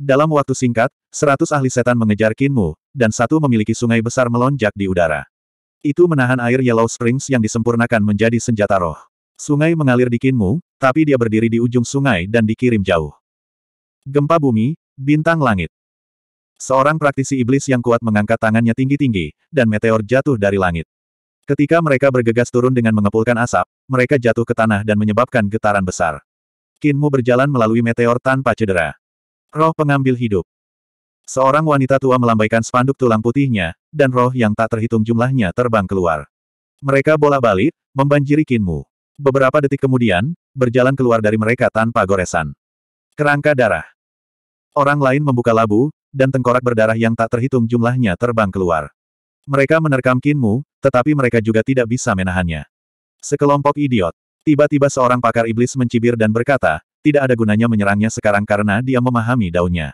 Dalam waktu singkat, seratus ahli setan mengejar Kinmu, dan satu memiliki sungai besar melonjak di udara. Itu menahan air Yellow Springs yang disempurnakan menjadi senjata roh. Sungai mengalir di Kinmu, tapi dia berdiri di ujung sungai dan dikirim jauh. Gempa bumi, bintang langit. Seorang praktisi iblis yang kuat mengangkat tangannya tinggi-tinggi, dan meteor jatuh dari langit. Ketika mereka bergegas turun dengan mengepulkan asap, mereka jatuh ke tanah dan menyebabkan getaran besar. Kinmu berjalan melalui meteor tanpa cedera. Roh pengambil hidup. Seorang wanita tua melambaikan spanduk tulang putihnya, dan roh yang tak terhitung jumlahnya terbang keluar. Mereka bola-balik, membanjiri Kinmu. Beberapa detik kemudian, berjalan keluar dari mereka tanpa goresan. Kerangka darah. Orang lain membuka labu, dan tengkorak berdarah yang tak terhitung jumlahnya terbang keluar. Mereka menerkam Kinmu, tetapi mereka juga tidak bisa menahannya. Sekelompok idiot. Tiba-tiba seorang pakar iblis mencibir dan berkata, tidak ada gunanya menyerangnya sekarang karena dia memahami daunnya.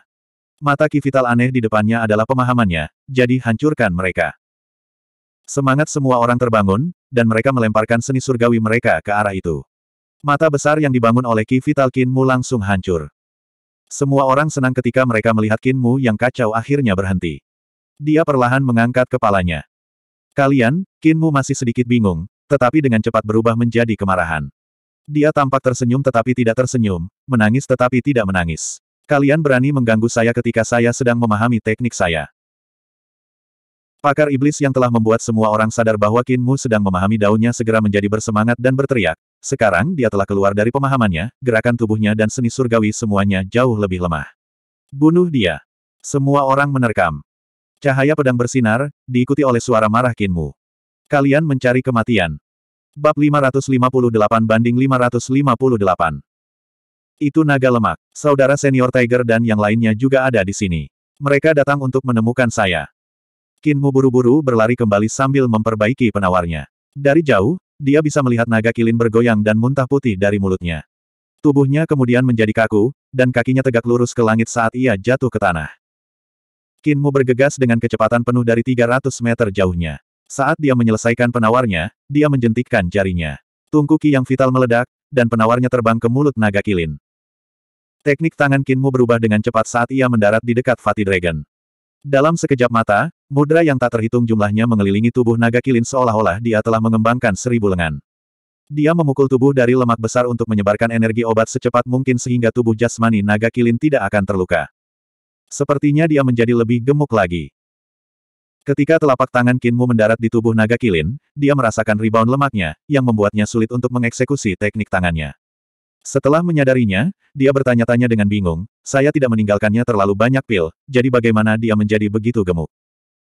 Mata kivital aneh di depannya adalah pemahamannya, jadi hancurkan mereka. Semangat semua orang terbangun, dan mereka melemparkan seni surgawi mereka ke arah itu. Mata besar yang dibangun oleh Ki Vital Kinmu langsung hancur. Semua orang senang ketika mereka melihat Kinmu yang kacau akhirnya berhenti. Dia perlahan mengangkat kepalanya. Kalian, Kinmu masih sedikit bingung, tetapi dengan cepat berubah menjadi kemarahan. Dia tampak tersenyum tetapi tidak tersenyum, menangis tetapi tidak menangis. Kalian berani mengganggu saya ketika saya sedang memahami teknik saya. Pakar iblis yang telah membuat semua orang sadar bahwa Kinmu sedang memahami daunnya segera menjadi bersemangat dan berteriak. Sekarang dia telah keluar dari pemahamannya, gerakan tubuhnya dan seni surgawi semuanya jauh lebih lemah. Bunuh dia. Semua orang menerkam. Cahaya pedang bersinar, diikuti oleh suara marah Kinmu. Kalian mencari kematian. Bab 558 banding 558. Itu naga lemak. Saudara senior Tiger dan yang lainnya juga ada di sini. Mereka datang untuk menemukan saya. Kinmu buru-buru berlari kembali sambil memperbaiki penawarnya. Dari jauh, dia bisa melihat naga kilin bergoyang dan muntah putih dari mulutnya. Tubuhnya kemudian menjadi kaku, dan kakinya tegak lurus ke langit saat ia jatuh ke tanah. Kinmu bergegas dengan kecepatan penuh dari 300 meter jauhnya. Saat dia menyelesaikan penawarnya, dia menjentikkan jarinya. Tungkuki yang vital meledak, dan penawarnya terbang ke mulut naga kilin. Teknik tangan Kinmu berubah dengan cepat saat ia mendarat di dekat Fatih Dragon. Dalam sekejap mata, Mudra yang tak terhitung jumlahnya mengelilingi tubuh naga kilin seolah-olah dia telah mengembangkan seribu lengan. Dia memukul tubuh dari lemak besar untuk menyebarkan energi obat secepat mungkin sehingga tubuh jasmani naga kilin tidak akan terluka. Sepertinya dia menjadi lebih gemuk lagi. Ketika telapak tangan Kinmu mendarat di tubuh naga kilin, dia merasakan rebound lemaknya, yang membuatnya sulit untuk mengeksekusi teknik tangannya. Setelah menyadarinya, dia bertanya-tanya dengan bingung, saya tidak meninggalkannya terlalu banyak pil, jadi bagaimana dia menjadi begitu gemuk?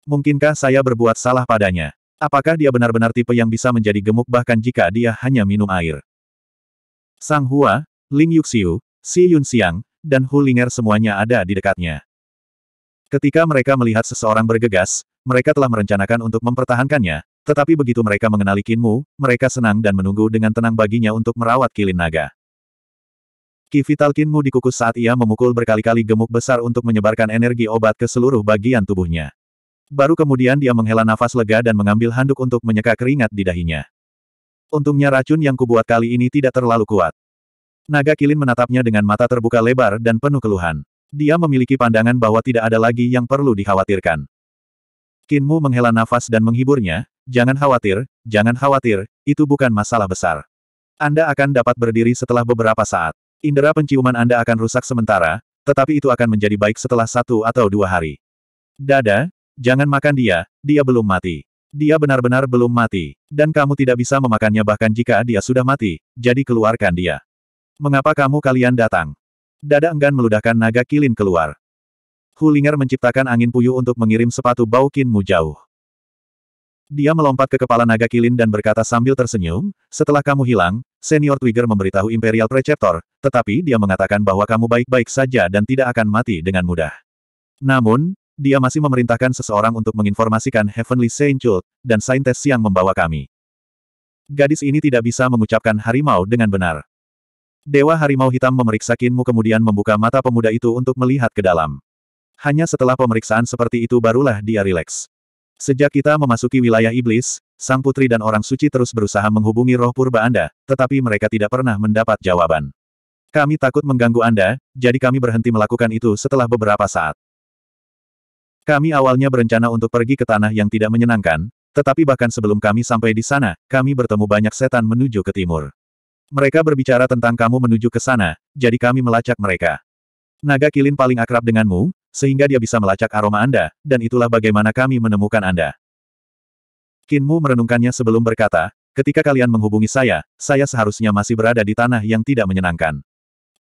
Mungkinkah saya berbuat salah padanya? Apakah dia benar-benar tipe yang bisa menjadi gemuk bahkan jika dia hanya minum air? Sang Hua, Ling Yuxiu, Yun Xiang, dan Hu Linger semuanya ada di dekatnya. Ketika mereka melihat seseorang bergegas, mereka telah merencanakan untuk mempertahankannya, tetapi begitu mereka mengenali Kinmu, mereka senang dan menunggu dengan tenang baginya untuk merawat kilin naga. Ki Vital Kinmu dikukus saat ia memukul berkali-kali gemuk besar untuk menyebarkan energi obat ke seluruh bagian tubuhnya. Baru kemudian dia menghela nafas lega dan mengambil handuk untuk menyeka keringat di dahinya. Untungnya racun yang kubuat kali ini tidak terlalu kuat. Naga Kilin menatapnya dengan mata terbuka lebar dan penuh keluhan. Dia memiliki pandangan bahwa tidak ada lagi yang perlu dikhawatirkan. Kinmu menghela nafas dan menghiburnya, jangan khawatir, jangan khawatir, itu bukan masalah besar. Anda akan dapat berdiri setelah beberapa saat. Indera penciuman Anda akan rusak sementara, tetapi itu akan menjadi baik setelah satu atau dua hari. Dada, Jangan makan dia, dia belum mati. Dia benar-benar belum mati, dan kamu tidak bisa memakannya bahkan jika dia sudah mati, jadi keluarkan dia. Mengapa kamu kalian datang? Dada enggan meludahkan naga kilin keluar. Hulinger menciptakan angin puyuh untuk mengirim sepatu bau kinmu jauh. Dia melompat ke kepala naga kilin dan berkata sambil tersenyum, setelah kamu hilang, senior Twigger memberitahu Imperial Preceptor, tetapi dia mengatakan bahwa kamu baik-baik saja dan tidak akan mati dengan mudah. Namun, dia masih memerintahkan seseorang untuk menginformasikan Heavenly Saint Cult, dan Saintes yang membawa kami. Gadis ini tidak bisa mengucapkan harimau dengan benar. Dewa harimau hitam memeriksa Kinmu kemudian membuka mata pemuda itu untuk melihat ke dalam. Hanya setelah pemeriksaan seperti itu barulah dia rileks. Sejak kita memasuki wilayah iblis, sang putri dan orang suci terus berusaha menghubungi roh purba Anda, tetapi mereka tidak pernah mendapat jawaban. Kami takut mengganggu Anda, jadi kami berhenti melakukan itu setelah beberapa saat. Kami awalnya berencana untuk pergi ke tanah yang tidak menyenangkan, tetapi bahkan sebelum kami sampai di sana, kami bertemu banyak setan menuju ke timur. Mereka berbicara tentang kamu menuju ke sana, jadi kami melacak mereka. Naga kilin paling akrab denganmu, sehingga dia bisa melacak aroma Anda, dan itulah bagaimana kami menemukan Anda. Kinmu merenungkannya sebelum berkata, ketika kalian menghubungi saya, saya seharusnya masih berada di tanah yang tidak menyenangkan.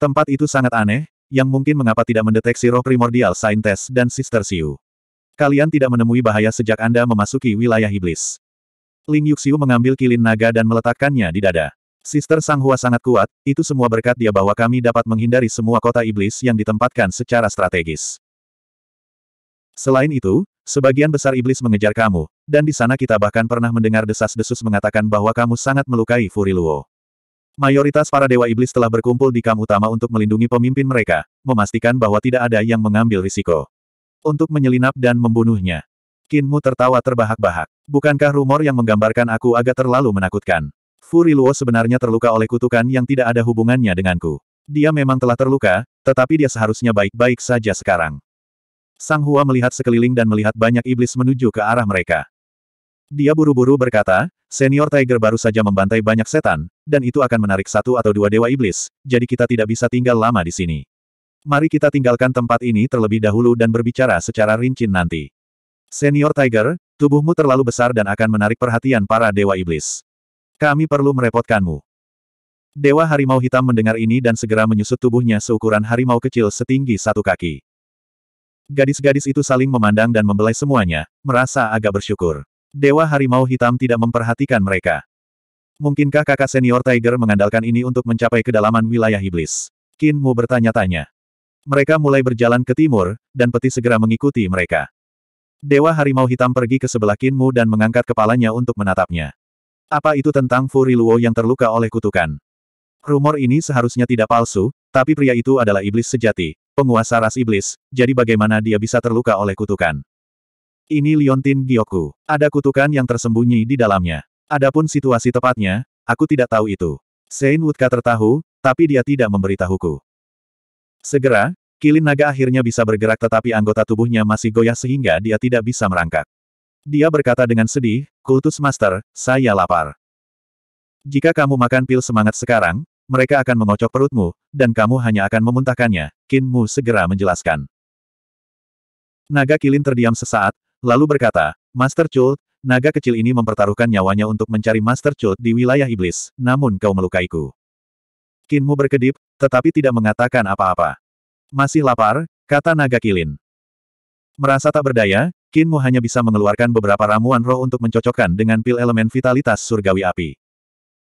Tempat itu sangat aneh, yang mungkin mengapa tidak mendeteksi roh primordial Saintes dan Sister Siu. Kalian tidak menemui bahaya sejak Anda memasuki wilayah iblis. Ling Yuxiu mengambil kilin naga dan meletakkannya di dada. Sister Sang Hua sangat kuat, itu semua berkat dia bahwa kami dapat menghindari semua kota iblis yang ditempatkan secara strategis. Selain itu, sebagian besar iblis mengejar kamu, dan di sana kita bahkan pernah mendengar desas-desus mengatakan bahwa kamu sangat melukai Furiluo. Mayoritas para dewa iblis telah berkumpul di kamp utama untuk melindungi pemimpin mereka, memastikan bahwa tidak ada yang mengambil risiko untuk menyelinap dan membunuhnya. Kinmu tertawa terbahak-bahak. Bukankah rumor yang menggambarkan aku agak terlalu menakutkan? Furiluo sebenarnya terluka oleh kutukan yang tidak ada hubungannya denganku. Dia memang telah terluka, tetapi dia seharusnya baik-baik saja sekarang. Sang Hua melihat sekeliling dan melihat banyak iblis menuju ke arah mereka. Dia buru-buru berkata, senior Tiger baru saja membantai banyak setan, dan itu akan menarik satu atau dua dewa iblis, jadi kita tidak bisa tinggal lama di sini. Mari kita tinggalkan tempat ini terlebih dahulu dan berbicara secara rinci nanti. Senior Tiger, tubuhmu terlalu besar dan akan menarik perhatian para dewa iblis. Kami perlu merepotkanmu. Dewa harimau hitam mendengar ini dan segera menyusut tubuhnya seukuran harimau kecil setinggi satu kaki. Gadis-gadis itu saling memandang dan membelai semuanya, merasa agak bersyukur. Dewa harimau hitam tidak memperhatikan mereka. Mungkinkah kakak senior Tiger mengandalkan ini untuk mencapai kedalaman wilayah iblis? Kinmu bertanya-tanya. Mereka mulai berjalan ke timur, dan peti segera mengikuti mereka. Dewa Harimau Hitam pergi ke sebelah Kinmu dan mengangkat kepalanya untuk menatapnya. Apa itu tentang Furi Luo yang terluka oleh kutukan? Rumor ini seharusnya tidak palsu, tapi pria itu adalah iblis sejati, penguasa ras iblis, jadi bagaimana dia bisa terluka oleh kutukan? Ini Liontin Gyoku. Ada kutukan yang tersembunyi di dalamnya. Adapun situasi tepatnya, aku tidak tahu itu. Sein Wutka tertahu, tapi dia tidak memberitahuku. Segera, kilin naga akhirnya bisa bergerak tetapi anggota tubuhnya masih goyah sehingga dia tidak bisa merangkak. Dia berkata dengan sedih, Kultus Master, saya lapar. Jika kamu makan pil semangat sekarang, mereka akan mengocok perutmu, dan kamu hanya akan memuntahkannya, Kinmu segera menjelaskan. Naga kilin terdiam sesaat, lalu berkata, Master Chult, naga kecil ini mempertaruhkan nyawanya untuk mencari Master Chult di wilayah iblis, namun kau melukaiku. Kinmu berkedip, tetapi tidak mengatakan apa-apa. Masih lapar, kata naga kilin. Merasa tak berdaya, Kinmu hanya bisa mengeluarkan beberapa ramuan roh untuk mencocokkan dengan pil elemen vitalitas surgawi api.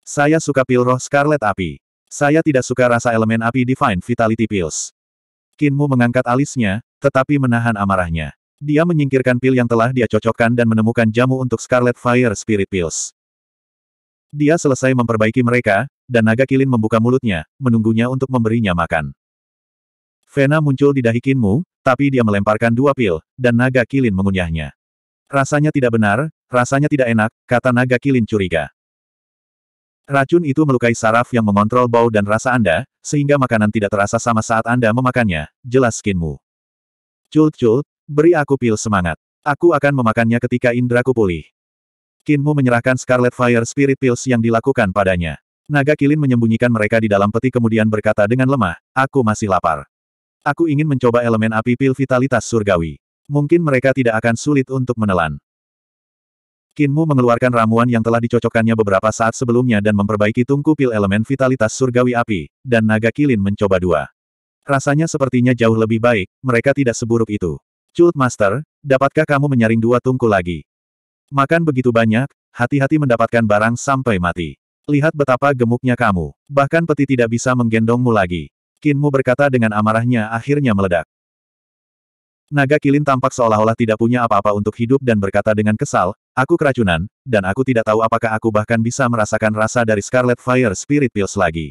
Saya suka pil roh Scarlet api. Saya tidak suka rasa elemen api Divine Vitality Pills. Kinmu mengangkat alisnya, tetapi menahan amarahnya. Dia menyingkirkan pil yang telah dia cocokkan dan menemukan jamu untuk Scarlet Fire Spirit Pills. Dia selesai memperbaiki mereka, dan naga kilin membuka mulutnya, menunggunya untuk memberinya makan. Vena muncul di dahi Kinmu, tapi dia melemparkan dua pil, dan naga kilin mengunyahnya. Rasanya tidak benar, rasanya tidak enak, kata naga kilin curiga. Racun itu melukai saraf yang mengontrol bau dan rasa Anda, sehingga makanan tidak terasa sama saat Anda memakannya, jelas Kinmu. Cult-cult, beri aku pil semangat. Aku akan memakannya ketika indraku pulih. Kinmu menyerahkan Scarlet Fire Spirit Pills yang dilakukan padanya. Naga Kilin menyembunyikan mereka di dalam peti kemudian berkata dengan lemah, aku masih lapar. Aku ingin mencoba elemen api pil vitalitas surgawi. Mungkin mereka tidak akan sulit untuk menelan. Kinmu mengeluarkan ramuan yang telah dicocokkannya beberapa saat sebelumnya dan memperbaiki tungku pil elemen vitalitas surgawi api, dan naga kilin mencoba dua. Rasanya sepertinya jauh lebih baik, mereka tidak seburuk itu. Cult Master, dapatkah kamu menyaring dua tungku lagi? Makan begitu banyak, hati-hati mendapatkan barang sampai mati. Lihat betapa gemuknya kamu. Bahkan peti tidak bisa menggendongmu lagi. Kinmu berkata dengan amarahnya akhirnya meledak. Naga kilin tampak seolah-olah tidak punya apa-apa untuk hidup dan berkata dengan kesal, aku keracunan, dan aku tidak tahu apakah aku bahkan bisa merasakan rasa dari Scarlet Fire Spirit Pills lagi.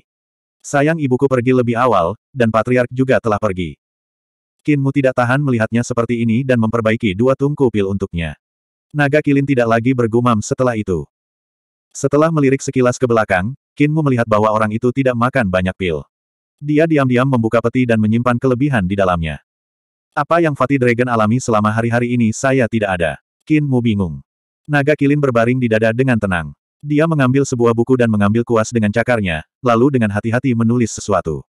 Sayang ibuku pergi lebih awal, dan Patriark juga telah pergi. Kinmu tidak tahan melihatnya seperti ini dan memperbaiki dua tungku pil untuknya. Naga kilin tidak lagi bergumam setelah itu. Setelah melirik sekilas ke belakang, Kinmu melihat bahwa orang itu tidak makan banyak pil. Dia diam-diam membuka peti dan menyimpan kelebihan di dalamnya. Apa yang Fatih Dragon alami selama hari-hari ini saya tidak ada. Kinmu bingung. Naga Kilin berbaring di dada dengan tenang. Dia mengambil sebuah buku dan mengambil kuas dengan cakarnya, lalu dengan hati-hati menulis sesuatu.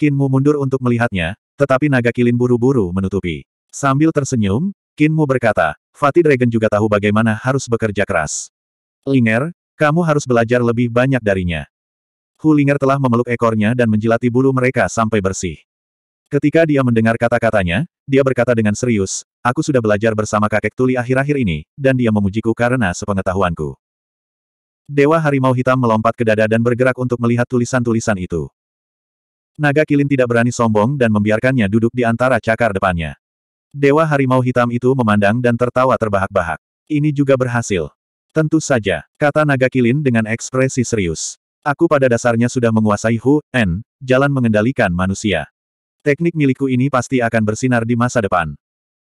Kinmu mundur untuk melihatnya, tetapi Naga Kilin buru-buru menutupi. Sambil tersenyum, Kinmu berkata, Fatih Dragon juga tahu bagaimana harus bekerja keras. Linger, kamu harus belajar lebih banyak darinya. Hu Linger telah memeluk ekornya dan menjilati bulu mereka sampai bersih. Ketika dia mendengar kata-katanya, dia berkata dengan serius, aku sudah belajar bersama kakek tuli akhir-akhir ini, dan dia memujiku karena sepengetahuanku. Dewa Harimau Hitam melompat ke dada dan bergerak untuk melihat tulisan-tulisan itu. Naga Kilin tidak berani sombong dan membiarkannya duduk di antara cakar depannya. Dewa Harimau Hitam itu memandang dan tertawa terbahak-bahak. Ini juga berhasil. Tentu saja, kata naga kilin dengan ekspresi serius. Aku pada dasarnya sudah menguasai Hu, En, jalan mengendalikan manusia. Teknik milikku ini pasti akan bersinar di masa depan.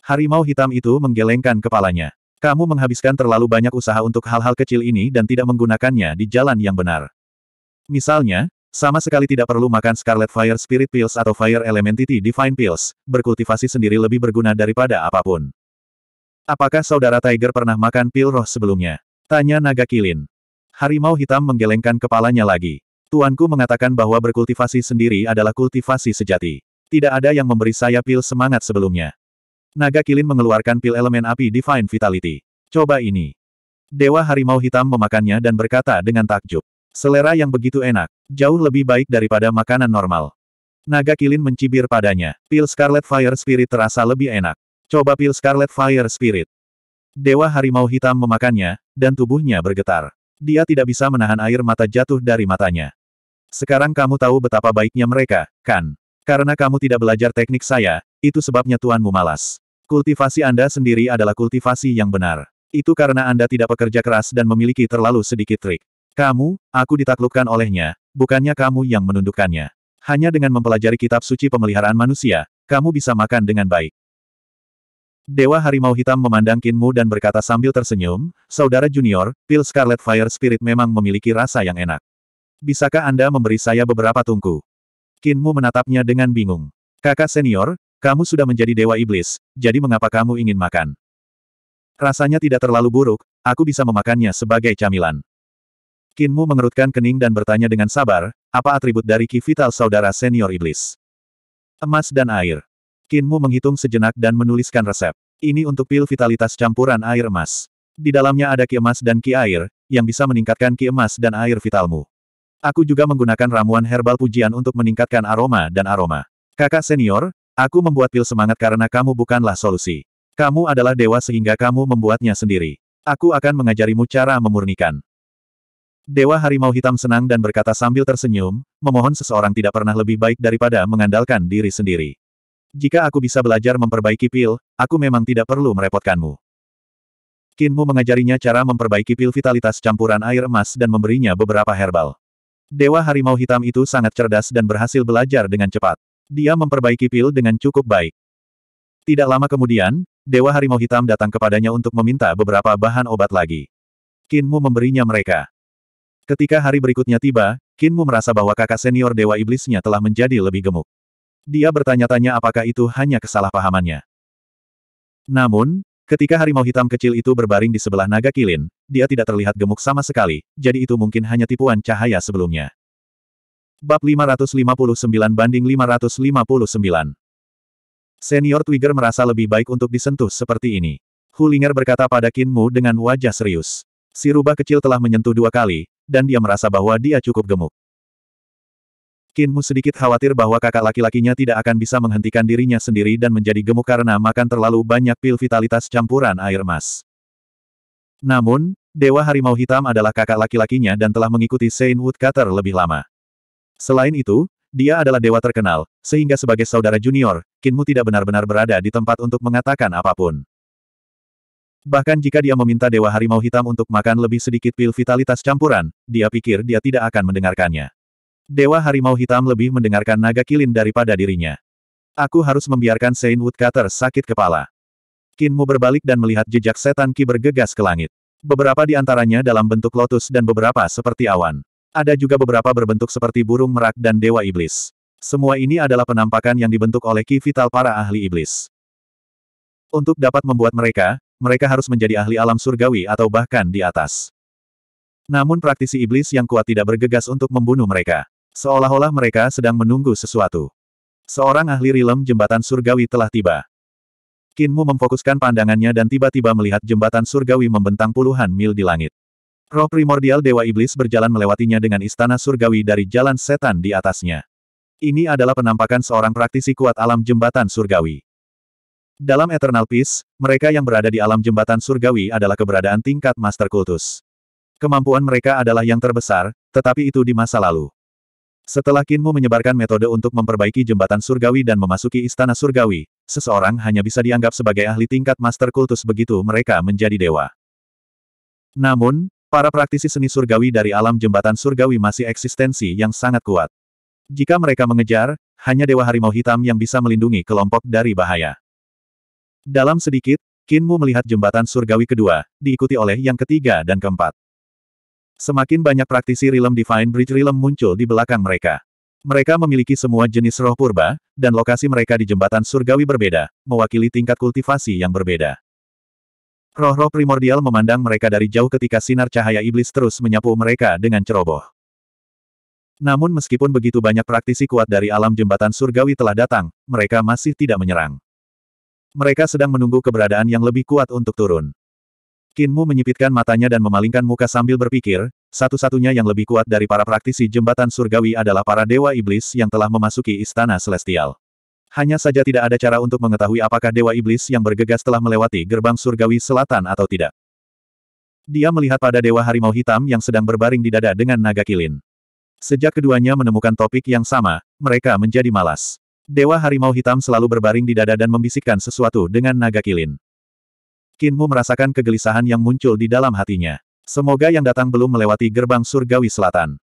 Harimau hitam itu menggelengkan kepalanya. Kamu menghabiskan terlalu banyak usaha untuk hal-hal kecil ini dan tidak menggunakannya di jalan yang benar. Misalnya, sama sekali tidak perlu makan Scarlet Fire Spirit Pills atau Fire Elementity Divine Pills, berkultivasi sendiri lebih berguna daripada apapun. Apakah saudara Tiger pernah makan pil roh sebelumnya? Tanya naga kilin. Harimau hitam menggelengkan kepalanya lagi. Tuanku mengatakan bahwa berkultivasi sendiri adalah kultivasi sejati. Tidak ada yang memberi saya pil semangat sebelumnya. Naga kilin mengeluarkan pil elemen api Divine Vitality. Coba ini. Dewa harimau hitam memakannya dan berkata dengan takjub. Selera yang begitu enak. Jauh lebih baik daripada makanan normal. Naga kilin mencibir padanya. Pil Scarlet Fire Spirit terasa lebih enak. Coba pil Scarlet Fire Spirit. Dewa harimau hitam memakannya, dan tubuhnya bergetar. Dia tidak bisa menahan air mata jatuh dari matanya. Sekarang kamu tahu betapa baiknya mereka, kan? Karena kamu tidak belajar teknik saya, itu sebabnya tuanmu malas. Kultivasi Anda sendiri adalah kultivasi yang benar. Itu karena Anda tidak pekerja keras dan memiliki terlalu sedikit trik. Kamu, aku ditaklukkan olehnya, bukannya kamu yang menundukkannya. Hanya dengan mempelajari kitab suci pemeliharaan manusia, kamu bisa makan dengan baik. Dewa Harimau Hitam memandang Kinmu dan berkata sambil tersenyum, Saudara Junior, pil Scarlet Fire Spirit memang memiliki rasa yang enak. Bisakah Anda memberi saya beberapa tungku? Kinmu menatapnya dengan bingung. Kakak senior, kamu sudah menjadi Dewa Iblis, jadi mengapa kamu ingin makan? Rasanya tidak terlalu buruk, aku bisa memakannya sebagai camilan. Kinmu mengerutkan kening dan bertanya dengan sabar, apa atribut dari Ki Vital Saudara Senior Iblis? Emas dan air. Kinmu menghitung sejenak dan menuliskan resep. Ini untuk pil vitalitas campuran air emas. Di dalamnya ada ki emas dan ki air, yang bisa meningkatkan ki emas dan air vitalmu. Aku juga menggunakan ramuan herbal pujian untuk meningkatkan aroma dan aroma. Kakak senior, aku membuat pil semangat karena kamu bukanlah solusi. Kamu adalah dewa sehingga kamu membuatnya sendiri. Aku akan mengajarimu cara memurnikan. Dewa Harimau Hitam senang dan berkata sambil tersenyum, memohon seseorang tidak pernah lebih baik daripada mengandalkan diri sendiri. Jika aku bisa belajar memperbaiki pil, aku memang tidak perlu merepotkanmu. Kinmu mengajarinya cara memperbaiki pil vitalitas campuran air emas dan memberinya beberapa herbal. Dewa harimau hitam itu sangat cerdas dan berhasil belajar dengan cepat. Dia memperbaiki pil dengan cukup baik. Tidak lama kemudian, Dewa harimau hitam datang kepadanya untuk meminta beberapa bahan obat lagi. Kinmu memberinya mereka. Ketika hari berikutnya tiba, Kinmu merasa bahwa kakak senior Dewa Iblisnya telah menjadi lebih gemuk. Dia bertanya-tanya apakah itu hanya kesalahpahamannya. Namun, ketika harimau hitam kecil itu berbaring di sebelah naga kilin, dia tidak terlihat gemuk sama sekali, jadi itu mungkin hanya tipuan cahaya sebelumnya. Bab 559 banding 559 Senior Twigger merasa lebih baik untuk disentuh seperti ini. Hulinger berkata pada Kinmu dengan wajah serius. Si rubah kecil telah menyentuh dua kali, dan dia merasa bahwa dia cukup gemuk. Kinmu sedikit khawatir bahwa kakak laki-lakinya tidak akan bisa menghentikan dirinya sendiri dan menjadi gemuk karena makan terlalu banyak pil vitalitas campuran air emas. Namun, Dewa Harimau Hitam adalah kakak laki-lakinya dan telah mengikuti Saint Woodcutter lebih lama. Selain itu, dia adalah dewa terkenal, sehingga sebagai saudara junior, Kinmu tidak benar-benar berada di tempat untuk mengatakan apapun. Bahkan jika dia meminta Dewa Harimau Hitam untuk makan lebih sedikit pil vitalitas campuran, dia pikir dia tidak akan mendengarkannya. Dewa Harimau Hitam lebih mendengarkan naga kilin daripada dirinya. Aku harus membiarkan Saint Woodcutter sakit kepala. Kinmu berbalik dan melihat jejak setan Ki bergegas ke langit. Beberapa di antaranya dalam bentuk lotus dan beberapa seperti awan. Ada juga beberapa berbentuk seperti burung merak dan dewa iblis. Semua ini adalah penampakan yang dibentuk oleh Ki Vital para ahli iblis. Untuk dapat membuat mereka, mereka harus menjadi ahli alam surgawi atau bahkan di atas. Namun praktisi iblis yang kuat tidak bergegas untuk membunuh mereka. Seolah-olah mereka sedang menunggu sesuatu. Seorang ahli rilem jembatan surgawi telah tiba. Kinmu memfokuskan pandangannya dan tiba-tiba melihat jembatan surgawi membentang puluhan mil di langit. Roh primordial Dewa Iblis berjalan melewatinya dengan istana surgawi dari jalan setan di atasnya. Ini adalah penampakan seorang praktisi kuat alam jembatan surgawi. Dalam Eternal Peace, mereka yang berada di alam jembatan surgawi adalah keberadaan tingkat master kultus. Kemampuan mereka adalah yang terbesar, tetapi itu di masa lalu. Setelah Kinmu menyebarkan metode untuk memperbaiki jembatan surgawi dan memasuki istana surgawi, seseorang hanya bisa dianggap sebagai ahli tingkat master kultus begitu mereka menjadi dewa. Namun, para praktisi seni surgawi dari alam jembatan surgawi masih eksistensi yang sangat kuat. Jika mereka mengejar, hanya Dewa Harimau Hitam yang bisa melindungi kelompok dari bahaya. Dalam sedikit, Kinmu melihat jembatan surgawi kedua, diikuti oleh yang ketiga dan keempat. Semakin banyak praktisi Realm Divine Bridge Realm muncul di belakang mereka. Mereka memiliki semua jenis roh purba, dan lokasi mereka di jembatan surgawi berbeda, mewakili tingkat kultivasi yang berbeda. Roh-roh primordial memandang mereka dari jauh ketika sinar cahaya iblis terus menyapu mereka dengan ceroboh. Namun meskipun begitu banyak praktisi kuat dari alam jembatan surgawi telah datang, mereka masih tidak menyerang. Mereka sedang menunggu keberadaan yang lebih kuat untuk turun. Kinmu menyipitkan matanya dan memalingkan muka sambil berpikir, satu-satunya yang lebih kuat dari para praktisi jembatan surgawi adalah para dewa iblis yang telah memasuki istana celestial. Hanya saja tidak ada cara untuk mengetahui apakah dewa iblis yang bergegas telah melewati gerbang surgawi selatan atau tidak. Dia melihat pada dewa harimau hitam yang sedang berbaring di dada dengan naga kilin. Sejak keduanya menemukan topik yang sama, mereka menjadi malas. Dewa harimau hitam selalu berbaring di dada dan membisikkan sesuatu dengan naga kilin. Kinmu merasakan kegelisahan yang muncul di dalam hatinya. Semoga yang datang belum melewati gerbang surgawi selatan.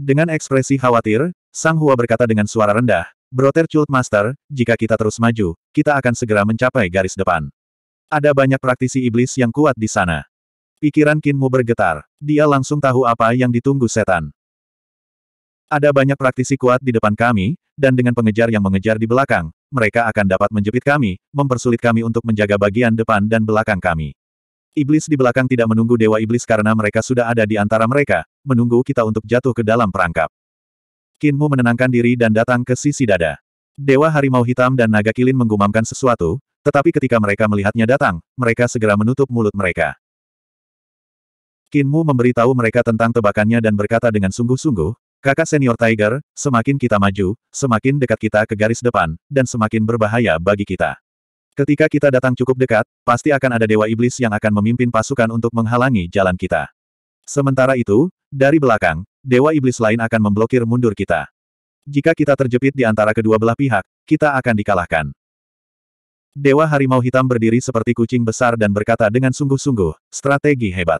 Dengan ekspresi khawatir, Sang Hua berkata dengan suara rendah, Brother Chult Master, jika kita terus maju, kita akan segera mencapai garis depan. Ada banyak praktisi iblis yang kuat di sana. Pikiran Kinmu bergetar. Dia langsung tahu apa yang ditunggu setan. Ada banyak praktisi kuat di depan kami, dan dengan pengejar yang mengejar di belakang, mereka akan dapat menjepit kami, mempersulit kami untuk menjaga bagian depan dan belakang kami. Iblis di belakang tidak menunggu Dewa Iblis karena mereka sudah ada di antara mereka, menunggu kita untuk jatuh ke dalam perangkap. Kinmu menenangkan diri dan datang ke sisi dada. Dewa Harimau Hitam dan Naga Kilin menggumamkan sesuatu, tetapi ketika mereka melihatnya datang, mereka segera menutup mulut mereka. Kinmu memberitahu mereka tentang tebakannya dan berkata dengan sungguh-sungguh, Kakak senior Tiger, semakin kita maju, semakin dekat kita ke garis depan, dan semakin berbahaya bagi kita. Ketika kita datang cukup dekat, pasti akan ada dewa iblis yang akan memimpin pasukan untuk menghalangi jalan kita. Sementara itu, dari belakang, dewa iblis lain akan memblokir mundur kita. Jika kita terjepit di antara kedua belah pihak, kita akan dikalahkan. Dewa Harimau Hitam berdiri seperti kucing besar dan berkata dengan sungguh-sungguh, strategi hebat.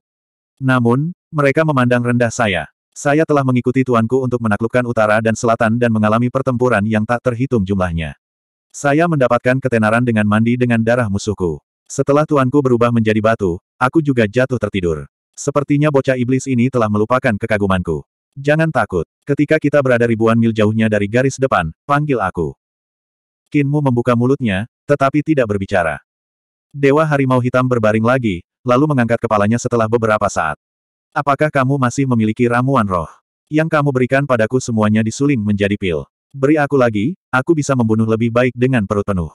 Namun, mereka memandang rendah saya. Saya telah mengikuti tuanku untuk menaklukkan utara dan selatan dan mengalami pertempuran yang tak terhitung jumlahnya. Saya mendapatkan ketenaran dengan mandi dengan darah musuhku. Setelah tuanku berubah menjadi batu, aku juga jatuh tertidur. Sepertinya bocah iblis ini telah melupakan kekagumanku. Jangan takut. Ketika kita berada ribuan mil jauhnya dari garis depan, panggil aku. Kinmu membuka mulutnya, tetapi tidak berbicara. Dewa Harimau Hitam berbaring lagi, lalu mengangkat kepalanya setelah beberapa saat. Apakah kamu masih memiliki ramuan roh? Yang kamu berikan padaku semuanya disuling menjadi pil. Beri aku lagi, aku bisa membunuh lebih baik dengan perut penuh.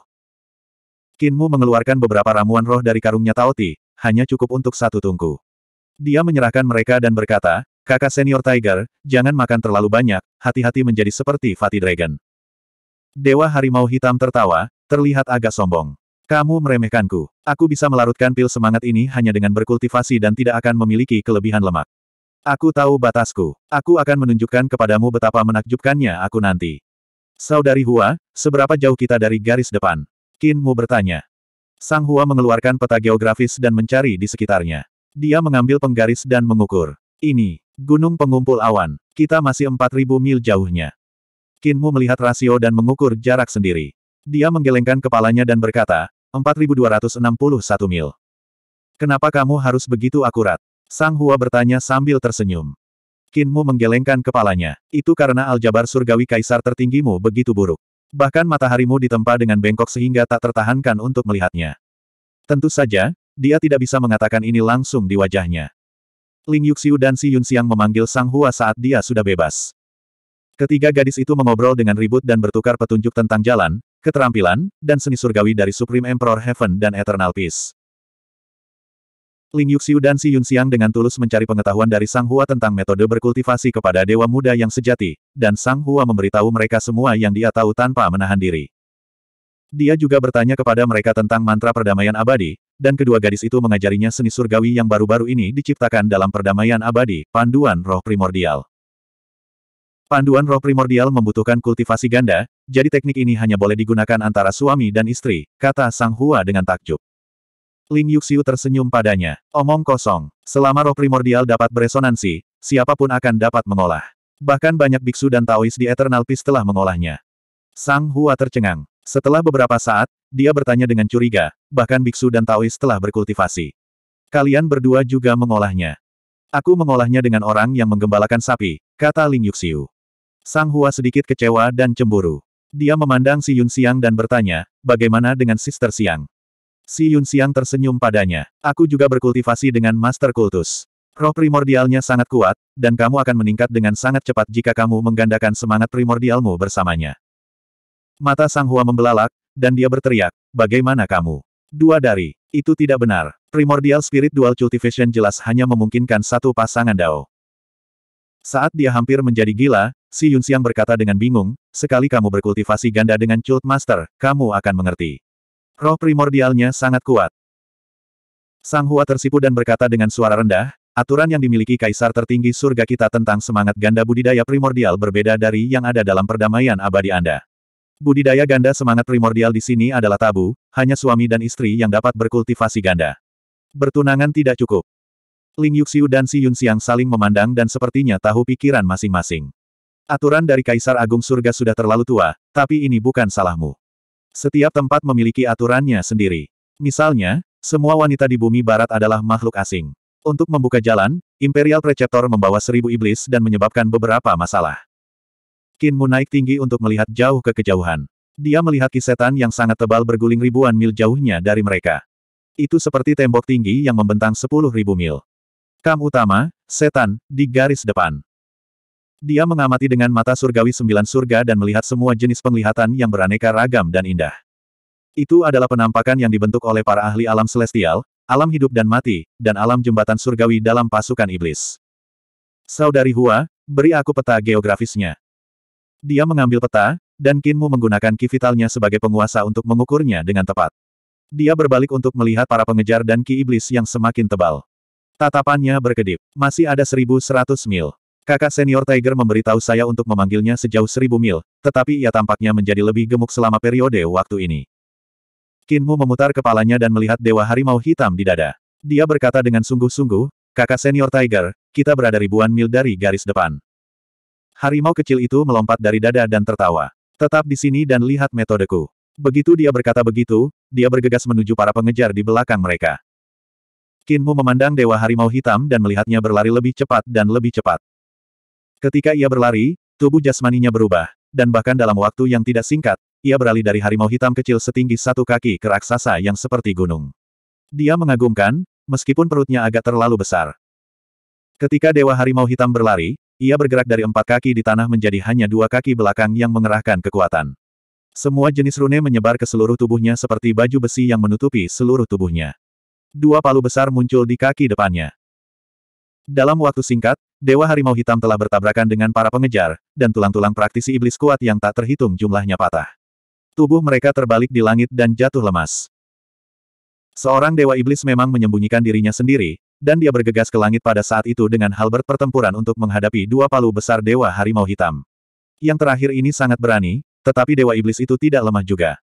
Kinmu mengeluarkan beberapa ramuan roh dari karungnya Taoti, hanya cukup untuk satu tungku. Dia menyerahkan mereka dan berkata, kakak senior Tiger, jangan makan terlalu banyak, hati-hati menjadi seperti Fatih Dragon. Dewa Harimau Hitam tertawa, terlihat agak sombong. Kamu meremehkanku. Aku bisa melarutkan pil semangat ini hanya dengan berkultivasi dan tidak akan memiliki kelebihan lemak. Aku tahu batasku. Aku akan menunjukkan kepadamu betapa menakjubkannya aku nanti. Saudari Hua, seberapa jauh kita dari garis depan? Qin Mu bertanya. Sang Hua mengeluarkan peta geografis dan mencari di sekitarnya. Dia mengambil penggaris dan mengukur. Ini, gunung pengumpul awan. Kita masih 4000 mil jauhnya. Qin Mu melihat rasio dan mengukur jarak sendiri. Dia menggelengkan kepalanya dan berkata, 4261 mil. Kenapa kamu harus begitu akurat? Sang Hua bertanya sambil tersenyum. Kinmu menggelengkan kepalanya. Itu karena aljabar surgawi kaisar tertinggimu begitu buruk. Bahkan mataharimu ditempa dengan bengkok sehingga tak tertahankan untuk melihatnya. Tentu saja, dia tidak bisa mengatakan ini langsung di wajahnya. Ling Yuxiu dan Si Yunxiang memanggil Sang Hua saat dia sudah bebas. Ketiga gadis itu mengobrol dengan ribut dan bertukar petunjuk tentang jalan, keterampilan, dan seni surgawi dari Supreme Emperor Heaven dan Eternal Peace. Ling Yuxiu dan Si Yunxiang dengan tulus mencari pengetahuan dari Sang Hua tentang metode berkultivasi kepada Dewa Muda yang sejati, dan Sang Hua memberitahu mereka semua yang dia tahu tanpa menahan diri. Dia juga bertanya kepada mereka tentang mantra perdamaian abadi, dan kedua gadis itu mengajarinya seni surgawi yang baru-baru ini diciptakan dalam perdamaian abadi, panduan roh primordial. Panduan roh primordial membutuhkan kultivasi ganda, jadi teknik ini hanya boleh digunakan antara suami dan istri, kata Sang Hua dengan takjub. Ling Yuxiu tersenyum padanya. Omong kosong. Selama roh primordial dapat beresonansi, siapapun akan dapat mengolah. Bahkan banyak biksu dan Taois di Eternal Peace telah mengolahnya. Sang Hua tercengang. Setelah beberapa saat, dia bertanya dengan curiga, bahkan biksu dan Taois telah berkultivasi. Kalian berdua juga mengolahnya. Aku mengolahnya dengan orang yang menggembalakan sapi, kata Ling Yuxiu. Sang Hua sedikit kecewa dan cemburu. Dia memandang Si Yun Siang dan bertanya, bagaimana dengan Sister Siang? Si Yun Siang tersenyum padanya. Aku juga berkultivasi dengan Master Kultus. Roh primordialnya sangat kuat, dan kamu akan meningkat dengan sangat cepat jika kamu menggandakan semangat primordialmu bersamanya. Mata Sang Hua membelalak, dan dia berteriak, bagaimana kamu? Dua dari, itu tidak benar. Primordial Spirit Dual Cultivation jelas hanya memungkinkan satu pasangan Dao. Saat dia hampir menjadi gila, Si Yun berkata dengan bingung, sekali kamu berkultivasi ganda dengan Cult Master, kamu akan mengerti. Roh primordialnya sangat kuat. Sang Hua tersipu dan berkata dengan suara rendah, aturan yang dimiliki kaisar tertinggi surga kita tentang semangat ganda budidaya primordial berbeda dari yang ada dalam perdamaian abadi Anda. Budidaya ganda semangat primordial di sini adalah tabu, hanya suami dan istri yang dapat berkultivasi ganda. Bertunangan tidak cukup. Ling Yuxiu dan Si Yun saling memandang dan sepertinya tahu pikiran masing-masing. Aturan dari Kaisar Agung Surga sudah terlalu tua, tapi ini bukan salahmu. Setiap tempat memiliki aturannya sendiri. Misalnya, semua wanita di bumi barat adalah makhluk asing. Untuk membuka jalan, Imperial Preceptor membawa seribu iblis dan menyebabkan beberapa masalah. Kinmu naik tinggi untuk melihat jauh ke kejauhan. Dia melihat kisetan yang sangat tebal berguling ribuan mil jauhnya dari mereka. Itu seperti tembok tinggi yang membentang sepuluh ribu mil. Kam utama, setan, di garis depan. Dia mengamati dengan mata surgawi sembilan surga dan melihat semua jenis penglihatan yang beraneka ragam dan indah. Itu adalah penampakan yang dibentuk oleh para ahli alam celestial, alam hidup dan mati, dan alam jembatan surgawi dalam pasukan iblis. Saudari Hua, beri aku peta geografisnya. Dia mengambil peta, dan Kinmu menggunakan ki sebagai penguasa untuk mengukurnya dengan tepat. Dia berbalik untuk melihat para pengejar dan ki iblis yang semakin tebal. Tatapannya berkedip. Masih ada 1100 mil. Kakak senior Tiger memberitahu saya untuk memanggilnya sejauh seribu mil, tetapi ia tampaknya menjadi lebih gemuk selama periode waktu ini. Kinmu memutar kepalanya dan melihat Dewa Harimau Hitam di dada. Dia berkata dengan sungguh-sungguh, kakak senior Tiger, kita berada ribuan mil dari garis depan. Harimau kecil itu melompat dari dada dan tertawa. Tetap di sini dan lihat metodeku. Begitu dia berkata begitu, dia bergegas menuju para pengejar di belakang mereka. Kinmu memandang Dewa Harimau Hitam dan melihatnya berlari lebih cepat dan lebih cepat. Ketika ia berlari, tubuh jasmaninya berubah, dan bahkan dalam waktu yang tidak singkat, ia beralih dari harimau hitam kecil setinggi satu kaki ke raksasa yang seperti gunung. Dia mengagumkan, meskipun perutnya agak terlalu besar. Ketika Dewa Harimau Hitam berlari, ia bergerak dari empat kaki di tanah menjadi hanya dua kaki belakang yang mengerahkan kekuatan. Semua jenis rune menyebar ke seluruh tubuhnya seperti baju besi yang menutupi seluruh tubuhnya. Dua palu besar muncul di kaki depannya. Dalam waktu singkat, Dewa Harimau Hitam telah bertabrakan dengan para pengejar, dan tulang-tulang praktisi iblis kuat yang tak terhitung jumlahnya patah. Tubuh mereka terbalik di langit dan jatuh lemas. Seorang Dewa Iblis memang menyembunyikan dirinya sendiri, dan dia bergegas ke langit pada saat itu dengan hal pertempuran untuk menghadapi dua palu besar Dewa Harimau Hitam. Yang terakhir ini sangat berani, tetapi Dewa Iblis itu tidak lemah juga.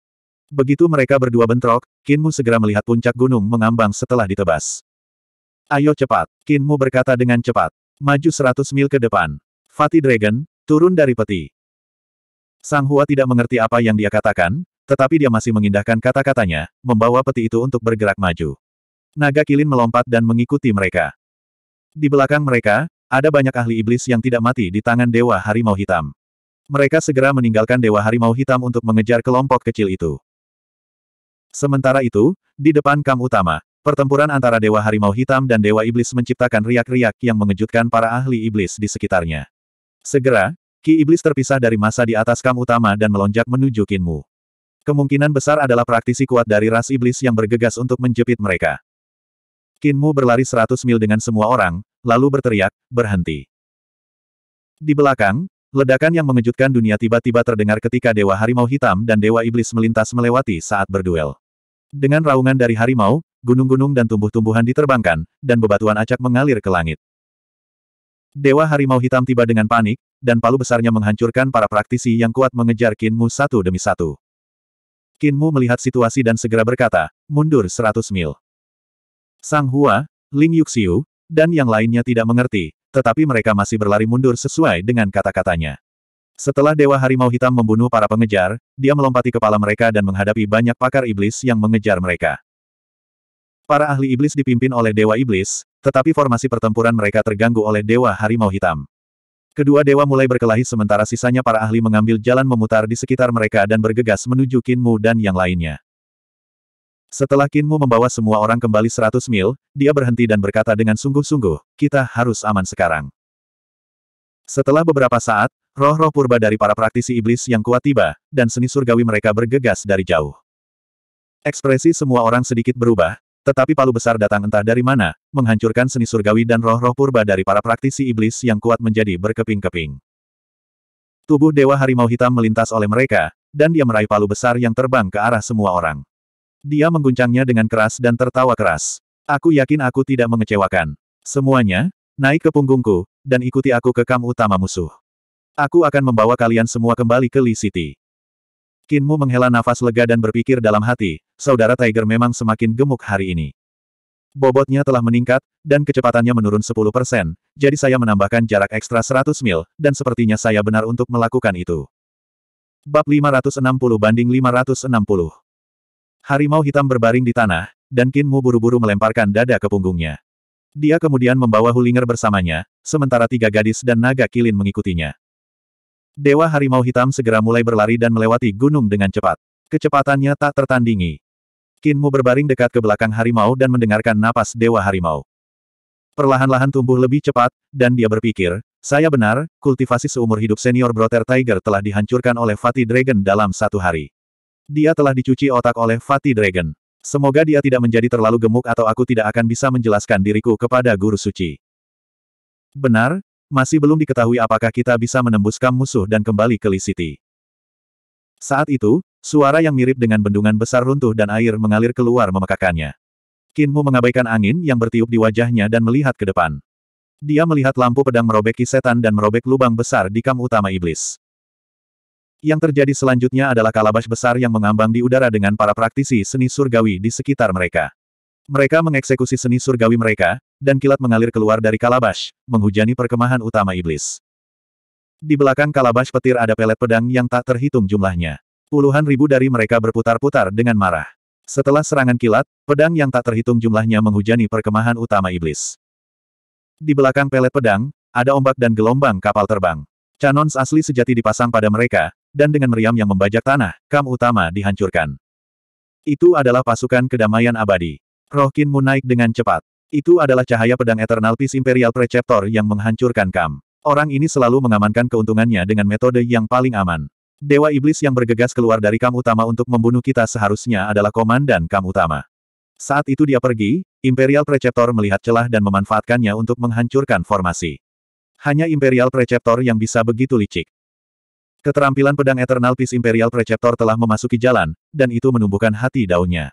Begitu mereka berdua bentrok, Kinmu segera melihat puncak gunung mengambang setelah ditebas. Ayo cepat. Kinmu berkata dengan cepat. Maju seratus mil ke depan. Fatih Dragon, turun dari peti. Sang Hua tidak mengerti apa yang dia katakan, tetapi dia masih mengindahkan kata-katanya, membawa peti itu untuk bergerak maju. Naga kilin melompat dan mengikuti mereka. Di belakang mereka, ada banyak ahli iblis yang tidak mati di tangan Dewa Harimau Hitam. Mereka segera meninggalkan Dewa Harimau Hitam untuk mengejar kelompok kecil itu. Sementara itu, di depan kam utama, Pertempuran antara Dewa Harimau Hitam dan Dewa Iblis menciptakan riak-riak yang mengejutkan para ahli iblis di sekitarnya. Segera, Ki Iblis terpisah dari masa di atas kam utama dan melonjak menuju Kinmu. Kemungkinan besar adalah praktisi kuat dari ras iblis yang bergegas untuk menjepit mereka. Kinmu berlari 100 mil dengan semua orang, lalu berteriak, berhenti. Di belakang, ledakan yang mengejutkan dunia tiba-tiba terdengar ketika Dewa Harimau Hitam dan Dewa Iblis melintas melewati saat berduel. Dengan raungan dari harimau, gunung-gunung dan tumbuh-tumbuhan diterbangkan, dan bebatuan acak mengalir ke langit. Dewa harimau hitam tiba dengan panik, dan palu besarnya menghancurkan para praktisi yang kuat mengejar Kinmu satu demi satu. Kinmu melihat situasi dan segera berkata, mundur seratus mil. Sang Hua, Ling Yuxiu, dan yang lainnya tidak mengerti, tetapi mereka masih berlari mundur sesuai dengan kata-katanya. Setelah Dewa Harimau Hitam membunuh para pengejar, dia melompati kepala mereka dan menghadapi banyak pakar iblis yang mengejar mereka. Para ahli iblis dipimpin oleh Dewa Iblis, tetapi formasi pertempuran mereka terganggu oleh Dewa Harimau Hitam. Kedua dewa mulai berkelahi sementara sisanya para ahli mengambil jalan memutar di sekitar mereka dan bergegas menuju Kinmu dan yang lainnya. Setelah Kinmu membawa semua orang kembali 100 mil, dia berhenti dan berkata dengan sungguh-sungguh, kita harus aman sekarang. Setelah beberapa saat, Roh-roh purba dari para praktisi iblis yang kuat tiba, dan seni surgawi mereka bergegas dari jauh. Ekspresi semua orang sedikit berubah, tetapi palu besar datang entah dari mana, menghancurkan seni surgawi dan roh-roh purba dari para praktisi iblis yang kuat menjadi berkeping-keping. Tubuh Dewa Harimau Hitam melintas oleh mereka, dan dia meraih palu besar yang terbang ke arah semua orang. Dia mengguncangnya dengan keras dan tertawa keras. Aku yakin aku tidak mengecewakan. Semuanya, naik ke punggungku, dan ikuti aku ke kam utama musuh. Aku akan membawa kalian semua kembali ke Li City. Kinmu menghela nafas lega dan berpikir dalam hati, saudara Tiger memang semakin gemuk hari ini. Bobotnya telah meningkat, dan kecepatannya menurun 10%, jadi saya menambahkan jarak ekstra 100 mil, dan sepertinya saya benar untuk melakukan itu. Bab 560 banding 560 Harimau hitam berbaring di tanah, dan Kinmu buru-buru melemparkan dada ke punggungnya. Dia kemudian membawa Hulinger bersamanya, sementara tiga gadis dan naga kilin mengikutinya. Dewa Harimau Hitam segera mulai berlari dan melewati gunung dengan cepat. Kecepatannya tak tertandingi. Kinmu berbaring dekat ke belakang harimau dan mendengarkan napas Dewa Harimau. Perlahan-lahan tumbuh lebih cepat, dan dia berpikir, saya benar, kultivasi seumur hidup senior Brother Tiger telah dihancurkan oleh Fatih Dragon dalam satu hari. Dia telah dicuci otak oleh Fatih Dragon. Semoga dia tidak menjadi terlalu gemuk atau aku tidak akan bisa menjelaskan diriku kepada Guru Suci. Benar, masih belum diketahui apakah kita bisa menembus kam musuh dan kembali ke Lisiti. Saat itu, suara yang mirip dengan bendungan besar runtuh dan air mengalir keluar memekakannya. Kinmu mengabaikan angin yang bertiup di wajahnya dan melihat ke depan. Dia melihat lampu pedang merobek setan dan merobek lubang besar di kam utama iblis. Yang terjadi selanjutnya adalah kalabash besar yang mengambang di udara dengan para praktisi seni surgawi di sekitar mereka. Mereka mengeksekusi seni surgawi mereka, dan kilat mengalir keluar dari Kalabash, menghujani perkemahan utama iblis. Di belakang Kalabash petir ada pelet pedang yang tak terhitung jumlahnya. Puluhan ribu dari mereka berputar-putar dengan marah. Setelah serangan kilat, pedang yang tak terhitung jumlahnya menghujani perkemahan utama iblis. Di belakang pelet pedang, ada ombak dan gelombang kapal terbang. Canons asli sejati dipasang pada mereka, dan dengan meriam yang membajak tanah, kam utama dihancurkan. Itu adalah pasukan kedamaian abadi. Rohkin naik dengan cepat. Itu adalah cahaya pedang Eternal Peace Imperial Preceptor yang menghancurkan Kam. Orang ini selalu mengamankan keuntungannya dengan metode yang paling aman. Dewa Iblis yang bergegas keluar dari Kam Utama untuk membunuh kita seharusnya adalah Komandan Kam Utama. Saat itu dia pergi, Imperial Preceptor melihat celah dan memanfaatkannya untuk menghancurkan formasi. Hanya Imperial Preceptor yang bisa begitu licik. Keterampilan pedang Eternal Peace Imperial Preceptor telah memasuki jalan, dan itu menumbuhkan hati daunnya.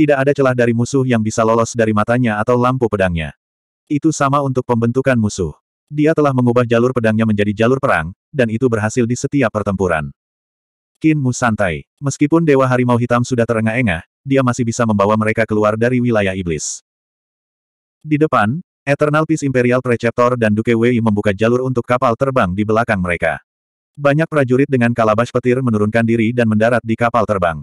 Tidak ada celah dari musuh yang bisa lolos dari matanya atau lampu pedangnya. Itu sama untuk pembentukan musuh. Dia telah mengubah jalur pedangnya menjadi jalur perang, dan itu berhasil di setiap pertempuran. Qin Mu santai. Meskipun Dewa Harimau Hitam sudah terengah-engah, dia masih bisa membawa mereka keluar dari wilayah iblis. Di depan, Eternal Peace Imperial Preceptor dan Duke Wei membuka jalur untuk kapal terbang di belakang mereka. Banyak prajurit dengan kalabash petir menurunkan diri dan mendarat di kapal terbang.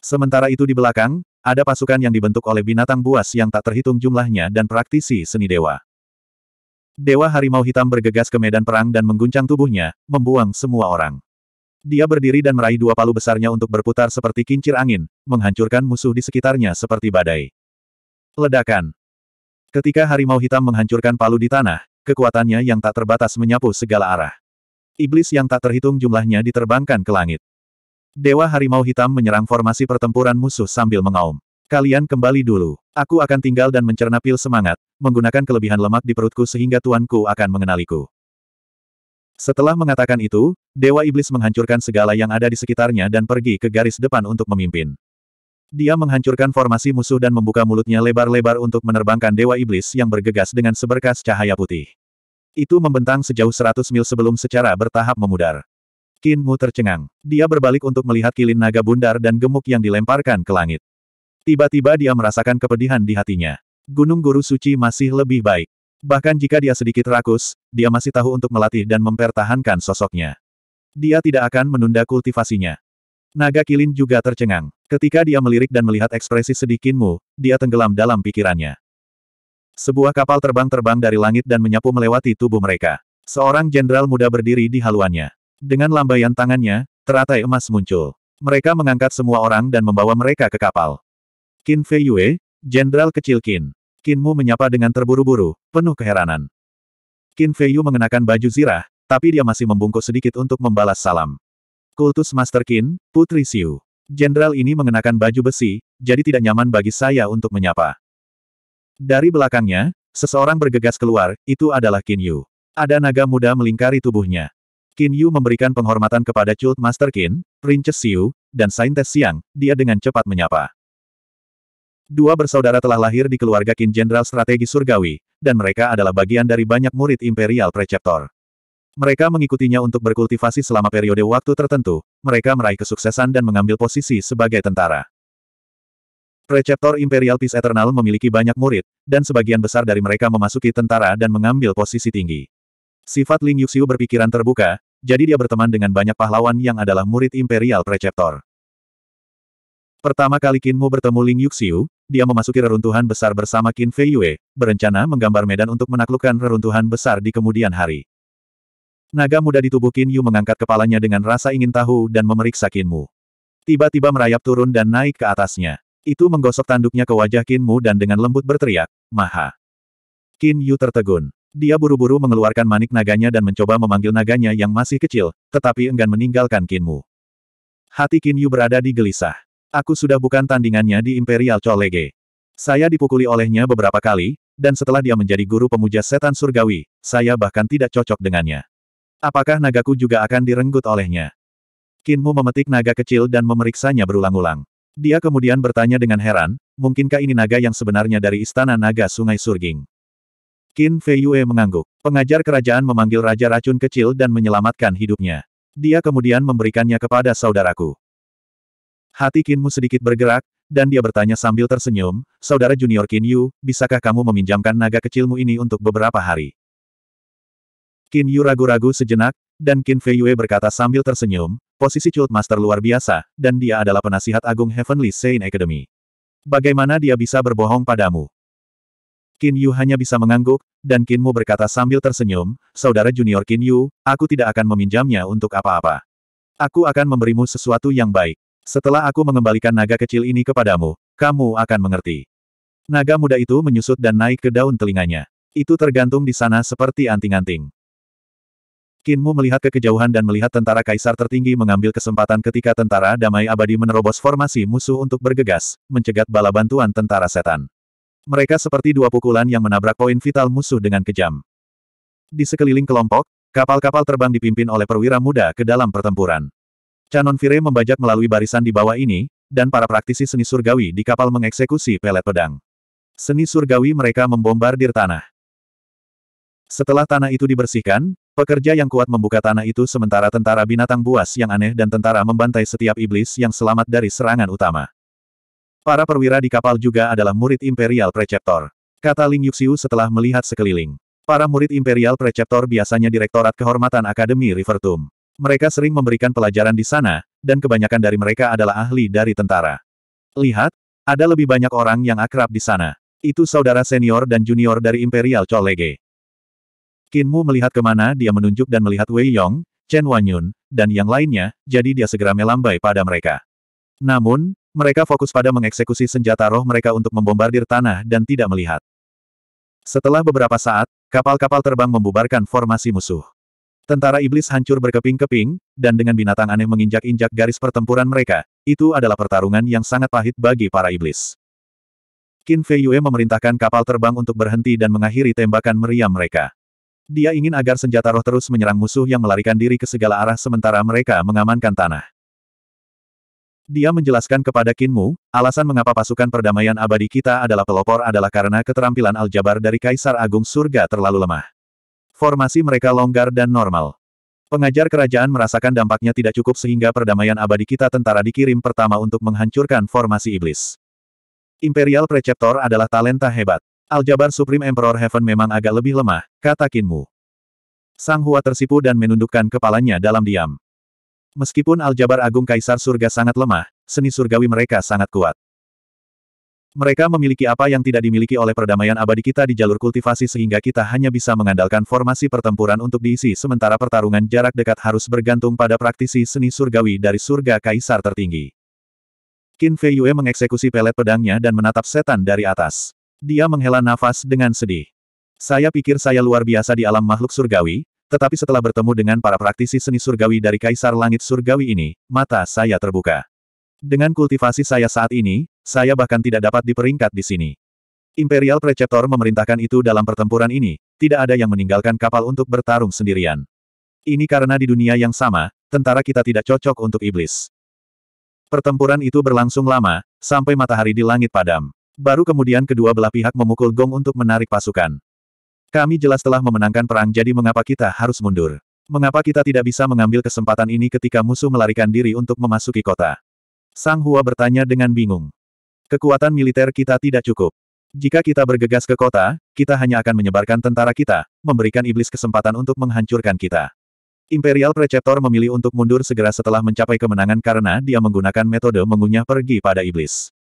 Sementara itu di belakang, ada pasukan yang dibentuk oleh binatang buas yang tak terhitung jumlahnya dan praktisi seni dewa. Dewa Harimau Hitam bergegas ke medan perang dan mengguncang tubuhnya, membuang semua orang. Dia berdiri dan meraih dua palu besarnya untuk berputar seperti kincir angin, menghancurkan musuh di sekitarnya seperti badai. Ledakan. Ketika harimau hitam menghancurkan palu di tanah, kekuatannya yang tak terbatas menyapu segala arah. Iblis yang tak terhitung jumlahnya diterbangkan ke langit. Dewa Harimau Hitam menyerang formasi pertempuran musuh sambil mengaum. Kalian kembali dulu. Aku akan tinggal dan mencerna pil semangat, menggunakan kelebihan lemak di perutku sehingga tuanku akan mengenaliku. Setelah mengatakan itu, Dewa Iblis menghancurkan segala yang ada di sekitarnya dan pergi ke garis depan untuk memimpin. Dia menghancurkan formasi musuh dan membuka mulutnya lebar-lebar untuk menerbangkan Dewa Iblis yang bergegas dengan seberkas cahaya putih. Itu membentang sejauh 100 mil sebelum secara bertahap memudar. Qin Mu tercengang. Dia berbalik untuk melihat kilin naga bundar dan gemuk yang dilemparkan ke langit. Tiba-tiba dia merasakan kepedihan di hatinya. Gunung Guru Suci masih lebih baik. Bahkan jika dia sedikit rakus, dia masih tahu untuk melatih dan mempertahankan sosoknya. Dia tidak akan menunda kultivasinya. Naga Kilin juga tercengang. Ketika dia melirik dan melihat ekspresi sedih Kinmu, dia tenggelam dalam pikirannya. Sebuah kapal terbang-terbang dari langit dan menyapu melewati tubuh mereka. Seorang jenderal muda berdiri di haluannya. Dengan lambaian tangannya, teratai emas muncul. Mereka mengangkat semua orang dan membawa mereka ke kapal. Qin Fei Yue, Jenderal Kecil Qin. Qinmu menyapa dengan terburu-buru, penuh keheranan. Qin Fei Yue mengenakan baju zirah, tapi dia masih membungkuk sedikit untuk membalas salam. Kultus Master Qin, Putri Siu. Jenderal ini mengenakan baju besi, jadi tidak nyaman bagi saya untuk menyapa. Dari belakangnya, seseorang bergegas keluar, itu adalah Qin Yu. Ada naga muda melingkari tubuhnya. Qin Yu memberikan penghormatan kepada Cult Master Qin, Princess Xiu, dan Saintes Siang, dia dengan cepat menyapa. Dua bersaudara telah lahir di keluarga Qin Jenderal Strategi Surgawi, dan mereka adalah bagian dari banyak murid Imperial Preceptor. Mereka mengikutinya untuk berkultivasi selama periode waktu tertentu, mereka meraih kesuksesan dan mengambil posisi sebagai tentara. Preceptor Imperial Peace Eternal memiliki banyak murid, dan sebagian besar dari mereka memasuki tentara dan mengambil posisi tinggi. Sifat Ling Yuxiu berpikiran terbuka, jadi dia berteman dengan banyak pahlawan yang adalah murid Imperial Preceptor. Pertama kali Qin Mu bertemu Ling Yuxiu, dia memasuki reruntuhan besar bersama Qin Fei Yue, berencana menggambar medan untuk menaklukkan reruntuhan besar di kemudian hari. Naga muda di tubuh Qin Yu mengangkat kepalanya dengan rasa ingin tahu dan memeriksa Qin Mu. Tiba-tiba merayap turun dan naik ke atasnya. Itu menggosok tanduknya ke wajah Qin Mu dan dengan lembut berteriak, Maha. Qin Yu tertegun. Dia buru-buru mengeluarkan manik naganya dan mencoba memanggil naganya yang masih kecil, tetapi enggan meninggalkan Kinmu. Hati Kinyu berada di gelisah. Aku sudah bukan tandingannya di Imperial Cholege. Saya dipukuli olehnya beberapa kali, dan setelah dia menjadi guru pemuja setan surgawi, saya bahkan tidak cocok dengannya. Apakah nagaku juga akan direnggut olehnya? Kinmu memetik naga kecil dan memeriksanya berulang-ulang. Dia kemudian bertanya dengan heran, mungkinkah ini naga yang sebenarnya dari istana naga Sungai Surging? Qin Feiyue mengangguk. Pengajar kerajaan memanggil Raja Racun Kecil dan menyelamatkan hidupnya. Dia kemudian memberikannya kepada saudaraku. Hati Qinmu sedikit bergerak, dan dia bertanya sambil tersenyum, Saudara junior Qin Yu, bisakah kamu meminjamkan naga kecilmu ini untuk beberapa hari? Qin Yu ragu-ragu sejenak, dan Qin Feiyue berkata sambil tersenyum, posisi Cult Master luar biasa, dan dia adalah penasihat agung Heavenly Saint Academy. Bagaimana dia bisa berbohong padamu? Qin Yu hanya bisa mengangguk, dan Qin Mu berkata sambil tersenyum, Saudara junior Qin Yu, aku tidak akan meminjamnya untuk apa-apa. Aku akan memberimu sesuatu yang baik. Setelah aku mengembalikan naga kecil ini kepadamu, kamu akan mengerti. Naga muda itu menyusut dan naik ke daun telinganya. Itu tergantung di sana seperti anting-anting. Kinmu melihat ke kejauhan dan melihat tentara kaisar tertinggi mengambil kesempatan ketika tentara damai abadi menerobos formasi musuh untuk bergegas, mencegat bala bantuan tentara setan. Mereka seperti dua pukulan yang menabrak poin vital musuh dengan kejam. Di sekeliling kelompok, kapal-kapal terbang dipimpin oleh perwira muda ke dalam pertempuran. Canon Fire membajak melalui barisan di bawah ini, dan para praktisi seni surgawi di kapal mengeksekusi pelet pedang. Seni surgawi mereka membombardir tanah. Setelah tanah itu dibersihkan, pekerja yang kuat membuka tanah itu sementara tentara binatang buas yang aneh dan tentara membantai setiap iblis yang selamat dari serangan utama. Para perwira di kapal juga adalah murid Imperial Preceptor. Kata Ling Yuxiu setelah melihat sekeliling. Para murid Imperial Preceptor biasanya Direktorat Kehormatan Akademi Rivertum. Mereka sering memberikan pelajaran di sana, dan kebanyakan dari mereka adalah ahli dari tentara. Lihat, ada lebih banyak orang yang akrab di sana. Itu saudara senior dan junior dari Imperial Cholege. Kinmu melihat kemana dia menunjuk dan melihat Wei Yong, Chen Wanyun, dan yang lainnya, jadi dia segera melambai pada mereka. Namun, mereka fokus pada mengeksekusi senjata roh mereka untuk membombardir tanah dan tidak melihat. Setelah beberapa saat, kapal-kapal terbang membubarkan formasi musuh. Tentara iblis hancur berkeping-keping, dan dengan binatang aneh menginjak-injak garis pertempuran mereka, itu adalah pertarungan yang sangat pahit bagi para iblis. Qin Fei Yue memerintahkan kapal terbang untuk berhenti dan mengakhiri tembakan meriam mereka. Dia ingin agar senjata roh terus menyerang musuh yang melarikan diri ke segala arah sementara mereka mengamankan tanah. Dia menjelaskan kepada Kinmu, alasan mengapa pasukan perdamaian abadi kita adalah pelopor adalah karena keterampilan aljabar dari Kaisar Agung Surga terlalu lemah. Formasi mereka longgar dan normal. Pengajar kerajaan merasakan dampaknya tidak cukup sehingga perdamaian abadi kita tentara dikirim pertama untuk menghancurkan formasi iblis. Imperial Preceptor adalah talenta hebat. Aljabar Supreme Emperor Heaven memang agak lebih lemah, kata Kinmu. Sang Hua tersipu dan menundukkan kepalanya dalam diam. Meskipun aljabar agung kaisar surga sangat lemah, seni surgawi mereka sangat kuat. Mereka memiliki apa yang tidak dimiliki oleh perdamaian abadi kita di jalur kultivasi sehingga kita hanya bisa mengandalkan formasi pertempuran untuk diisi sementara pertarungan jarak dekat harus bergantung pada praktisi seni surgawi dari surga kaisar tertinggi. Qin Fei Yue mengeksekusi pelet pedangnya dan menatap setan dari atas. Dia menghela nafas dengan sedih. Saya pikir saya luar biasa di alam makhluk surgawi, tetapi setelah bertemu dengan para praktisi seni surgawi dari Kaisar Langit Surgawi ini, mata saya terbuka. Dengan kultivasi saya saat ini, saya bahkan tidak dapat diperingkat di sini. Imperial Preceptor memerintahkan itu dalam pertempuran ini, tidak ada yang meninggalkan kapal untuk bertarung sendirian. Ini karena di dunia yang sama, tentara kita tidak cocok untuk iblis. Pertempuran itu berlangsung lama, sampai matahari di langit padam. Baru kemudian kedua belah pihak memukul gong untuk menarik pasukan. Kami jelas telah memenangkan perang jadi mengapa kita harus mundur? Mengapa kita tidak bisa mengambil kesempatan ini ketika musuh melarikan diri untuk memasuki kota? Sang Hua bertanya dengan bingung. Kekuatan militer kita tidak cukup. Jika kita bergegas ke kota, kita hanya akan menyebarkan tentara kita, memberikan iblis kesempatan untuk menghancurkan kita. Imperial Preceptor memilih untuk mundur segera setelah mencapai kemenangan karena dia menggunakan metode mengunyah pergi pada iblis.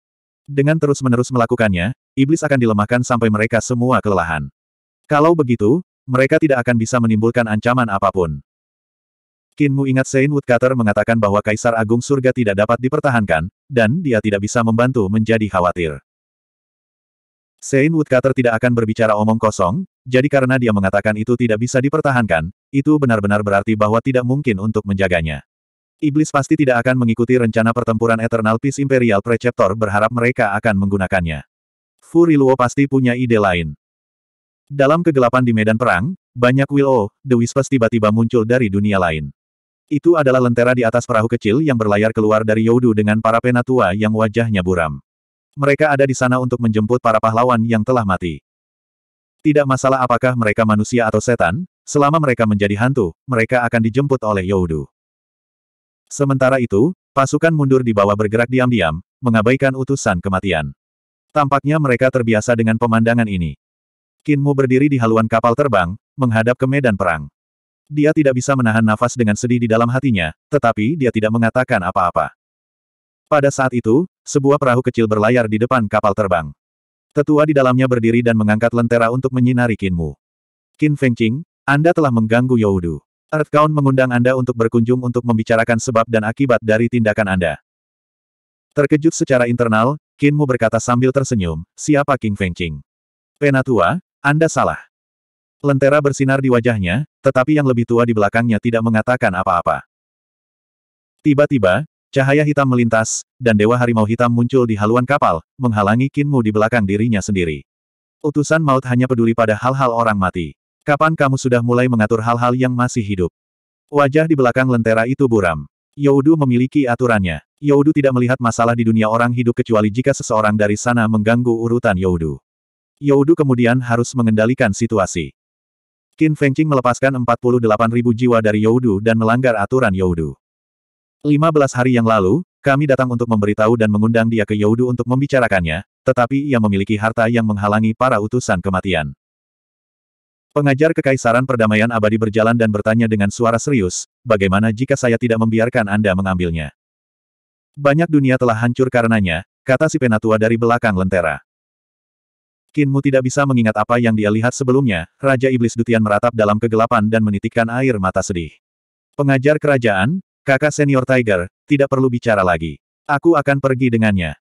Dengan terus-menerus melakukannya, iblis akan dilemahkan sampai mereka semua kelelahan. Kalau begitu, mereka tidak akan bisa menimbulkan ancaman apapun. Kinmu ingat Saint Woodcutter mengatakan bahwa Kaisar Agung Surga tidak dapat dipertahankan, dan dia tidak bisa membantu menjadi khawatir. Saint Woodcutter tidak akan berbicara omong kosong, jadi karena dia mengatakan itu tidak bisa dipertahankan, itu benar-benar berarti bahwa tidak mungkin untuk menjaganya. Iblis pasti tidak akan mengikuti rencana pertempuran Eternal Peace Imperial Preceptor berharap mereka akan menggunakannya. Furiluo pasti punya ide lain. Dalam kegelapan di medan perang, banyak Will O The Whispers tiba-tiba muncul dari dunia lain. Itu adalah lentera di atas perahu kecil yang berlayar keluar dari Yodu dengan para penatua yang wajahnya buram. Mereka ada di sana untuk menjemput para pahlawan yang telah mati. Tidak masalah apakah mereka manusia atau setan, selama mereka menjadi hantu, mereka akan dijemput oleh Yodu. Sementara itu, pasukan mundur di bawah bergerak diam-diam, mengabaikan utusan kematian. Tampaknya mereka terbiasa dengan pemandangan ini. Kinmu berdiri di haluan kapal terbang, menghadap ke medan perang. Dia tidak bisa menahan nafas dengan sedih di dalam hatinya, tetapi dia tidak mengatakan apa-apa. Pada saat itu, sebuah perahu kecil berlayar di depan kapal terbang. Tetua di dalamnya berdiri dan mengangkat lentera untuk menyinari Kinmu. Kin Fengqing, Anda telah mengganggu Youdu. Earthcount mengundang Anda untuk berkunjung untuk membicarakan sebab dan akibat dari tindakan Anda. Terkejut secara internal, Kinmu berkata sambil tersenyum, siapa King Fengqing? Penatua, anda salah. Lentera bersinar di wajahnya, tetapi yang lebih tua di belakangnya tidak mengatakan apa-apa. Tiba-tiba, cahaya hitam melintas, dan Dewa Harimau Hitam muncul di haluan kapal, menghalangi Kinmu di belakang dirinya sendiri. Utusan maut hanya peduli pada hal-hal orang mati. Kapan kamu sudah mulai mengatur hal-hal yang masih hidup? Wajah di belakang lentera itu buram. Yaudu memiliki aturannya. Yaudu tidak melihat masalah di dunia orang hidup kecuali jika seseorang dari sana mengganggu urutan Yaudu. Youdu kemudian harus mengendalikan situasi. Qin Fengqing melepaskan ribu jiwa dari Youdu dan melanggar aturan Youdu. 15 hari yang lalu, kami datang untuk memberitahu dan mengundang dia ke Youdu untuk membicarakannya, tetapi ia memiliki harta yang menghalangi para utusan kematian. Pengajar Kekaisaran Perdamaian Abadi berjalan dan bertanya dengan suara serius, bagaimana jika saya tidak membiarkan Anda mengambilnya? Banyak dunia telah hancur karenanya, kata si penatua dari belakang lentera. Kinmu tidak bisa mengingat apa yang dia lihat sebelumnya, Raja Iblis Dutian meratap dalam kegelapan dan menitikkan air mata sedih. Pengajar kerajaan, kakak senior Tiger, tidak perlu bicara lagi. Aku akan pergi dengannya.